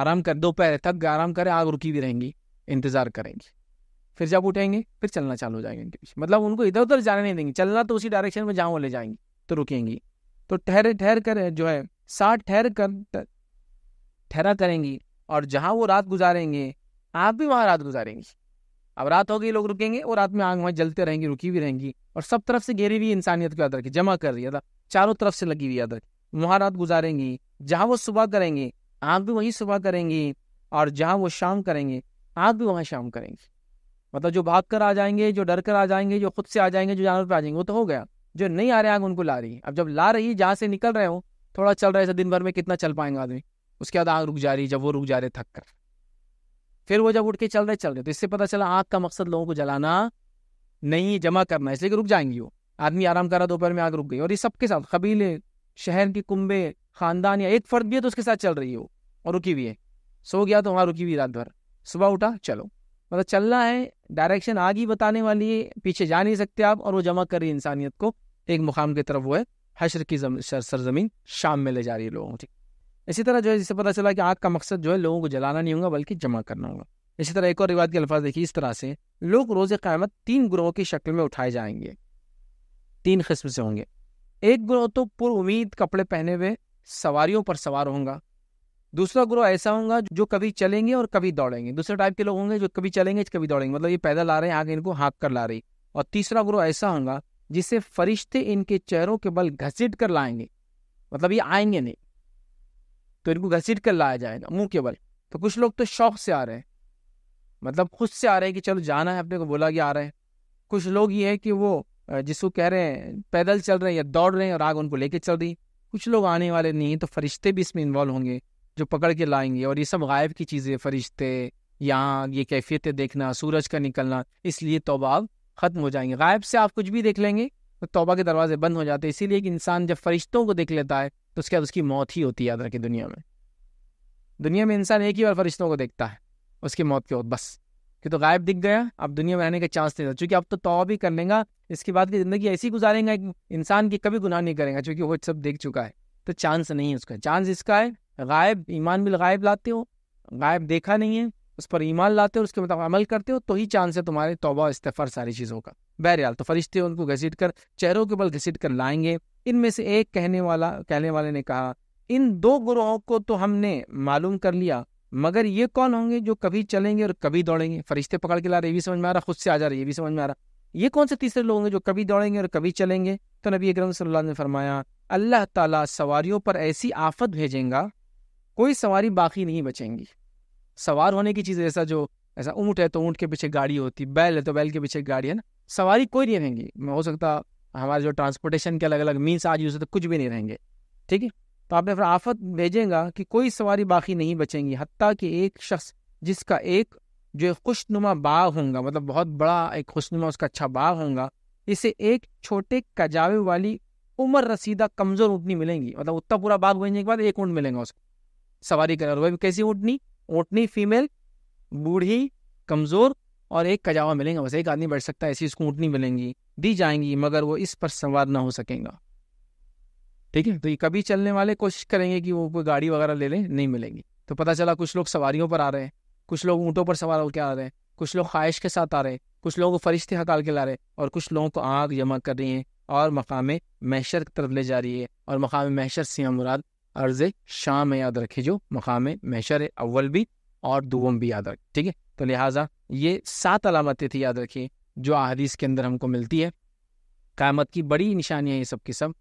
आराम कर दोपहर थक गए आराम करें आग रुकी भी रहेंगी इंतज़ार करेंगी फिर जब उठेंगे फिर चलना चालू हो जाएंगे इनके पीछे मतलब उनको इधर उधर जाने नहीं देंगे चलना तो उसी डायरेक्शन में जहाँ वो ले जाएंगी तो रुकेंगी तो ठहरे ठहर कर जो है साथ ठहर कर ठहरा करेंगी और जहाँ वो रात गुजारेंगे आप भी वहाँ रात गुजारेंगे अब रात होगी लोग रुकेंगे और रात में आग वहाँ जलते रहेंगी रुकी हुई रहेंगी और सब तरफ से घेरी हुई इंसानियत को याद रखी जमा कर रही है मतलब चारों तरफ से लगी हुई याद रखी वहाँ रात गुजारेंगी जहाँ वो सुबह करेंगे आप भी वहीं सुबह करेंगी और जहाँ वो शाम करेंगे आप भी वहाँ शाम करेंगे मतलब जो भाग कर आ जाएंगे जो डर कर आ जाएंगे जो खुद से आ जाएंगे जो जानवर पे आ जाएंगे वो तो हो गया जो नहीं आ रहे आग उनको ला रही है अब जब ला रही है जहाँ से निकल रहे हो थोड़ा चल रहा है दिन भर में कितना चल पाएंगे आदमी उसके बाद आग रुक जा रही जब वो रुक जा रहे थक कर फिर वो जब उठ के चल रहे चल रहे तो इससे पता चला आग का मकसद लोगों को जलाना नहीं जमा करना इसलिए कि रुक जाएंगी वो आदमी आराम कर रहा दोपहर में आग रुक गई और ये सबके साथ कबीले शहर के कुंबे खानदान या एक फर्द भी है तो उसके साथ चल रही है वो और रुकी हुई है सो गया तो वहाँ रुकी हुई रात भर सुबह उठा चलो मतलब चलना है डायरेक्शन आग ही बताने वाली है पीछे जा नहीं सकते आप और वो जमा कर रही इंसानियत को एक मुकाम की तरफ वो है हशर की सरजमीन शाम में ले जा रही है लोगों ठीक इसी तरह जो है जिससे पता चला कि आग का मकसद जो है लोगों को जलाना नहीं होगा बल्कि जमा करना होगा इसी तरह एक और रिवाज के अल्फाज देखिए इस तरह से लोग रोज़ क़्यामत तीन ग्रोहों की शक्ल में उठाए जाएंगे तीन किस्म से होंगे एक ग्रोह तो पुर उम्मीद कपड़े पहने हुए सवारियों पर सवार होगा दूसरा ग्रोह ऐसा होगा जो कभी चलेंगे और कभी दौड़ेंगे दूसरे टाइप के लोग होंगे जो कभी चलेंगे कभी दौड़ेंगे मतलब ये पैदल आ रहे हैं आगे इनको हाँक कर ला रही और तीसरा ग्रोह ऐसा होगा जिसे फरिश्ते इनके चेहरों के बल घसीट कर लाएंगे मतलब ये आएंगे नहीं तो इनको घसीट कर लाया जाए ना मुंह के बल तो कुछ लोग तो शौक से आ रहे हैं मतलब खुद से आ रहे हैं कि चलो जाना है अपने को बोला कि आ रहे हैं कुछ लोग ये है कि वो जिसको कह रहे हैं पैदल चल रहे हैं या दौड़ रहे हैं और आग उनको लेके चल रही कुछ लोग आने वाले नहीं तो फरिश्ते भी इसमें इन्वॉल्व होंगे जो पकड़ के लाएंगे और ये सब गायब की चीज़ें फरिश्ते यहाँ ये कैफियतें देखना सूरज का निकलना इसलिए तोबा अब ख़त्म हो जाएंगे गायब से आप कुछ भी देख लेंगे तो तोबा के दरवाजे बंद हो जाते हैं इसीलिए कि इंसान जब फरिश्तों को देख लेता है तो उसके बाद उसकी मौत ही होती है याद रखें दुनिया में दुनिया में इंसान एक ही बार फरिश्तों को देखता है उसकी मौत के बस क्यों तो गायब दिख गया अब दुनिया में रहने का चांस नहीं था चूँकि अब तो तोबा भी कर लेगा इसके बाद की ज़िंदगी ऐसी एक इंसान की कभी गुनाह नहीं करेगा चूंकि वो सब देख चुका है तो चांस नहीं है उसका चांस इसका है गायब ईमान बिल गायब लाते हो गायब देखा नहीं है उस पर ईमान लाते हो उसके मतलब अमल करते हो तो ही चांस है तुम्हारे तोबा इस्तफार सारी चीज़ों का बहरहाल तो फरिश्ते उनको घसीट कर चेहरों के बल घसीट कर लाएंगे इनमें से एक कहने वाला कहने वाले ने कहा इन दो गुरुओं को तो हमने मालूम कर लिया मगर ये कौन होंगे जो कभी चलेंगे और कभी दौड़ेंगे फरिश्ते पकड़ के ला रहे ये भी समझ में आ रहा खुद से आ जा रहा है ये भी समझ में आ रहा ये कौन से तीसरे लोग होंगे जो कभी दौड़ेंगे और कभी चलेंगे तो नबी अकरम सल्लल्लाहु अलैहि ने फरमाया अल्लाह ताला सवारियों पर ऐसी आफत भेजेगा कोई सवारी बाकी नहीं बचेंगी सवार होने की चीज़ ऐसा जो ऐसा ऊँट है तो ऊँट के पीछे गाड़ी होती बैल है तो बैल के पीछे गाड़ी है ना सवारी कोई नहीं रहेंगी हो सकता हमारे जो ट्रांसपोर्टेशन के अलग अलग मीन्स आज यूज़ होते कुछ भी नहीं रहेंगे ठीक है तो आपने फिर आफत भेजेगा कि कोई सवारी बाकी नहीं बचेंगी हती कि एक शख्स जिसका एक जो खुशनुमा बाग होगा मतलब बहुत बड़ा एक खुशनुमा उसका अच्छा बाग होगा इसे एक छोटे कजावे वाली उम्र रसीदा कमज़ोर ऊँटनी मिलेंगी मतलब उतना पूरा बाग भेजने के बाद एक ऊँट मिलेगा उसको सवारी करेगा वह भी कैसी ऊँटनी ऊँटनी फीमेल बूढ़ी कमज़ोर और एक कजावा मिलेगा बस एक आदमी बैठ सकता है ऐसी स्कूटनी मिलेंगी दी जाएंगी मगर वो इस पर सवार ना हो सकेगा ठीक है तो ये कभी चलने वाले कोशिश करेंगे कि वो कोई गाड़ी वगैरह ले लें नहीं मिलेंगी तो पता चला कुछ लोग सवारियों पर आ रहे हैं कुछ लोग ऊँटों पर सवार होकर आ रहे हैं कुछ लोग ख्वाहिश के साथ आ रहे हैं कुछ लोगों को फरिश्ते हकाल के ला रहे हैं और कुछ लोगों को आग जमा कर रही है और मकाम मैशर की तरफ ले जा रही है और मकाम मैशर से मुराद अर्ज शाम याद रखे जो मकाम मैशर अव्वल भी और दुवम भी याद रखें ठीक है तो लिहाजा ये सात अलामतें थी याद रखिए जो अहदीस के अंदर हमको मिलती है क़्यामत की बड़ी निशानियाँ ये सब की सब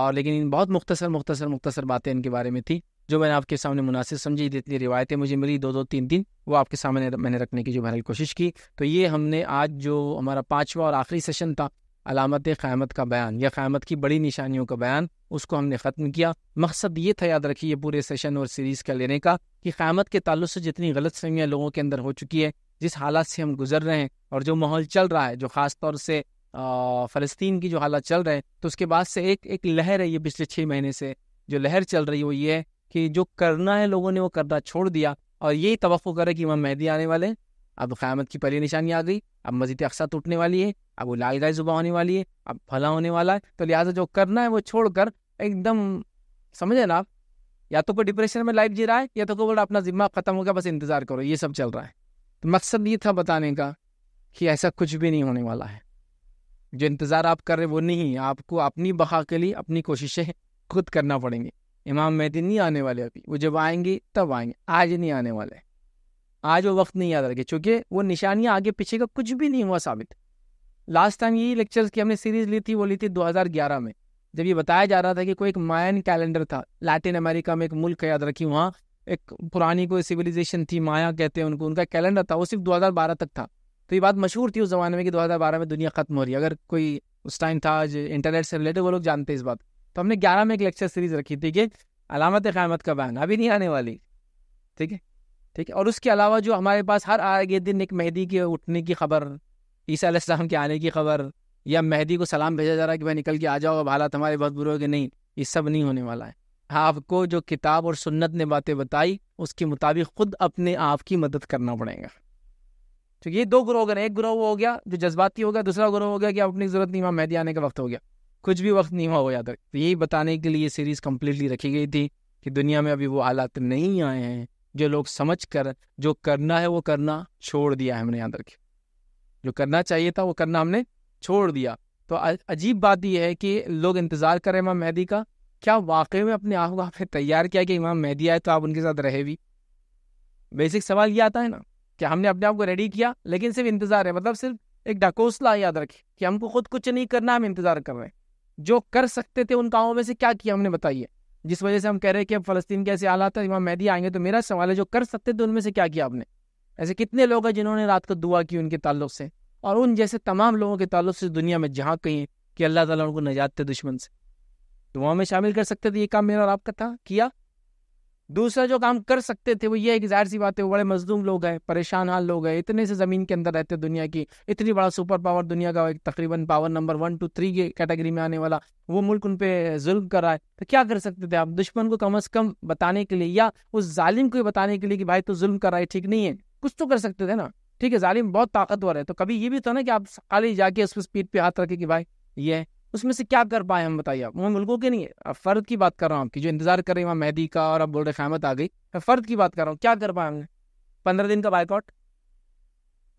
और लेकिन इन बहुत मुख्तसर मुख्तसर मुख्तसर बातें इनके बारे में थी जो मैंने आपके सामने मुनासिब समझी जितनी रिवायतें मुझे मिली दो दो तीन दिन वो आपके सामने मैंने रखने की जो बहरहाल कोशिश की तो ये हमने आज जो हमारा पाँचवा और आखिरी सेशन था अलामत क़्यामत का बयान या क़्यामत की बड़ी निशानियों का बयान उसको हमने ख़त्म किया मकसद ये था याद रखिए पूरे सेशन और सीरीज़ का लेने का कि क़्यामत के तल्ल से जितनी गलत फहमियाँ लोगों के अंदर हो चुकी है जिस हालात से हम गुजर रहे हैं और जो माहौल चल रहा है जो ख़ास तौर से फ़लस्तीन की जो हालात चल रहे हैं तो उसके बाद से एक एक लहर है ये पिछले छः महीने से जो लहर चल रही है वो ये है कि जो करना है लोगों ने वो करना छोड़ दिया और यही तो करे कि इमाम मेहदी आने वाले अब क़्यामत की पहली निशानी आ गई अब मजीद अक्सा टूटने वाली है अब वो लाल गाय सुबह होने वाली है अब फला होने वाला है तो लिहाजा जो करना है वो छोड़कर एकदम समझे ना आप या तो कोई डिप्रेशन में लाइफ जी रहा है या तो कोई बोला अपना जिम्मा खत्म हो गया बस इंतज़ार करो ये सब चल रहा है तो मकसद ये था बताने का कि ऐसा कुछ भी नहीं होने वाला है जो इंतज़ार आप कर रहे वो नहीं आपको अपनी बहा के लिए अपनी कोशिशें खुद करना पड़ेंगे इमाम मेहदी नहीं आने वाले अभी वो जब आएंगे तब आएंगे आज नहीं आने वाले आज वो वक्त नहीं याद रखे चूंकि वो निशानियां आगे पीछे का कुछ भी नहीं हुआ साबित लास्ट टाइम यही लेक्चर्स की हमने सीरीज ली थी वो ली थी 2011 में जब ये बताया जा रहा था कि कोई एक मायन कैलेंडर था लैटिन अमेरिका में एक मुल्क याद रखी वहाँ एक पुरानी कोई सिविलाइजेशन थी माया कहते हैं उनको उनका कैलेंडर था वो सिर्फ 2012 तक था तो ये बात मशहूर थी उस ज़माने में कि 2012 में दुनिया खत्म हो रही है अगर कोई उस टाइम था आज इंटरनेट से रिलेटेड वो लोग जानते इस बात तो हमने ग्यारह में एक लेक्चर सीरीज रखी थी कि अलामत क़्यामत का बयान अभी नहीं आने वाली ठीक है ठीक है और उसके अलावा जो हमारे पास हर आगे दिन एक मेहदी के उठने की खबर ईसा के आने की खबर या मेहदी को सलाम भेजा जा रहा है कि भाई निकल के आ जाओ अब हालात हमारे बहुत बुरे हो गए नहीं ये सब नहीं होने वाला है आपको जो किताब और सुन्नत ने बातें बताई उसके मुताबिक खुद अपने आप की मदद करना पड़ेगा तो ये दो ग्रोह हो गए एक ग्रोह वो हो गया जो जज्बाती हो गया दूसरा ग्रोह हो गया कि अपनी जरूरत नहीं हुआ मेहदी आने का वक्त हो गया कुछ भी वक्त नहीं हुआ हो जाता तो यही बताने के लिए सीरीज़ कम्प्लीटली रखी गई थी कि दुनिया में अभी वो हालात नहीं आए हैं जो लोग समझ कर जो करना है वो करना छोड़ दिया है हमने याद रखे जो करना चाहिए था वो करना हमने छोड़ दिया तो अजीब बात यह है कि लोग इंतज़ार कर रहे हैं इमाम मेहदी का क्या वाकई में अपने आप आपने तैयार किया कि इमाम मेहदी आए तो आप उनके साथ रहे भी बेसिक सवाल ये आता है ना कि हमने अपने आप को रेडी किया लेकिन सिर्फ इंतज़ार है मतलब सिर्फ एक डकोसला याद रखे कि हमको खुद कुछ नहीं करना हम इंतज़ार कर रहे हैं जो कर सकते थे उन कामों में से क्या किया हमने बताइए जिस वजह से हम कह रहे हैं कि अब फलस्तीन के ऐसे हालात है इमाम मेहदी आएंगे तो मेरा सवाल है जो कर सकते थे उनमें से क्या किया आपने ऐसे कितने लोग हैं जिन्होंने रात को दुआ की उनके ताल्लुक से और उन जैसे तमाम लोगों के ताल्लुक से दुनिया में जहाँ कहीं कि अल्लाह ताला उनको नजात थे दुश्मन से दुआ तो में शामिल कर सकते थे ये काम मेरा और आपका था किया दूसरा जो काम कर सकते थे वो ये एक जाहिर सी बात है वो बड़े मजदूम लोग हैं परेशान हाल लोग हैं इतने से ज़मीन के अंदर रहते दुनिया की इतनी बड़ा सुपर पावर दुनिया का एक तकरीबन power number one two three के कैटेगरी में आने वाला वो मुल्क उन पर जुल्म कर रहा है तो क्या कर सकते थे आप दुश्मन को कम अज़ कम बताने के लिए या उस जालिम को बताने के लिए कि भाई तो जुल्म कर रहा है ठीक नहीं है कुछ तो कर सकते थे ना ठीक है जालिम बहुत ताकतवर है तो कभी ये भी तो ना कि आप खाली जाके उस स्पीड पे हाथ रखे कि भाई ये उसमें से क्या कर पाए हम बताइए आप वो मुल्कों के नहीं है फ़र्द की बात कर रहा हूँ आपकी जो इंतजार कर रही है वहाँ मेहदी का और अब बोल रहे खैमत आ गई मैं फ़र्द की बात कर रहा हूँ क्या कर पाए हमने पंद्रह दिन का बाइकआउट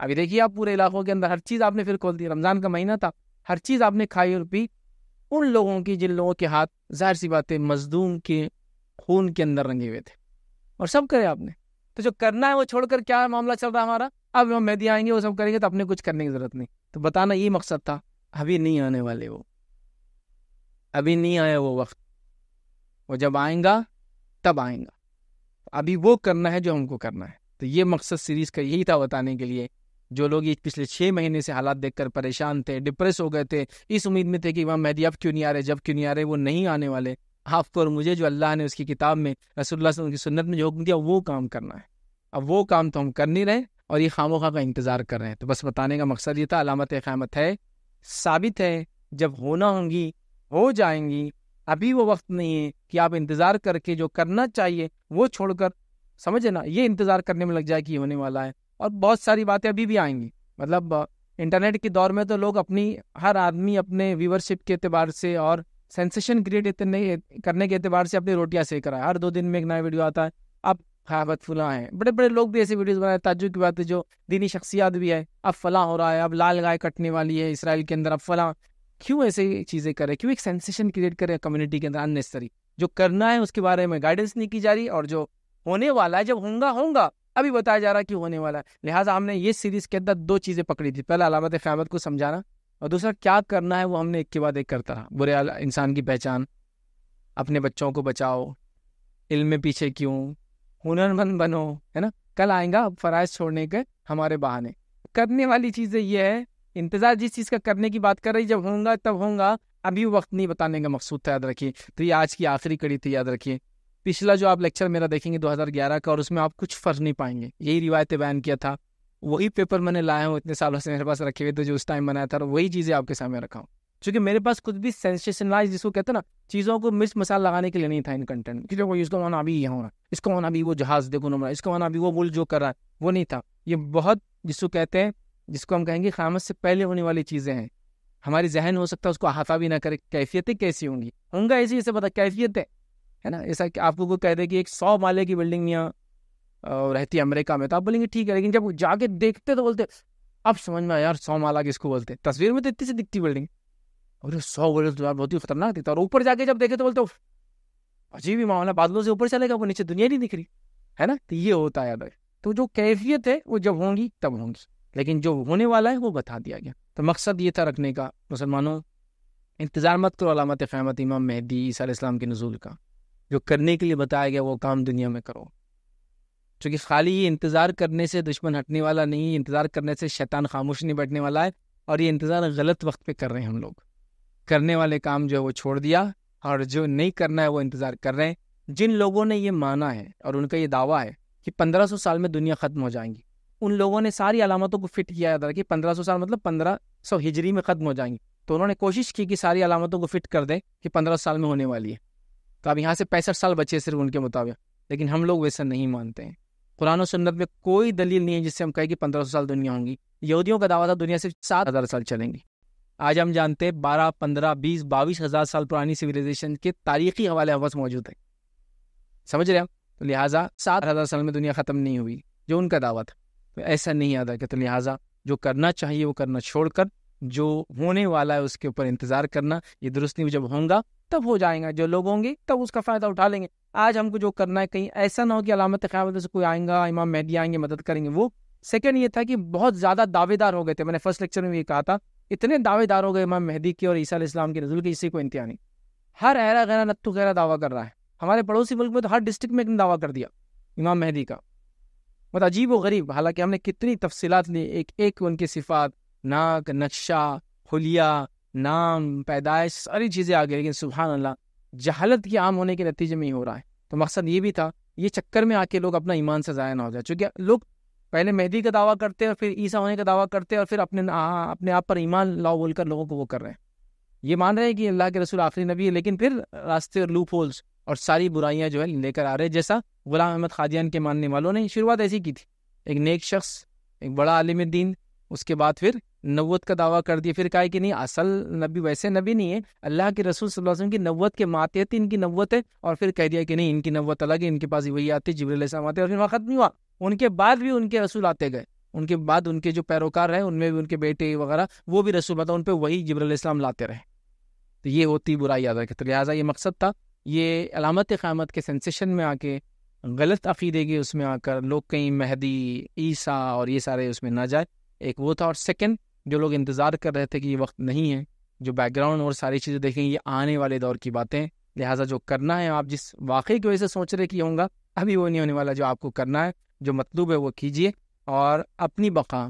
अभी देखिए आप पूरे इलाकों के अंदर हर चीज़ आपने फिर खोल दी रमज़ान का महीना था हर चीज़ आपने खाई और पी उन लोगों की जिन लोगों के हाथ जाहिर सी बातें मजदूम के खून के अंदर रंगे हुए थे और सब करे आपने तो जो करना है वो छोड़कर क्या मामला चल रहा है हमारा अब हम मेहदी आएंगे वो सब करेंगे तो अपने कुछ करने की जरूरत नहीं तो बताना ये मकसद था अभी नहीं आने वाले वो अभी नहीं आया वो वक्त वो जब आएगा तब आएगा अभी वो करना है जो हमको करना है तो ये मकसद सीरीज का यही था बताने के लिए जो लोग ये पिछले छह महीने से हालात देखकर परेशान थे डिप्रेस हो गए थे इस उम्मीद में थे कि वहां मेहदी अब क्यों नहीं आ रहे जब क्यों नहीं आ रहे वो नहीं आने वाले आपको और मुझे जो अल्लाह ने उसकी किताब में रसोल्ला की सुन्नत में जो हुक्म दिया वो काम करना है अब वो काम तो हम कर नहीं रहे और ये ख़ामोखा का इंतज़ार कर रहे हैं तो बस बताने का मकसद ये था अलामत क़्यामत है साबित है जब होना होंगी हो जाएंगी अभी वो वक्त नहीं है कि आप इंतज़ार करके जो करना चाहिए वो छोड़कर समझे ना ये इंतज़ार करने में लग जाए कि होने वाला है और बहुत सारी बातें अभी भी आएंगी मतलब इंटरनेट के दौर में तो लोग अपनी हर आदमी अपने व्यूवरशिप के अतबार से और सेंसेशन क्रिएट इतने करने के अतबार से अपनी रोटियाँ सेक रहा है हर दो दिन में एक नया वीडियो आता है अब खैबत फुला है बड़े बड़े लोग भी ऐसे वीडियोज बनाए ताजु की बात है जो दीनी शख्सियात भी है अब फला हो रहा है अब लाल गाय कटने वाली है इसराइल के अंदर अब फला क्यों ऐसे चीज़ें करें क्यों एक सेंसेशन क्रिएट करें कम्युनिटी के अंदर अननेसरी जो करना है उसके बारे में गाइडेंस नहीं की जा रही और जो होने वाला है जब होंगे होंगे अभी बताया जा रहा है कि होने वाला है लिहाजा हमने ये सीरीज़ के अंदर दो चीज़ें पकड़ी थी पहला अलामत क़्यामत को समझाना और दूसरा क्या करना है वो हमने एक के बाद एक करता रहा बुरे इंसान की पहचान अपने बच्चों को बचाओ इल्म में पीछे क्यों हुनरमंद बनो है ना कल आएगा फ़राइज छोड़ने के हमारे बहाने करने वाली चीज़ें ये है इंतज़ार जिस चीज़ का करने की बात कर रही जब होगा तब होगा अभी वक्त नहीं बताने का मकसूद था याद रखिए तो ये आज की आखिरी कड़ी थी याद रखिए पिछला जो आप लेक्चर मेरा देखेंगे 2011 का और उसमें आप कुछ फर्ज नहीं पाएंगे यही रिवायतें बयान किया था वही पेपर मैंने लाया हूँ इतने सालों से मेरे पास रखे हुए थे जो उस टाइम बनाया था और वही चीज़ें आपके सामने रखा हूँ क्योंकि मेरे पास कुछ भी सेंसेशनलाइज जिसको कहते हैं ना चीज़ों को मिस मसाल लगाने के लिए नहीं था इन कंटेंट कि देखो इसको होना अभी यहाँ हो रहा है इसका होना अभी वो जहाज़ देखो नंबर इसको होना अभी वो बोल जो कर रहा है वो नहीं था ये बहुत जिसको कहते हैं जिसको हम कहेंगे खामत से पहले होने वाली चीज़ें हैं हमारी जहन हो सकता है उसको अहाता भी ना करे कैफियतें कैसी होंगी होंगे ऐसी इसे पता कैफियत है ना ऐसा आपको कोई कह दे कि एक सौ माले की बिल्डिंग यहाँ रहती है अमेरिका में तो आप बोलेंगे ठीक है लेकिन जब जाके देखते तो बोलते अब समझ में यार सौ माला किसको बोलते हैं तस्वीर में तो इतनी सी दिखती बिल्डिंग और सौ बोले तो यार बहुत ही खतरनाक दिखता और ऊपर जाके जब देखे तो बोलते अजीब ही मामला बादलों से ऊपर चलेगा वो नीचे दुनिया नहीं दिख रही है ना तो ये होता है यार तो जो कैफियत है वो जब होंगी तब होंगी लेकिन जो होने वाला है वो बता दिया गया तो मकसद ये था रखने का मुसलमानों इंतज़ार मत करो अलामत फ़हमत इमाम मेहदी ईसा इस्लाम के नजूल का जो करने के लिए बताया गया वो काम दुनिया में करो क्योंकि खाली ये इंतज़ार करने से दुश्मन हटने वाला नहीं इंतज़ार करने से शैतान खामोश नहीं बैठने वाला है और ये इंतज़ार गलत वक्त पे कर रहे हैं हम लोग करने वाले काम जो है वो छोड़ दिया और जो नहीं करना है वो इंतज़ार कर रहे हैं जिन लोगों ने ये माना है और उनका ये दावा है कि सौ साल में दुनिया ख़त्म हो जाएंगी उन लोगों ने सारी अलामतों को फिट किया था कि सौ साल मतलब पंद्रह सौ हिजरी में ख़त्म हो जाएंगी तो उन्होंने कोशिश की कि सारी अलामतों को फिट कर दें कि पंद्रह साल में होने वाली है तो अब यहाँ से पैंसठ साल बचे सिर्फ उनके मुताबिक लेकिन हम लोग वैसा नहीं मानते हैं कुरान और सुन्नत में कोई दलील नहीं है जिससे हम कहें कि पंद्रह सौ साल दुनिया होंगी यहूदियों का दावा था दुनिया सिर्फ सात हज़ार साल चलेंगी आज हम जानते हैं बारह पंद्रह बीस बाईस हज़ार साल पुरानी सिविलाइजेशन के तारीखी हवाले अवस मौजूद है समझ रहे हम तो लिहाजा सात हज़ार साल में दुनिया ख़त्म नहीं हुई जो उनका दावा था तो ऐसा नहीं आता कि तो लिहाजा जो करना चाहिए वो करना छोड़कर जो होने वाला है उसके ऊपर इंतज़ार करना ये दुरुस्त नहीं जब होगा तब हो जाएगा जो लोग होंगे तब उसका फ़ायदा उठा लेंगे आज हमको जो करना है कहीं ऐसा ना हो कि अलामत क़्यामत से कोई आएगा इमाम मेहदी आएंगे मदद करेंगे वो सेकेंड ये था कि बहुत ज़्यादा दावेदार हो गए थे मैंने फर्स्ट लेक्चर में ये कहा था इतने दावेदार हो गए इमाम मेहदी के और ईसा इस्लाम के रजूल के इसी को इंतहा नहीं हर अहरा गहरा नत्तु गहरा दावा कर रहा है हमारे पड़ोसी मुल्क में तो हर डिस्ट्रिक्ट में एक दावा कर दिया इमाम मेहदी का मतलब अजीब व गरीब हालांकि हमने कितनी तफसीत ली एक एक उनकी सिफात नाक नक्शा खुलिया नाम पैदाइश सारी चीज़ें आ गई लेकिन सुबहान अल्लाह जहालत के आम होने के नतीजे में ही हो रहा है तो मकसद ये भी था ये चक्कर में आके लोग अपना ईमान से ज़ाया ना हो जाए चूँकि लोग पहले मेहदी का दावा करते हैं और फिर ईसा होने का दावा करते हैं और फिर अपने आ, अपने आप पर ईमान लाओ बोलकर लोगों को वो कर रहे हैं ये मान रहे हैं कि अल्लाह के रसूल आखिरी नबी है लेकिन फिर रास्ते और लूप होल्स और सारी बुराइयाँ जो है लेकर आ रहे हैं जैसा गुलाम अहमद खादियान के मानने वालों ने शुरुआत ऐसी की थी एक नेक शख्स एक बड़ा आलिम दीन उसके बाद फिर नवत का दावा कर दिया फिर कहा कि नहीं असल नबी वैसे नबी नहीं है अल्लाह के रसूल वसल्लम की नवत के माते थे इनकी नवत है और फिर कह दिया कि नहीं इनकी नवत अलग है इनके पास वही आते जबरसम आते और फिर वहाँ खत्म हुआ उनके बाद भी उनके रसूल आते गए उनके बाद उनके जो पैरोकार रहे उनमें भी उनके बेटे वगैरह वो भी रसूल बता उन पर वही इस्लाम लाते रहे तो ये होती बुराई याद रखे तो लिहाजा ये मकसद था ये अलामत क़्यामत के सेंसेशन में आके गलत अकीदे के उसमें आकर लोग कहीं मेहदी ईसा और ये सारे उसमें ना जाए एक वो था और सेकंड जो लोग इंतज़ार कर रहे थे कि ये वक्त नहीं है जो बैकग्राउंड और सारी चीज़ें देखें ये आने वाले दौर की बातें लिहाजा जो करना है आप जिस वाकई की वजह से सोच रहे कि होंगे अभी वो नहीं होने वाला जो आपको करना है जो मतलूब है वो कीजिए और अपनी बका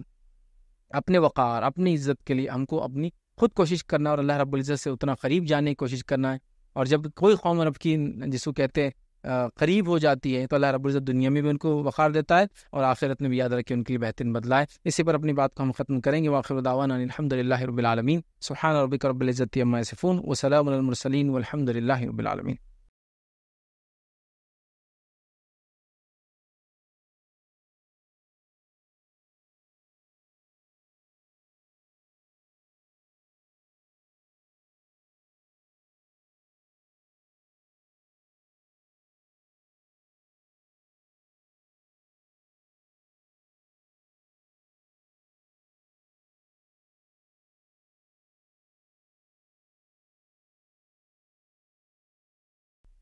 अपने वक़ार अपनी इज़्ज़त के लिए हमको अपनी खुद कोशिश करना और अल्लाह रब्ज़त से उतना करीब जाने की कोशिश करना है और जब कोई कौम रब की जिसको कहते हैं करीब हो जाती है तो अल्लाह रबुल्ज़त दुनिया में भी उनको बखार देता है और आखिरत में भी याद रखे उनके लिए बेहतरीन बदला है इसी पर अपनी बात को हम ख़त्म करेंगे वाखिर अलहमदिल्ला सुहान रबिक अम्मा सिफ़ून वसलमसलिन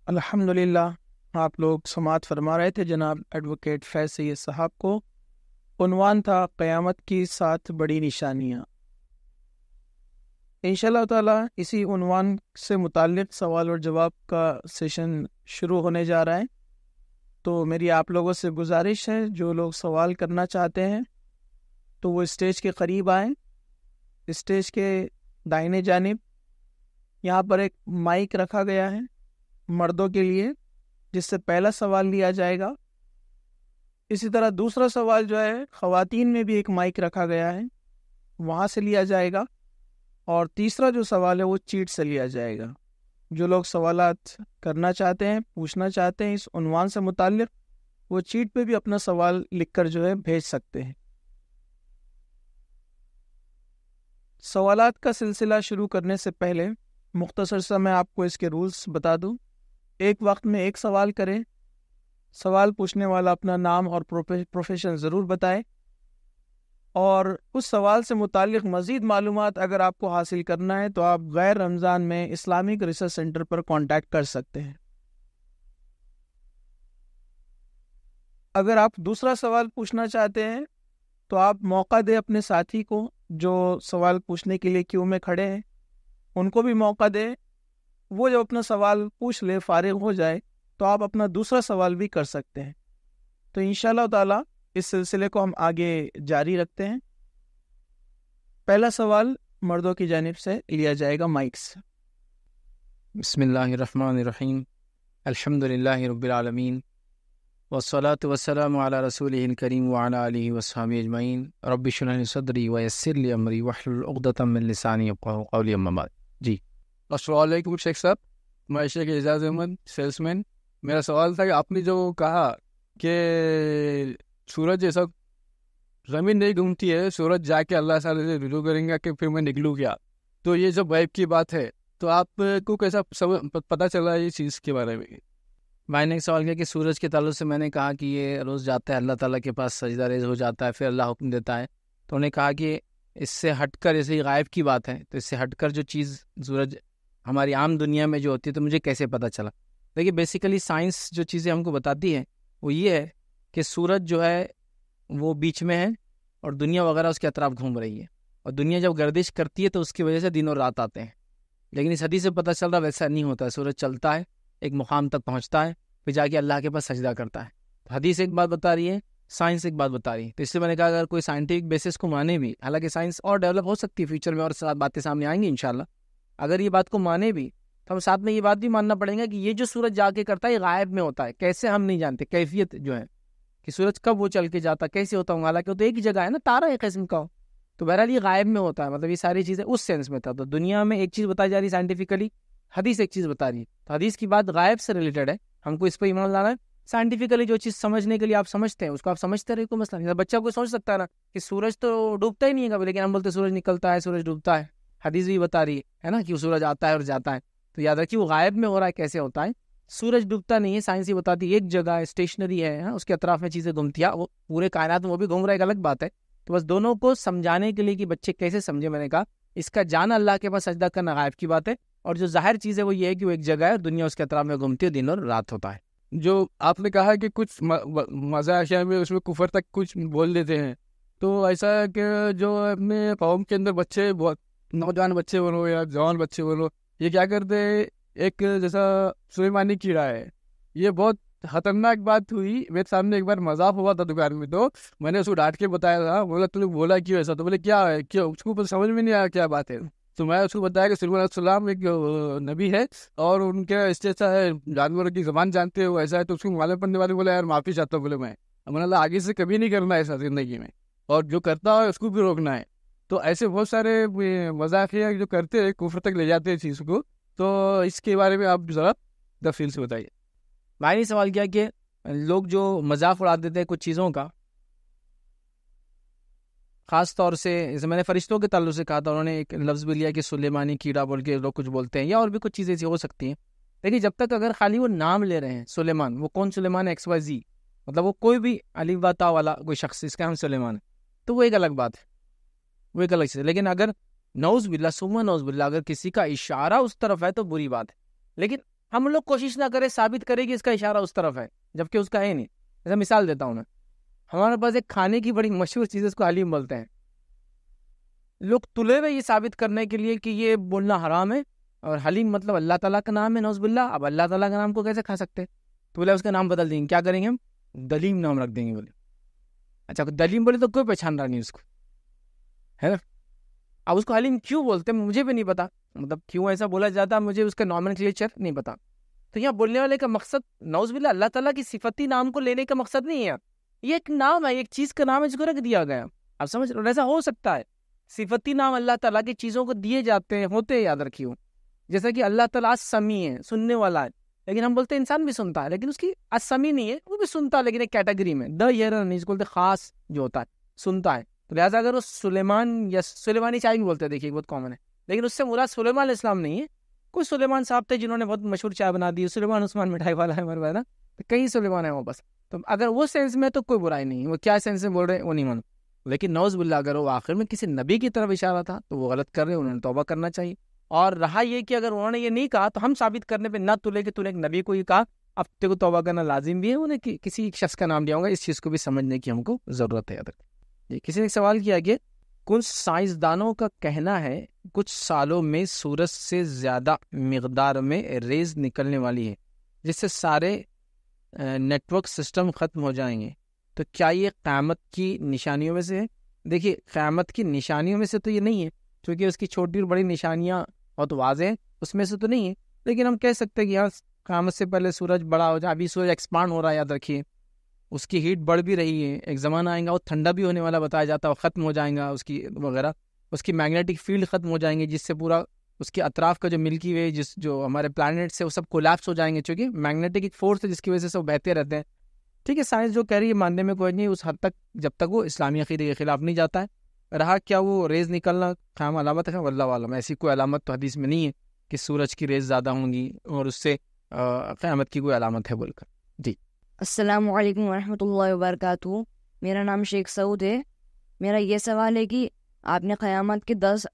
अल्हम्दुलिल्लाह आप लोग समात फरमा रहे थे जनाब एडवोकेट फैज सैद साहब को उनवान था क़यामत की सात बड़ी निशानियाँ इन ताला इसी उनवान से मुतल सवाल और जवाब का सेशन शुरू होने जा रहा है तो मेरी आप लोगों से गुजारिश है जो लोग सवाल करना चाहते हैं तो वो स्टेज के करीब आए स्टेज के दाहिने जानब यहाँ पर एक माइक रखा गया है मर्दों के लिए जिससे पहला सवाल लिया जाएगा इसी तरह दूसरा सवाल जो है ख़वातीन में भी एक माइक रखा गया है वहाँ से लिया जाएगा और तीसरा जो सवाल है वो चीट से लिया जाएगा जो लोग सवाल करना चाहते हैं पूछना चाहते हैं इस उनवान से मुतल वो चीट पे भी अपना सवाल लिखकर जो है भेज सकते हैं सवालत का सिलसिला शुरू करने से पहले मुख्तसर सा मैं आपको इसके रूल्स बता दूं एक वक्त में एक सवाल करें सवाल पूछने वाला अपना नाम और प्रोफेशन ज़रूर बताए और उस सवाल से मुतक मज़ीद मालूम अगर आपको हासिल करना है तो आप गैर रमज़ान में इस्लामिक रिसर्च सेंटर पर कॉन्टैक्ट कर सकते हैं अगर आप दूसरा सवाल पूछना चाहते हैं तो आप मौका दें अपने साथी को जो सवाल पूछने के लिए क्यों में खड़े हैं उनको भी मौका दें वो जब अपना सवाल पूछ ले फारिग हो जाए तो आप अपना दूसरा सवाल भी कर सकते हैं तो इन ताला इस सिलसिले को हम आगे जारी रखते हैं पहला सवाल मर्दों की जानब से लिया जाएगा माइक से बसमीम अलहमदिल्ला रबालमीन वसलात वसलम रसूल करीम वाली वसाम अजमाइन रबी सदरी वसरली अमरी जी असलकुम शेख साहब मैं शेख एजाज अहमद सेल्समैन मेरा सवाल था कि आपने जो कहा कि सूरज जैसा ज़मीन नहीं घूमती है सूरज जाके अल्लाह साल से रुजू करेंगे कि फिर मैं निकलूँ क्या तो ये जब वैब की बात है तो आपको कैसा सब पता चला ये चीज़ के बारे में मैंने एक सवाल किया कि सूरज के ताल्लुक से मैंने कहा कि ये रोज़ जाता है अल्लाह ताला के पास सजदा रेज हो जाता है फिर अल्लाह हुक्म देता है तो उन्होंने कहा कि इससे हटकर जैसे गायब की बात है तो इससे हटकर जो चीज़ सूरज हमारी आम दुनिया में जो होती है तो मुझे कैसे पता चला देखिए बेसिकली साइंस जो चीज़ें हमको बताती है वो ये है कि सूरज जो है वो बीच में है और दुनिया वगैरह उसके अतराफ घूम रही है और दुनिया जब गर्दिश करती है तो उसकी वजह से दिन और रात आते हैं लेकिन इस हदी से पता चल रहा वैसा नहीं होता है सूरज चलता है एक मुकाम तक पहुँचता है फिर जाके अल्लाह के पास सजदा करता है तो हदीस एक बात बता रही है साइंस एक बात बता रही है तो इसलिए मैंने कहा अगर कोई साइंटिफिक बेसिस को माने भी हालांकि साइंस और डेवलप हो सकती है फ्यूचर में और बातें सामने आएंगी इंशाल्लाह अगर ये बात को माने भी तो हम साथ में ये बात भी मानना पड़ेगा कि ये जो सूरज जाके करता है ये गायब में होता है कैसे हम नहीं जानते कैफियत जो है कि सूरज कब वो चल के जाता कैसे होता हूँ हालांकि वो तो एक ही जगह है ना तारा एक किस्म का हो तो बहरहाल ये गायब में होता है मतलब ये सारी चीज़ें उस सेंस में था तो दुनिया में एक चीज़ बताई जा रही है साइंटिफिकली हदीस एक चीज़ बता रही है तो हदीस की बात गायब से रिलेटेड है हमको इस पर ईमान लाना है साइंटिफिकली जो चीज़ समझने के लिए आप समझते हैं उसको आप समझते रहे कोई मसला नहीं बच्चा कोई सोच सकता है ना कि सूरज तो डूबता ही नहीं है कभी लेकिन हम बोलते सूरज निकलता है सूरज डूबता है हदीस भी बता रही है है ना कि सूरज आता है और जाता है तो याद रखिए वो गायब में हो रहा है कैसे होता है सूरज डूबता नहीं है साइंस ही बताती है एक जगह स्टेशनरी है ना उसके अतराफ में चीज़ें घूमती है हाँ, वो पूरे कायनात में वो भी घूम रहा है एक अलग बात है तो बस दोनों को समझाने के लिए कि बच्चे कैसे समझे मैंने कहा इसका जान अल्लाह के पास सजदा करना गायब की बात है और जो जाहिर चीज़ है वो ये है कि वो एक जगह है और दुनिया उसके अतराफ में घूमती है दिन और रात होता है जो आपने कहा है कि कुछ मजाशा में उसमें कुफर तक कुछ बोल देते हैं तो ऐसा है कि जो अपने कौम के अंदर बच्चे बहुत नौजवान बच्चे बोलो या जवान बच्चे बोलो ये क्या करते हैं एक जैसा सुलेमानी कीड़ा है ये बहुत खतरनाक बात हुई मेरे सामने एक बार मजाक हुआ था दुकान में तो मैंने उसको डांट के बताया था बोला तुमने बोला क्यों ऐसा तो बोले क्या है क्यों उसको समझ में नहीं आया क्या बात है तो मैं उसको बताया कि सलमान एक नबी है और उनके इससे ऐसा अच्छा है जानवरों की जबान जानते हो ऐसा है तो उसको मालूम पड़ने वाले बोला यार माफ़ी चाहता हूँ बोले मैं मैंने आगे से कभी नहीं करना ऐसा ज़िंदगी में और जो करता है उसको भी रोकना है तो ऐसे बहुत सारे मजाकिया जो करते हैं कुफर तक ले जाते हैं चीज़ को तो इसके बारे में आप ज़रा तफसील से बताइए मैंने सवाल किया कि लोग जो मजाक उड़ा देते हैं कुछ चीज़ों का ख़ास तौर से जैसे मैंने फ़रिश्तों के तल्लु से कहा था उन्होंने एक लफ्ज़ भी लिया कि सुलेमानी कीड़ा बोल के लोग कुछ बोलते हैं या और भी कुछ चीज़ें ऐसी हो सकती हैं लेकिन जब तक अगर खाली वो नाम ले रहे हैं सुलेमान वो कौन सुलेमान एक्स वाई जी मतलब वो कोई भी अलीबाता वाला कोई शख्स इसका हम सुलेमान है तो वो एक अलग बात है वो एक अलग चीज़ लेकिन अगर नौज बिल्ला सुमा नौज बिल्ला अगर किसी का इशारा उस तरफ है तो बुरी बात है लेकिन हम लोग कोशिश ना करें साबित करें कि इसका इशारा उस तरफ है जबकि उसका है नहीं ऐसा मिसाल देता हूँ मैं हमारे पास एक खाने की बड़ी मशहूर चीज़ उसको हलीम बोलते हैं लोग तुले हुए ये साबित करने के लिए कि ये बोलना हराम है और हलीम मतलब अल्लाह ताला का नाम है नौजबिल्ला अब अल्लाह ताला का नाम को कैसे खा सकते तुले तो उसका नाम बदल देंगे क्या करेंगे हम दलीम नाम रख देंगे बोले अच्छा दलीम बोले तो कोई पहचान रहा नहीं उसको है ना अब उसको हलीम क्यों बोलते हैं मुझे भी नहीं पता मतलब क्यों ऐसा बोला जाता मुझे उसका नॉर्मल क्लेचर नहीं पता तो यहाँ बोलने वाले का मकसद नौजबिल्ला अल्लाह तला की सिफती नाम को लेने का मकसद नहीं है ये एक नाम है एक चीज़ का नाम है जिसको रख दिया गया आप समझ रहे ऐसा हो सकता है सिफती नाम अल्लाह तला की चीज़ों को दिए जाते हैं होते हैं याद रखियो जैसा कि अल्लाह तला समी है सुनने वाला है लेकिन हम बोलते हैं इंसान भी सुनता है लेकिन उसकी असमी नहीं है वो भी सुनता है लेकिन एक कैटेगरी में द यर नहीं बोलते खास जो होता है सुनता है तो लिहाजा अगर वो सुलेमान या सुलेमानी चाय भी बोलते हैं देखिए बहुत कॉमन है लेकिन उससे मुराद सुलेमान इस्लाम नहीं है कुछ सुलेमान साहब थे जिन्होंने बहुत मशहूर चाय बना दी सुलेमान उस्मान मिठाई वाला है हमारे पास ना तो कई सुलेमान है वो बस तो अगर वो सेंस में तो कोई बुराई नहीं वो क्या सेंस में बोल रहे हैं वो नहीं मानो लेकिन नौजबुल्ला अगर वो आखिर में किसी नबी की तरफ इशारा था तो वो गलत कर रहे हैं उन्होंने तोबा करना चाहिए और रहा ये कि अगर उन्होंने ये नहीं कहा तो हम साबित करने पर ना तुले कि तूने एक नबी को ही कहा अब तेको को तोबा करना लाजिम भी है उन्हें कि, किसी शख्स का नाम दिया होगा इस चीज़ को भी समझने की हमको ज़रूरत है अदर किसी ने सवाल किया कि कुछ साइंसदानों का कहना है कुछ सालों में सूरज से ज़्यादा मकदार में रेज निकलने वाली है जिससे सारे नेटवर्क सिस्टम ख़त्म हो जाएंगे तो क्या ये क़्यामत की निशानियों में से है देखिए क़्यामत की निशानियों में से तो ये नहीं है क्योंकि उसकी छोटी और बड़ी निशानियाँ बहुत वाज हैं उसमें से तो नहीं है लेकिन हम कह सकते हैं कि यहाँ क़्यामत से पहले सूरज बड़ा हो जाए अभी सूरज एक्सपांड हो रहा है याद रखिए उसकी हीट बढ़ भी रही है एक ज़माना आएगा वो ठंडा भी होने वाला बताया जाता है ख़त्म हो जाएगा उसकी वगैरह उसकी मैग्नेटिक फील्ड ख़त्म हो जाएंगे जिससे पूरा उसके अतराफ का जो मिल्की वे जिस जो हमारे प्लानट्स है वो सब कोलैप्स हो जाएंगे चूँकि मैग्नेटिक एक फोर्स है जिसकी वजह से वो बहते रहते हैं ठीक है साइंस जो कह रही है मानने में कोई नहीं उस हद तक जब तक वो इस्लामी अकीदे के खिलाफ नहीं जाता है रहा क्या वो रेज़ निकलना खाम हाँ, अलामत है वल्ला वालम ऐसी कोई अलामत तो हदीस में नहीं है कि सूरज की रेज़ ज़्यादा होंगी और उससे क़्यामत की कोई अलामत है बोलकर जी अस्सलाम वालेकुम रहमतुल्लाहि मेरा नाम शेख सऊद है मेरा ये सवाल है कि आपने क़यामत की दस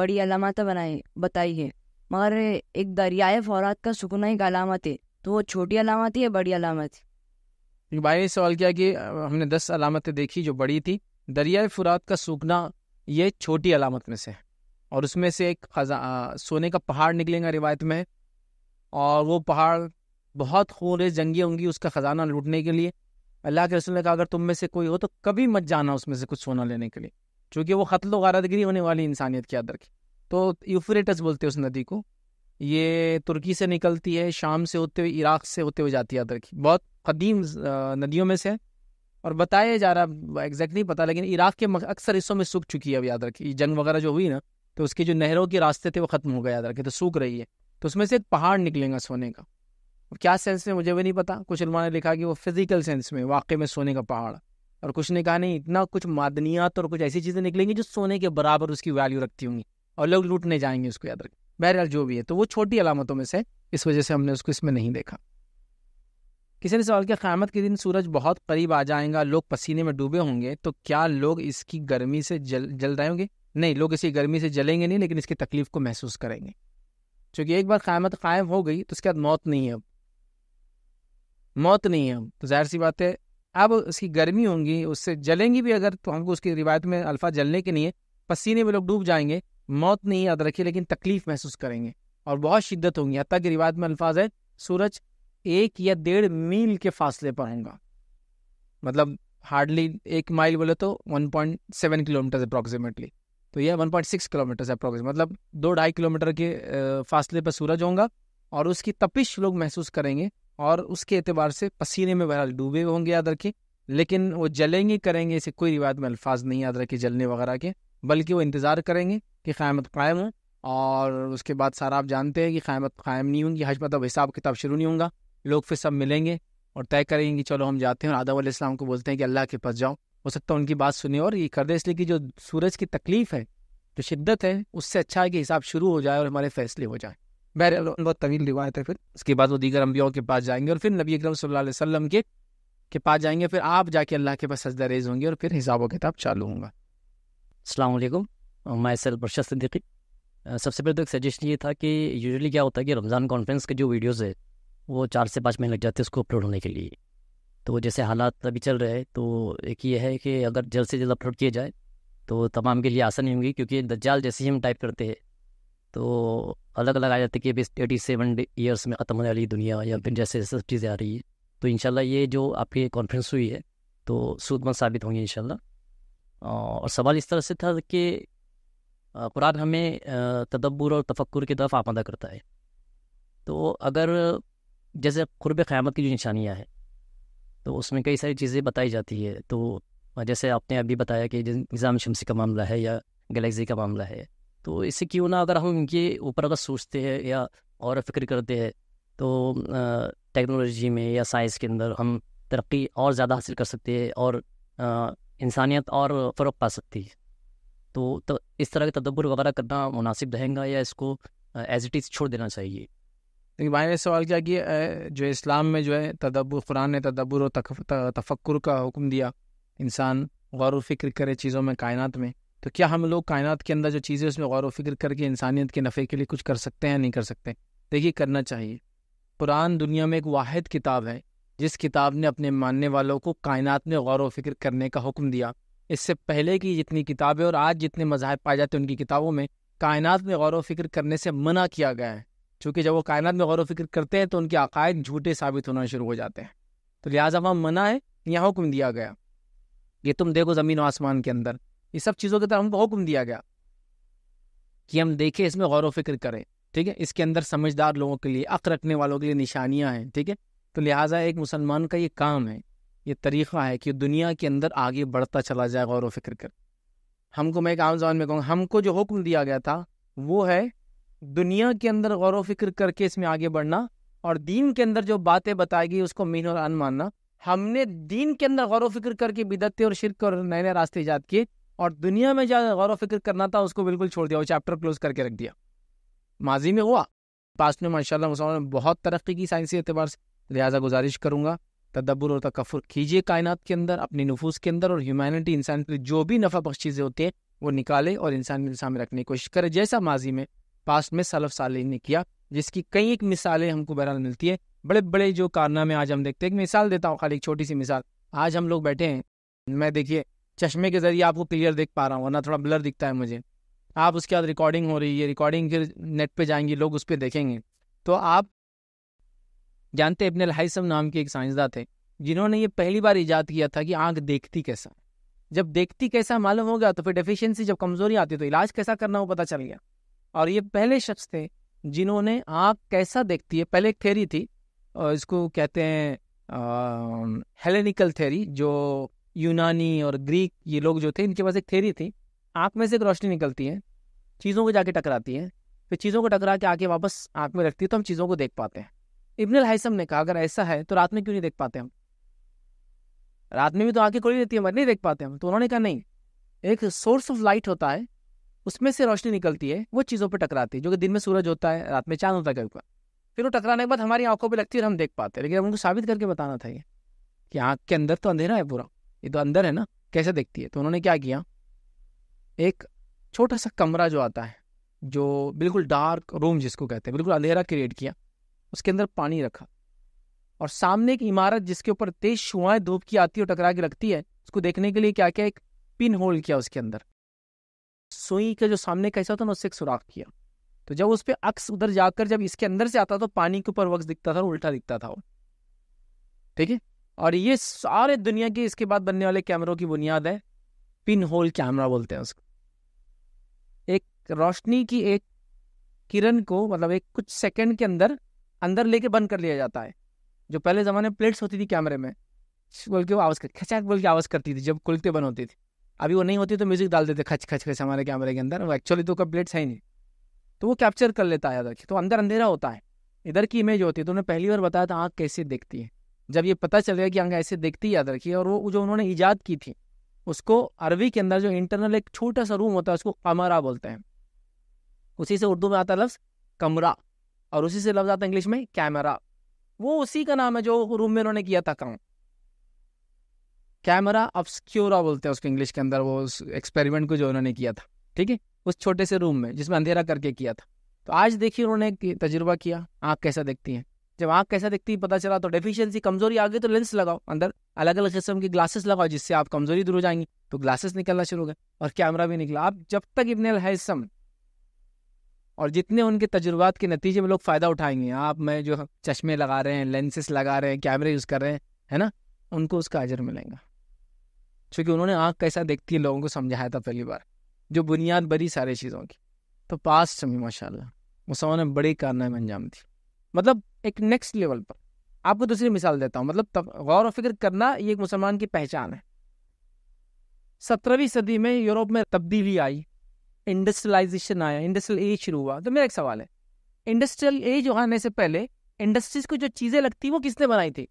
बड़ी अलामत बनाए बताई है मगर एक दरियाए फौरात का सुकना एक अलामत है तो वो छोटी अलामत है या बड़ी अलामत भाई ने सवाल किया कि हमने दस अलामतें देखी जो बड़ी थी दरियाए फुरात का सूखना ये छोटी अलामत में से है और उसमें से एक खजा सोने का पहाड़ निकलेगा रिवायत में और वो पहाड़ बहुत खोरे जंगी होंगी उसका ख़जाना लूटने के लिए अल्लाह के रसूल ने कहा अगर तुम में से कोई हो तो कभी मत जाना उसमें से कुछ सोना लेने के लिए चूंकि वो ख़तल वारदगिरी होने वाली इंसानियत की याद रखी तो यूफ्रेटस बोलते हैं उस नदी को ये तुर्की से निकलती है शाम से होते हुए इराक से होते हुए जाती है याद की बहुत कदीम नदियों में से है और बताया जा रहा एग्जैक्ट नहीं पता लेकिन इराक के अक्सर हिस्सों में सूख चुकी है अब याद रखी जंग वगैरह जो हुई ना तो उसके जो नहरों के रास्ते थे वो ख़त्म हो गए याद रखे तो सूख रही है तो उसमें से एक पहाड़ निकलेगा सोने का क्या सेंस में मुझे भी नहीं पता कुछ इलमा ने लिखा कि वो फिजिकल सेंस में वाकई में सोने का पहाड़ और कुछ ने कहा नहीं इतना कुछ मादनियात और कुछ ऐसी चीज़ें निकलेंगी जो सोने के बराबर उसकी वैल्यू रखती होंगी और लोग लूटने जाएंगे उसको याद रखें बहरहाल जो भी है तो वो छोटी अलामतों में से इस वजह से हमने उसको इसमें नहीं देखा किसी ने सवाल किया क़्यामत के दिन सूरज बहुत करीब आ जाएगा लोग पसीने में डूबे होंगे तो क्या लोग इसकी गर्मी से जल जल रहे होंगे नहीं लोग इसी गर्मी से जलेंगे नहीं लेकिन इसकी तकलीफ़ को महसूस करेंगे क्योंकि एक बार क़्यामत कायम हो गई तो उसके बाद मौत नहीं है अब मौत नहीं है तो जाहिर सी बात है अब उसकी गर्मी होंगी उससे जलेंगी भी अगर तो हमको उसकी रिवायत में अल्फा जलने के लिए पसीने में लोग डूब जाएंगे मौत नहीं याद रखिए लेकिन तकलीफ महसूस करेंगे और बहुत शिद्दत होंगी अतः की रिवायत में अल्फाज है सूरज एक या डेढ़ मील के फासले पर होगा मतलब हार्डली एक माइल बोले तो 1.7 किलोमीटर अप्रोक्सीमेटली तो यह 1.6 पॉइंट सिक्स किलोमीटर अप्रॉक्स मतलब दो ढाई किलोमीटर के फासले पर सूरज होगा और उसकी तपिश लोग महसूस करेंगे और उसके एतबार से पसीने में बहरहाल डूबे होंगे याद रखें लेकिन वो जलेंगे करेंगे इसे कोई रिवायत में अल्फाज नहीं याद रखे जलने वगैरह के बल्कि वो इंतज़ार करेंगे कि क़्यामत कायम हो और उसके बाद सारा आप जानते हैं कि क़्यामत कायम नहीं होंगी हज मतलब हिसाब किताब शुरू नहीं होगा लोग फिर सब मिलेंगे और तय करेंगे कि चलो हम जाते हैं और आदम आदम को बोलते हैं कि अल्लाह के पास जाओ हो सकता है उनकी बात सुने और ये कर दे इसलिए कि जो सूरज की तकलीफ़ है जो शिद्दत है उससे अच्छा है कि हिसाब शुरू हो जाए और हमारे फैसले हो जाए बहर बहुत तवील रिवायत है फिर उसके बाद वो दीगर अम्बियाओं के पास जाएंगे और फिर नबी अकरम सल्लल्लाहु अलैहि वसल्लम के के पास जाएंगे फिर आप जाके अल्लाह के पास सजदा रेज होंगे और फिर हिसाब व किताब चालू होगा अलैक्म मैं सर बर्शा सिद्दीकी सबसे पहले तो एक सजेशन ये था कि यूजुअली क्या होता है कि रमज़ान कॉन्फ्रेंस के जो वीडियोज़ है वो चार से पाँच महीने लग जाते हैं उसको अपलोड होने के लिए तो जैसे हालात अभी चल रहे हैं तो एक ये है कि अगर जल्द से जल्द अपलोड किया जाए तो तमाम के लिए आसानी होगी क्योंकि दज्जाल जैसे ही हम टाइप करते हैं तो अलग अलग आ जाते कि अभी एटी सेवन ईयर्स में ख़त्म होने वाली दुनिया या फिर जैसे सब चीज़ें आ रही है तो इन ये जो आपकी कॉन्फ्रेंस हुई है तो सूदमंद साबित होंगी इन और सवाल इस तरह से था कि कुरान हमें तदब्बर और तफक्र की तरफ आमादा करता है तो अगर जैसे खुरब क़्यामत की जो निशानियाँ हैं तो उसमें कई सारी चीज़ें बताई जाती है तो जैसे आपने अभी बताया कि निज़ाम शमसी का मामला है या गैलेक्सी का मामला है तो इससे क्यों ना अगर हम इनके ऊपर अगर सोचते हैं या और फिक्र करते हैं तो टेक्नोलॉजी में या साइंस के अंदर हम तरक्की और ज़्यादा हासिल कर सकते हैं और इंसानियत और फ़र्क पा सकती है तो, तो इस तरह के तदब्बर वगैरह करना मुनासिब रहेगा या इसको एज इट इज़ छोड़ देना चाहिए लेकिन भाई ने सवाल किया कि जो इस्लाम में जो है तदब्बर कुरान ने तदब्बर और तफक्र का हुक्म दिया इंसान गौर व फिक्र करे चीज़ों में कायनात में तो क्या हम लोग कायनात के अंदर जो चीज़ें उसमें गौर वफिक्र करके इंसानियत के नफ़े के लिए कुछ कर सकते हैं या नहीं कर सकते देखिए करना चाहिए कुरान दुनिया में एक वाद किताब है जिस किताब ने अपने मानने वालों को कायनात में गौर वफिक्र करने का हुक्म दिया इससे पहले की जितनी किताबें और आज जितने मज़ाहब पाए जाते हैं उनकी किताबों में कायनात में गौर वफिक्र करने से मना किया गया है चूँकि जब वो कायनात में गौर वफिक्र करते हैं तो उनके अकायद झूठे साबित होना शुरू हो जाते हैं तो लिहाजा वहाँ मना है यहाँ हुक्म दिया गया ये तुम देखो ज़मीन आसमान के अंदर ये सब चीज़ों के तरफ हमको हुक्म दिया गया कि हम देखें इसमें गौर व फिक्र करें ठीक है इसके अंदर समझदार लोगों के लिए अक रखने वालों के लिए निशानियाँ हैं ठीक है तो लिहाजा एक मुसलमान का ये काम है ये तरीक़ा है कि दुनिया के अंदर आगे बढ़ता चला जाए गौर व फिक्र कर हमको मैं एक आम जबान में कहूँगा हमको जो हुक्म दिया गया था वो है दुनिया के अंदर गौर व फिक्र करके इसमें आगे बढ़ना और दीन के अंदर जो बातें बताई गई उसको मीन और अन मानना हमने दीन के अंदर गौर व फिक्र करके बिदतें और शिरक और नए नए रास्ते ईजाद किए और दुनिया में ज्यादा गौर फिक्र करना था उसको बिल्कुल छोड़ दिया वो चैप्टर क्लोज करके रख दिया माजी में हुआ पास्ट में माशा मुसलमान ने बहुत तरक्की की साइंसी एतबार से लिहाजा गुजारिश करूँगा तदब्बर और तकफ़ुर कीजिए कायनात के अंदर अपने नफूस के अंदर और ह्यूमैनिटी इंसान के लिए जो भी नफ़ा बख्श चीज़ें होती हैं वो निकाले और इंसान के सामने रखने की कोशिश करे जैसा माजी में पास्ट में सलफ साल ने किया जिसकी कई एक मिसालें हमको बहरहाल मिलती है बड़े बड़े जो कारनामे आज हम देखते हैं एक मिसाल देता हूँ खाली एक छोटी सी मिसाल आज हम लोग बैठे हैं मैं देखिए चश्मे के ज़रिए आपको क्लियर देख पा रहा हूँ वरना थोड़ा ब्लर दिखता है मुझे आप उसके बाद रिकॉर्डिंग हो रही है रिकॉर्डिंग फिर नेट पे जाएंगी लोग उस पर देखेंगे तो आप जानते इबन हाइसम नाम के एक साइंसदा थे जिन्होंने ये पहली बार ईजाद किया था कि आँख देखती कैसा जब देखती कैसा मालूम हो गया तो फिर डेफिशिएंसी जब कमज़ोरी आती तो इलाज कैसा करना वो पता चल गया और ये पहले शख्स थे जिन्होंने आँख कैसा देखती है पहले एक थेरी थी इसको कहते हैं हेलेनिकल थेरी जो यूनानी और ग्रीक ये लोग जो थे इनके पास एक थेरी थी आँख में से एक रोशनी निकलती है चीज़ों को जाके टकराती है फिर चीज़ों को टकरा के आके वापस आँख में रखती है तो हम चीज़ों को देख पाते हैं इब्न हाइसम ने कहा अगर ऐसा है तो रात में क्यों नहीं देख पाते हम रात में भी तो आँखें खुली रहती है नहीं देख पाते हम तो उन्होंने कहा नहीं एक सोर्स ऑफ लाइट होता है उसमें से रोशनी निकलती है वो चीज़ों पर टकराती है जो कि दिन में सूरज होता है रात में चांद होता है कभी कभी फिर वो टकराने के बाद हमारी आंखों पर लगती है और हम देख पाते हैं लेकिन उनको साबित करके बताना था ये कि आँख के अंदर तो अंधेरा है पूरा ये तो अंदर है ना कैसे देखती है तो उन्होंने क्या किया एक छोटा सा कमरा जो आता है जो बिल्कुल डार्क रूम जिसको कहते हैं बिल्कुल अंधेरा क्रिएट किया उसके अंदर पानी रखा और सामने एक इमारत जिसके ऊपर तेज शुआएं धूप की आती है और टकरा के रखती है उसको देखने के लिए क्या क्या एक पिन होल किया उसके अंदर सुई का जो सामने कैसा होता है ना उससे एक सुराख किया तो जब उस पर अक्स उधर जाकर जब इसके अंदर से आता तो पानी के ऊपर वक्स दिखता था और उल्टा दिखता था वो ठीक है और ये सारे दुनिया के इसके बाद बनने वाले कैमरों की बुनियाद है पिन होल कैमरा बोलते हैं उसको एक रोशनी की एक किरण को मतलब एक कुछ सेकंड के अंदर अंदर लेके बंद कर लिया जाता है जो पहले ज़माने में प्लेट्स होती थी कैमरे में बोल के वो आवाज़ कर खचाक बोल के आवाज़ करती थी जब कुलते बंद होती थी अभी वो नहीं होती तो म्यूज़िक डाल देते खच खच खच हमारे कैमरे के अंदर एक्चुअली तो कब प्लेट्स है ही नहीं तो वो कैप्चर कर लेता है तो अंदर अंधेरा होता है इधर की इमेज होती है तो उन्हें पहली बार बताया था आँख कैसे देखती है जब ये पता चल गया कि अंग ऐसे देखती याद रखिए और वो जो उन्होंने ईजाद की थी उसको अरबी के अंदर जो इंटरनल एक छोटा सा रूम होता है उसको कमरा बोलते हैं उसी से उर्दू में आता है लफ्ज़ कमरा और उसी से लफ्ज़ आता है इंग्लिश में कैमरा वो उसी का नाम है जो रूम में उन्होंने किया था काम कैमरा अब्सक्योरा बोलते हैं उसको इंग्लिश के अंदर वो उस एक्सपेरिमेंट को जो उन्होंने किया था ठीक है उस छोटे से रूम में जिसमें अंधेरा करके किया था तो आज देखिए उन्होंने तजुर्बा किया आँख कैसा देखती है जब आँख कैसा दिखती है पता चला तो डेफिशिएंसी कमजोरी आ गई तो लेंस लगाओ अंदर अलग अलग किस्म की ग्लासेस लगाओ जिससे आप कमजोरी दूर हो जाएंगी तो ग्लासेस निकलना शुरू हो गए और कैमरा भी निकला आप जब तक इबन हैसम और जितने उनके तजुर्बात के नतीजे में लोग फ़ायदा उठाएंगे आप मैं जो चश्मे लगा रहे हैं लेंसेस लगा रहे हैं कैमरे यूज़ कर रहे हैं है ना उनको उसका अजर मिलेगा क्योंकि उन्होंने आँख कैसा देखती है लोगों को समझाया था पहली बार जो बुनियाद बड़ी सारी चीज़ों की तो पास्ट में माशाल्लाह मुसलमान ने बड़ी कारनामे अंजाम दी मतलब एक नेक्स्ट लेवल पर आपको दूसरी मिसाल देता हूं मतलब गौर और फिक्र करना ये एक मुसलमान की पहचान है सत्रहवीं सदी में यूरोप में तब्दीली आई इंडस्ट्रियलाइजेशन आया इंडस्ट्रियल एज शुरू हुआ तो मेरा एक सवाल है इंडस्ट्रियल एज आने से पहले इंडस्ट्रीज को जो चीज़ें लगती वो किसने बनाई थी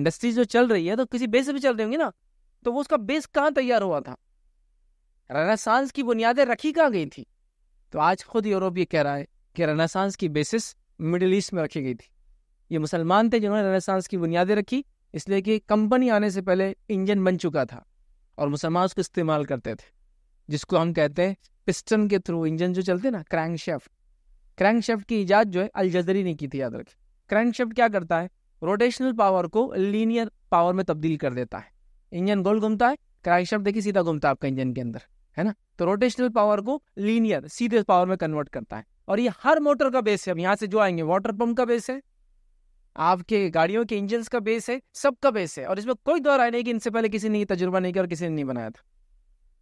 इंडस्ट्रीज जो चल रही है तो किसी बेस भी चल रही होंगी ना तो वो उसका बेस कहाँ तैयार हुआ था रेनासांस की बुनियादें रखी कहाँ गई थी तो आज खुद यूरोप ये कह रहा है कि रनासांस की बेसिस मिडिल ईस्ट में रखी गई थी ये मुसलमान थे जिन्होंने रनासांस की बुनियादें रखी इसलिए कि कंपनी आने से पहले इंजन बन चुका था और मुसलमान उसको इस्तेमाल करते थे जिसको हम कहते हैं पिस्टन के थ्रू इंजन जो चलते ना क्रैंक शेफ्ट क्रैंक शेफ्ट की इजाद जो है अलजरी ने की थी याद रखें क्रैंक शेफ्ट क्या करता है रोटेशनल पावर को लीनियर पावर में तब्दील कर देता है इंजन गोल घूमता है क्रैंकशेफ्ट देखिए सीधा घूमता है आपका इंजन के अंदर है ना तो रोटेशनल पावर को लीनियर सीधे पावर में कन्वर्ट करता है और ये हर मोटर का बेस है अब यहाँ से जो आएंगे वाटर पंप का बेस है आपके गाड़ियों के इंजन का बेस है सबका बेस है और इसमें कोई दौर आया नहीं कि इनसे पहले किसी ने तजुर्बा नहीं किया और किसी ने नहीं बनाया था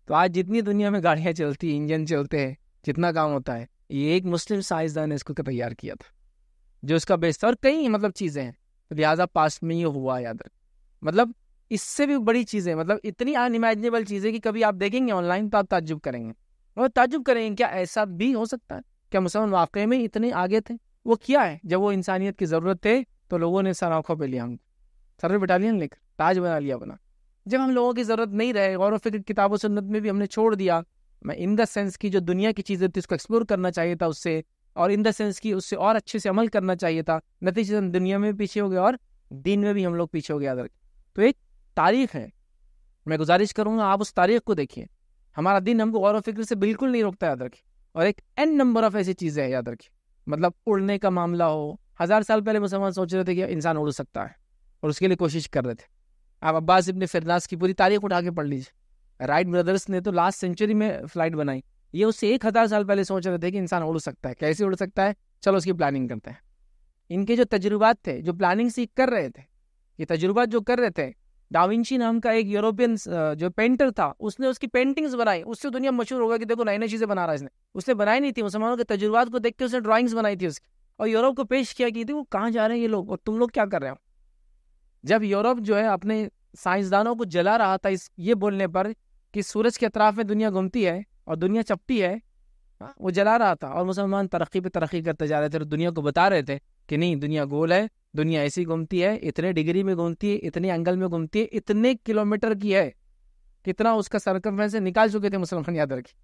तो आज जितनी दुनिया में गाड़ियाँ चलती हैं इंजन चलते हैं जितना काम होता है ये एक मुस्लिम साइंसदान ने इसको तैयार किया था जो इसका बेस था और कई मतलब चीज़ें हैं तो लिहाजा पास्ट में ही हुआ याद रख मतलब इससे भी बड़ी चीज़ें मतलब इतनी इमेजिनेबल चीज़ें कि कभी आप देखेंगे ऑनलाइन तो आप ताजुब करेंगे और ताजुब करेंगे क्या ऐसा भी हो सकता है क्या मुसलमान वाकई में इतने आगे थे वो किया है जब वो इंसानियत की ज़रूरत थे तो लोगों ने सर आँखों पर लिया सर सर्वे बटालियन लेकर ताज बना लिया बना जब हम लोगों की ज़रूरत नहीं रहे गौर फिक्र किताबों सुन्नत में भी हमने छोड़ दिया मैं इन द सेंस की जो दुनिया की चीज़ें थी उसको एक्सप्लोर करना चाहिए था उससे और इन द सेंस की उससे और अच्छे से अमल करना चाहिए था नतीजे दुनिया में पीछे हो गए और दिन में भी हम लोग पीछे हो गया अदर तो एक तारीख है मैं गुजारिश करूँगा आप उस तारीख को देखिए हमारा दिन हमको गौर फिक्र से बिल्कुल नहीं रोकता अदर रखिए और एक एन नंबर ऑफ ऐसी चीज़ें हैं याद रखिए मतलब उड़ने का मामला हो हज़ार साल पहले मुसलमान सोच रहे थे कि इंसान उड़ सकता है और उसके लिए कोशिश कर रहे थे आप अब्बास इब्ने फिरनास की पूरी तारीख उठा के पढ़ लीजिए राइट ब्रदर्स ने तो लास्ट सेंचुरी में फ्लाइट बनाई ये उससे एक हज़ार साल पहले सोच रहे थे कि इंसान उड़ सकता है कैसे उड़ सकता है चलो उसकी प्लानिंग करते हैं इनके जो तजुर्बात थे जो प्लानिंग सीख कर रहे थे ये तजुर्बात जो कर रहे थे डाविंची नाम का एक यूरोपियन जो पेंटर था उसने उसकी पेंटिंग्स बनाई उससे दुनिया मशहूर हो गया कि देखो नई नई चीज़ें बना रहा है इसने उसने बनाई नहीं थी मुसलमानों के तजुर्बात को देख के उसने ड्राइंग्स बनाई थी उसकी और यूरोप को पेश किया कि देखो कहाँ जा रहे हैं ये लोग और तुम लोग क्या कर रहे हो जब यूरोप जो है अपने साइंसदानों को जला रहा था इस ये बोलने पर कि सूरज के अतराफ में दुनिया घूमती है और दुनिया चपटी है हाँ, वो जला रहा था और मुसलमान तरक्की पे तरक्की करते जा रहे थे और दुनिया को बता रहे थे कि नहीं दुनिया गोल है दुनिया ऐसी घूमती है इतने डिग्री में घूमती है इतने एंगल में घूमती है इतने किलोमीटर की है कितना उसका सरकम से निकाल चुके थे मुसलमान याद रखिए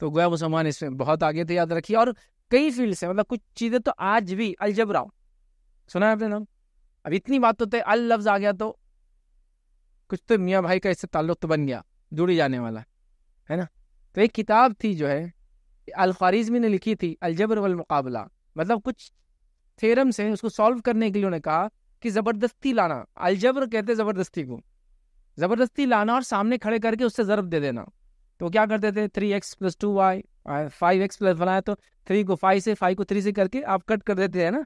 तो गोया मुसलमान इसमें बहुत आगे थे याद रखिए और कई फील्ड से मतलब कुछ चीज़ें तो आज भी अलजबरा सुना है आपने नाम अब इतनी बात तो थे अल लफ्ज आ गया तो कुछ तो मियाँ भाई का इससे ताल्लुक तो बन गया जुड़ी जाने वाला है ना तो एक किताब थी जो है अल ख्वारिजमी ने लिखी थी अलजबर वल मुकाबला मतलब कुछ थेरम से उसको सॉल्व करने के लिए उन्होंने कहा कि ज़बरदस्ती लाना अलजबर कहते ज़बरदस्ती को ज़बरदस्ती लाना और सामने खड़े करके उससे ज़रब दे देना तो क्या करते थे three x plus two y five x plus बनाया तो थ्री को फाइव से फाइव को थ्री से करके आप कट कर देते हैं ना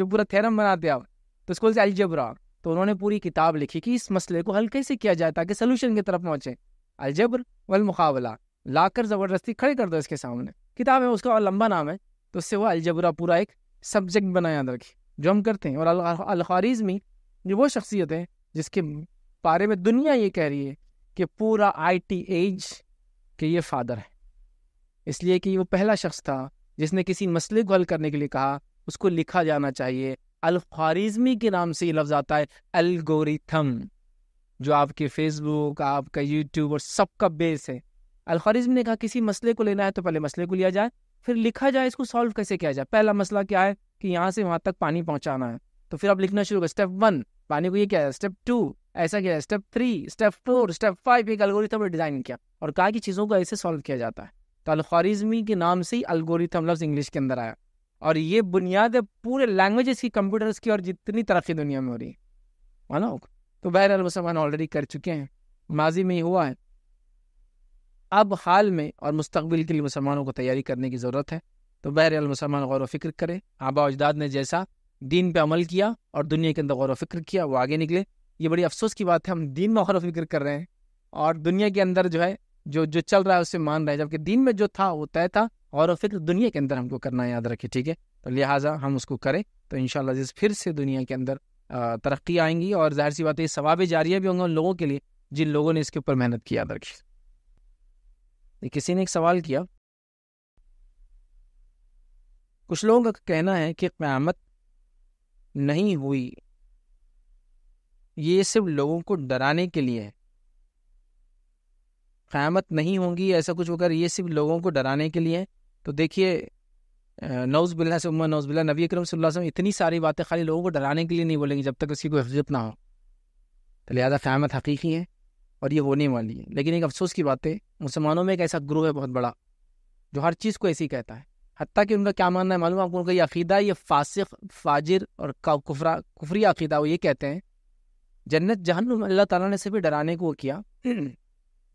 जो पूरा थेरम बनाते आप तो उसको अलजबरा तो उन्होंने पूरी किताब लिखी कि इस मसले को हल कैसे किया जाए ताकि सोल्यूशन की तरफ पहुंचे अलजब्र वल मुकाबला लाकर ज़बरदस्ती खड़े कर दो इसके सामने किताब है उसका और लंबा नाम है तो उससे वो अलजबरा पूरा एक सब्जेक्ट बनाए याद रखें जो हम करते हैं और अलखारिजमी ये वो शख्सियत है जिसके बारे में दुनिया ये कह रही है कि पूरा आई टी एज के ये फादर है इसलिए कि वो पहला शख्स था जिसने किसी मसले को हल करने के लिए कहा उसको लिखा जाना चाहिए अलखारिजमी के नाम से ये लफ्ज़ आता है अलगोरिथम जो आपके फेसबुक आपका यूट्यूब और सबका बेस है अल ने कहा किसी मसले को लेना है तो पहले मसले को लिया जाए फिर लिखा जाए इसको सॉल्व कैसे किया जाए पहला मसला क्या है कि यहाँ से वहाँ तक पानी पहुँचाना है तो फिर आप लिखना शुरू कर स्टेप वन पानी को ये क्या है स्टेप टू ऐसा है step three step four step five एक अलगोरिथम डिजाइन किया और कहा कि चीज़ों को ऐसे सॉल्व किया जाता है तो अलखारिजमी के नाम से ही अलगोरिथम लफ्ज़ इंग्लिश के अंदर आया और ये बुनियाद है पूरे लैंग्वेजेस की कंप्यूटर्स की और जितनी तरक्की दुनिया में हो रही है मानो तो बहरहाल मुसलमान ऑलरेडी कर चुके हैं माजी में ही हुआ है अब हाल में और मुस्तबिल के लिए मुसलमानों को तैयारी करने की ज़रूरत है तो बहरहाल मुसलमान गौर व करें आबा अजदाद ने जैसा दीन पे अमल किया और दुनिया के अंदर गौर व किया वो आगे निकले ये बड़ी अफसोस की बात है हम दीन में गौर व कर रहे हैं और दुनिया के अंदर जो है जो जो चल रहा है उसे मान रहे हैं जबकि दीन में जो था वो तय था और फिक्र दुनिया के अंदर हमको करना याद रखे ठीक है तो लिहाजा हम उसको करें तो इन फिर से दुनिया के अंदर तरक्की आएंगी और जाहिर सी बात है सवाब जारिया भी होंगे उन लोगों के लिए जिन लोगों ने इसके ऊपर मेहनत की याद रखी किसी ने एक सवाल किया कुछ लोगों का कहना है कि क़्यामत नहीं हुई ये सिर्फ लोगों को डराने के लिए है क़्यामत नहीं होगी ऐसा कुछ वगैरह ये सिर्फ लोगों को डराने के लिए है तो देखिए नौज बिल्ला से उम्र नौज बिल्ला नबी अक्रम वसल्लम इतनी सारी बातें खाली लोगों को डराने के लिए नहीं बोलेंगी जब तक उसकी कोई हजत ना हो तो लिहाजा क़्यामत हकीकी है और ये होने वाली है लेकिन एक अफसोस की बात है मुसलमानों में एक ऐसा ग्रोह है बहुत बड़ा जो हर चीज़ को ऐसे ही कहता है हती कि उनका क्या मानना है मालूम आपको उनका ये अकीदा ये फासिक फाजिर और कुफरा कुफरी अकीदा वो ये कहते हैं जन्नत जहनुम अल्लाह ताला ने सिर्फ डराने को किया [CLEARS THROAT]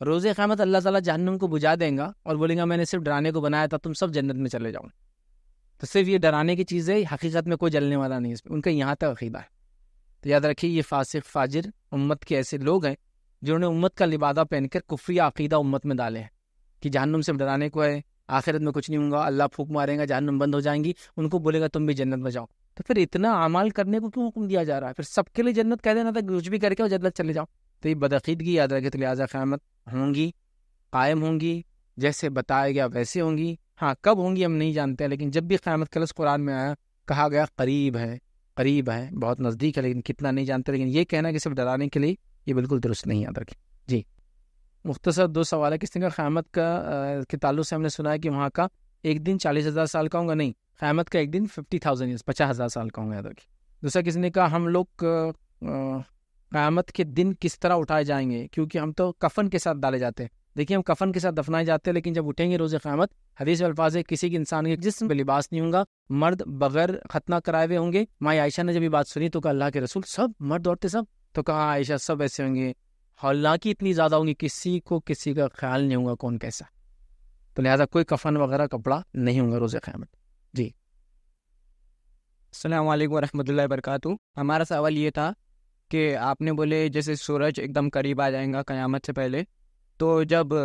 रोज़ क़्यामत अल्लाह ताला जहनुम को बुझा देगा और बोलेगा मैंने सिर्फ डराने को बनाया था तुम सब जन्नत में चले जाओ तो सिर्फ ये डराने की चीज़ है हकीकत में कोई जलने वाला नहीं है उनका यहाँ तक अकीदा है तो याद रखिए ये फासिक फाजिर उम्मत के ऐसे लोग हैं जिन्होंने उम्मत का लिबादा पहनकर कुफरी अकीदा उम्मत में डाले हैं कि जहनुम से डराने को है आखिरत में कुछ नहीं होगा अल्लाह फूक मारेगा जहनुम बंद हो जाएंगी उनको बोलेगा तुम भी जन्नत में जाओ तो फिर इतना अमाल करने को क्यों हुक्म दिया जा रहा है फिर सबके लिए जन्नत कह देना था कुछ भी करके और जन्नत चले जाओ तो ये बदअीदगी याद रखे तो लिहाजा क़्यामत होंगी कायम होंगी जैसे बताया गया वैसे होंगी हाँ कब होंगी हम नहीं जानते हैं लेकिन जब भी क़्यामत कलस कुरान में आया कहा गया करीब है करीब है बहुत नज़दीक है लेकिन कितना नहीं जानते लेकिन ये कहना कि सिर्फ डराने के लिए ये बिल्कुल दुरुस्त नहीं याद रखें जी मुख्तसर दो सवाल है किस तरह क़्यामत का के तल्लु से हमने सुना है कि वहाँ का एक दिन चालीस हज़ार साल का होगा नहीं क़्यामत का एक दिन फिफ्टी थाउजेंड ईयर्स पचास हज़ार साल का होगा याद रखें दूसरा किसी ने कहा हम लोग क़्यामत के दिन किस तरह उठाए जाएंगे क्योंकि हम तो कफन के साथ डाले जाते हैं देखिए हम कफन के साथ दफनाए जाते हैं लेकिन जब उठेंगे रोज़ क़्यामत हदीस अल्फाज है किसी के इंसान के जिसम लिबास नहीं होगा मर्द बगैर खतना कराए हुए होंगे माई आयशा ने जब ये बात सुनी तो कहा अल्लाह के रसूल सब मर्द औरतें सब तो कहा आयशा सब ऐसे होंगे हालांकि इतनी ज़्यादा होंगी किसी को किसी का ख्याल नहीं होगा कौन कैसा तो लिहाजा कोई कफन वगैरह कपड़ा नहीं होगा रोज़ क़्यामत जी अल्लाम वरहमल वरक हमारा सवाल ये था कि आपने बोले जैसे सूरज एकदम करीब आ जाएगा क़यामत से पहले तो जब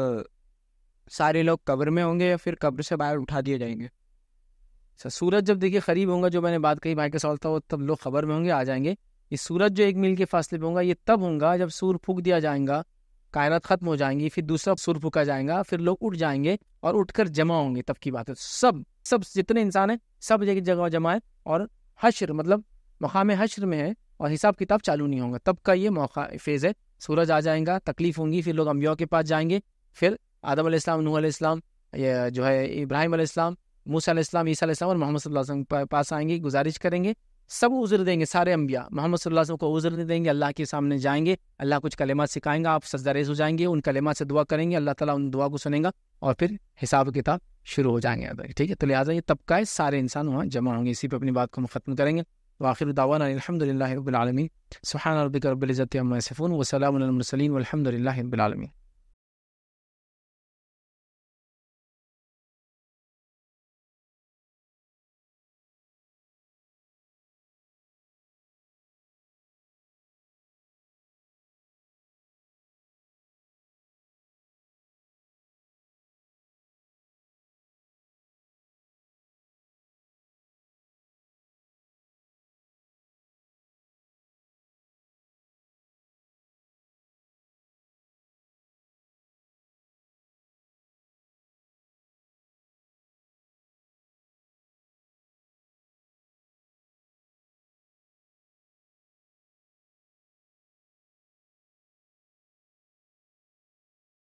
सारे लोग कब्र में होंगे या फिर कब्र से बाहर उठा दिए जाएंगे सर अच्छा, सूरज जब देखिए करीब होगा जो मैंने बात कही भाई के सवाल था वो तब लोग खबर में होंगे आ जाएंगे ये सूरज जो एक मील के फासले पे होगा ये तब होगा जब सूर्य फूक दिया जाएगा कायनात ख़त्म हो जाएंगी फिर दूसरा सूर्य फूका जाएगा फिर लोग उठ जाएंगे और उठकर जमा होंगे तब की बात है सब सब जितने इंसान हैं सब एक जगह जमा है और हशर मतलब मकाम हशर में है और हिसाब किताब चालू नहीं होगा तब का ये मौका फेज़ है सूरज आ जाएगा तकलीफ होंगी फिर लोग अम्बिया के पास जाएंगे फिर आदम आदम नूसम ये जो है इब्राहिम मूसा आसमाम ईसा आसमाम और मोहम्मद वसल्लम के पास आएंगे गुजारिश करेंगे सब उज़र देंगे सारे अम्बिया मोहम्मद वसल्लम को उज़र देंगे अल्लाह के सामने जाएंगे अल्लाह कुछ कलेमा सिखाएंगे आप सजदारेज हो जाएंगे उन कलेमा से दुआ करेंगे अल्लाह ताला उन दुआ को सुनेगा और फिर हिसाब किताब शुरू हो जाएंगे ठीक है तो लिहाजा ये तबका है सारे इंसान वहाँ जमा होंगे इसी पर अपनी बात को हम ख़त्म करेंगे वाखिर तो दावाना अलहमदिल्ला रबालमी सुहान रबिक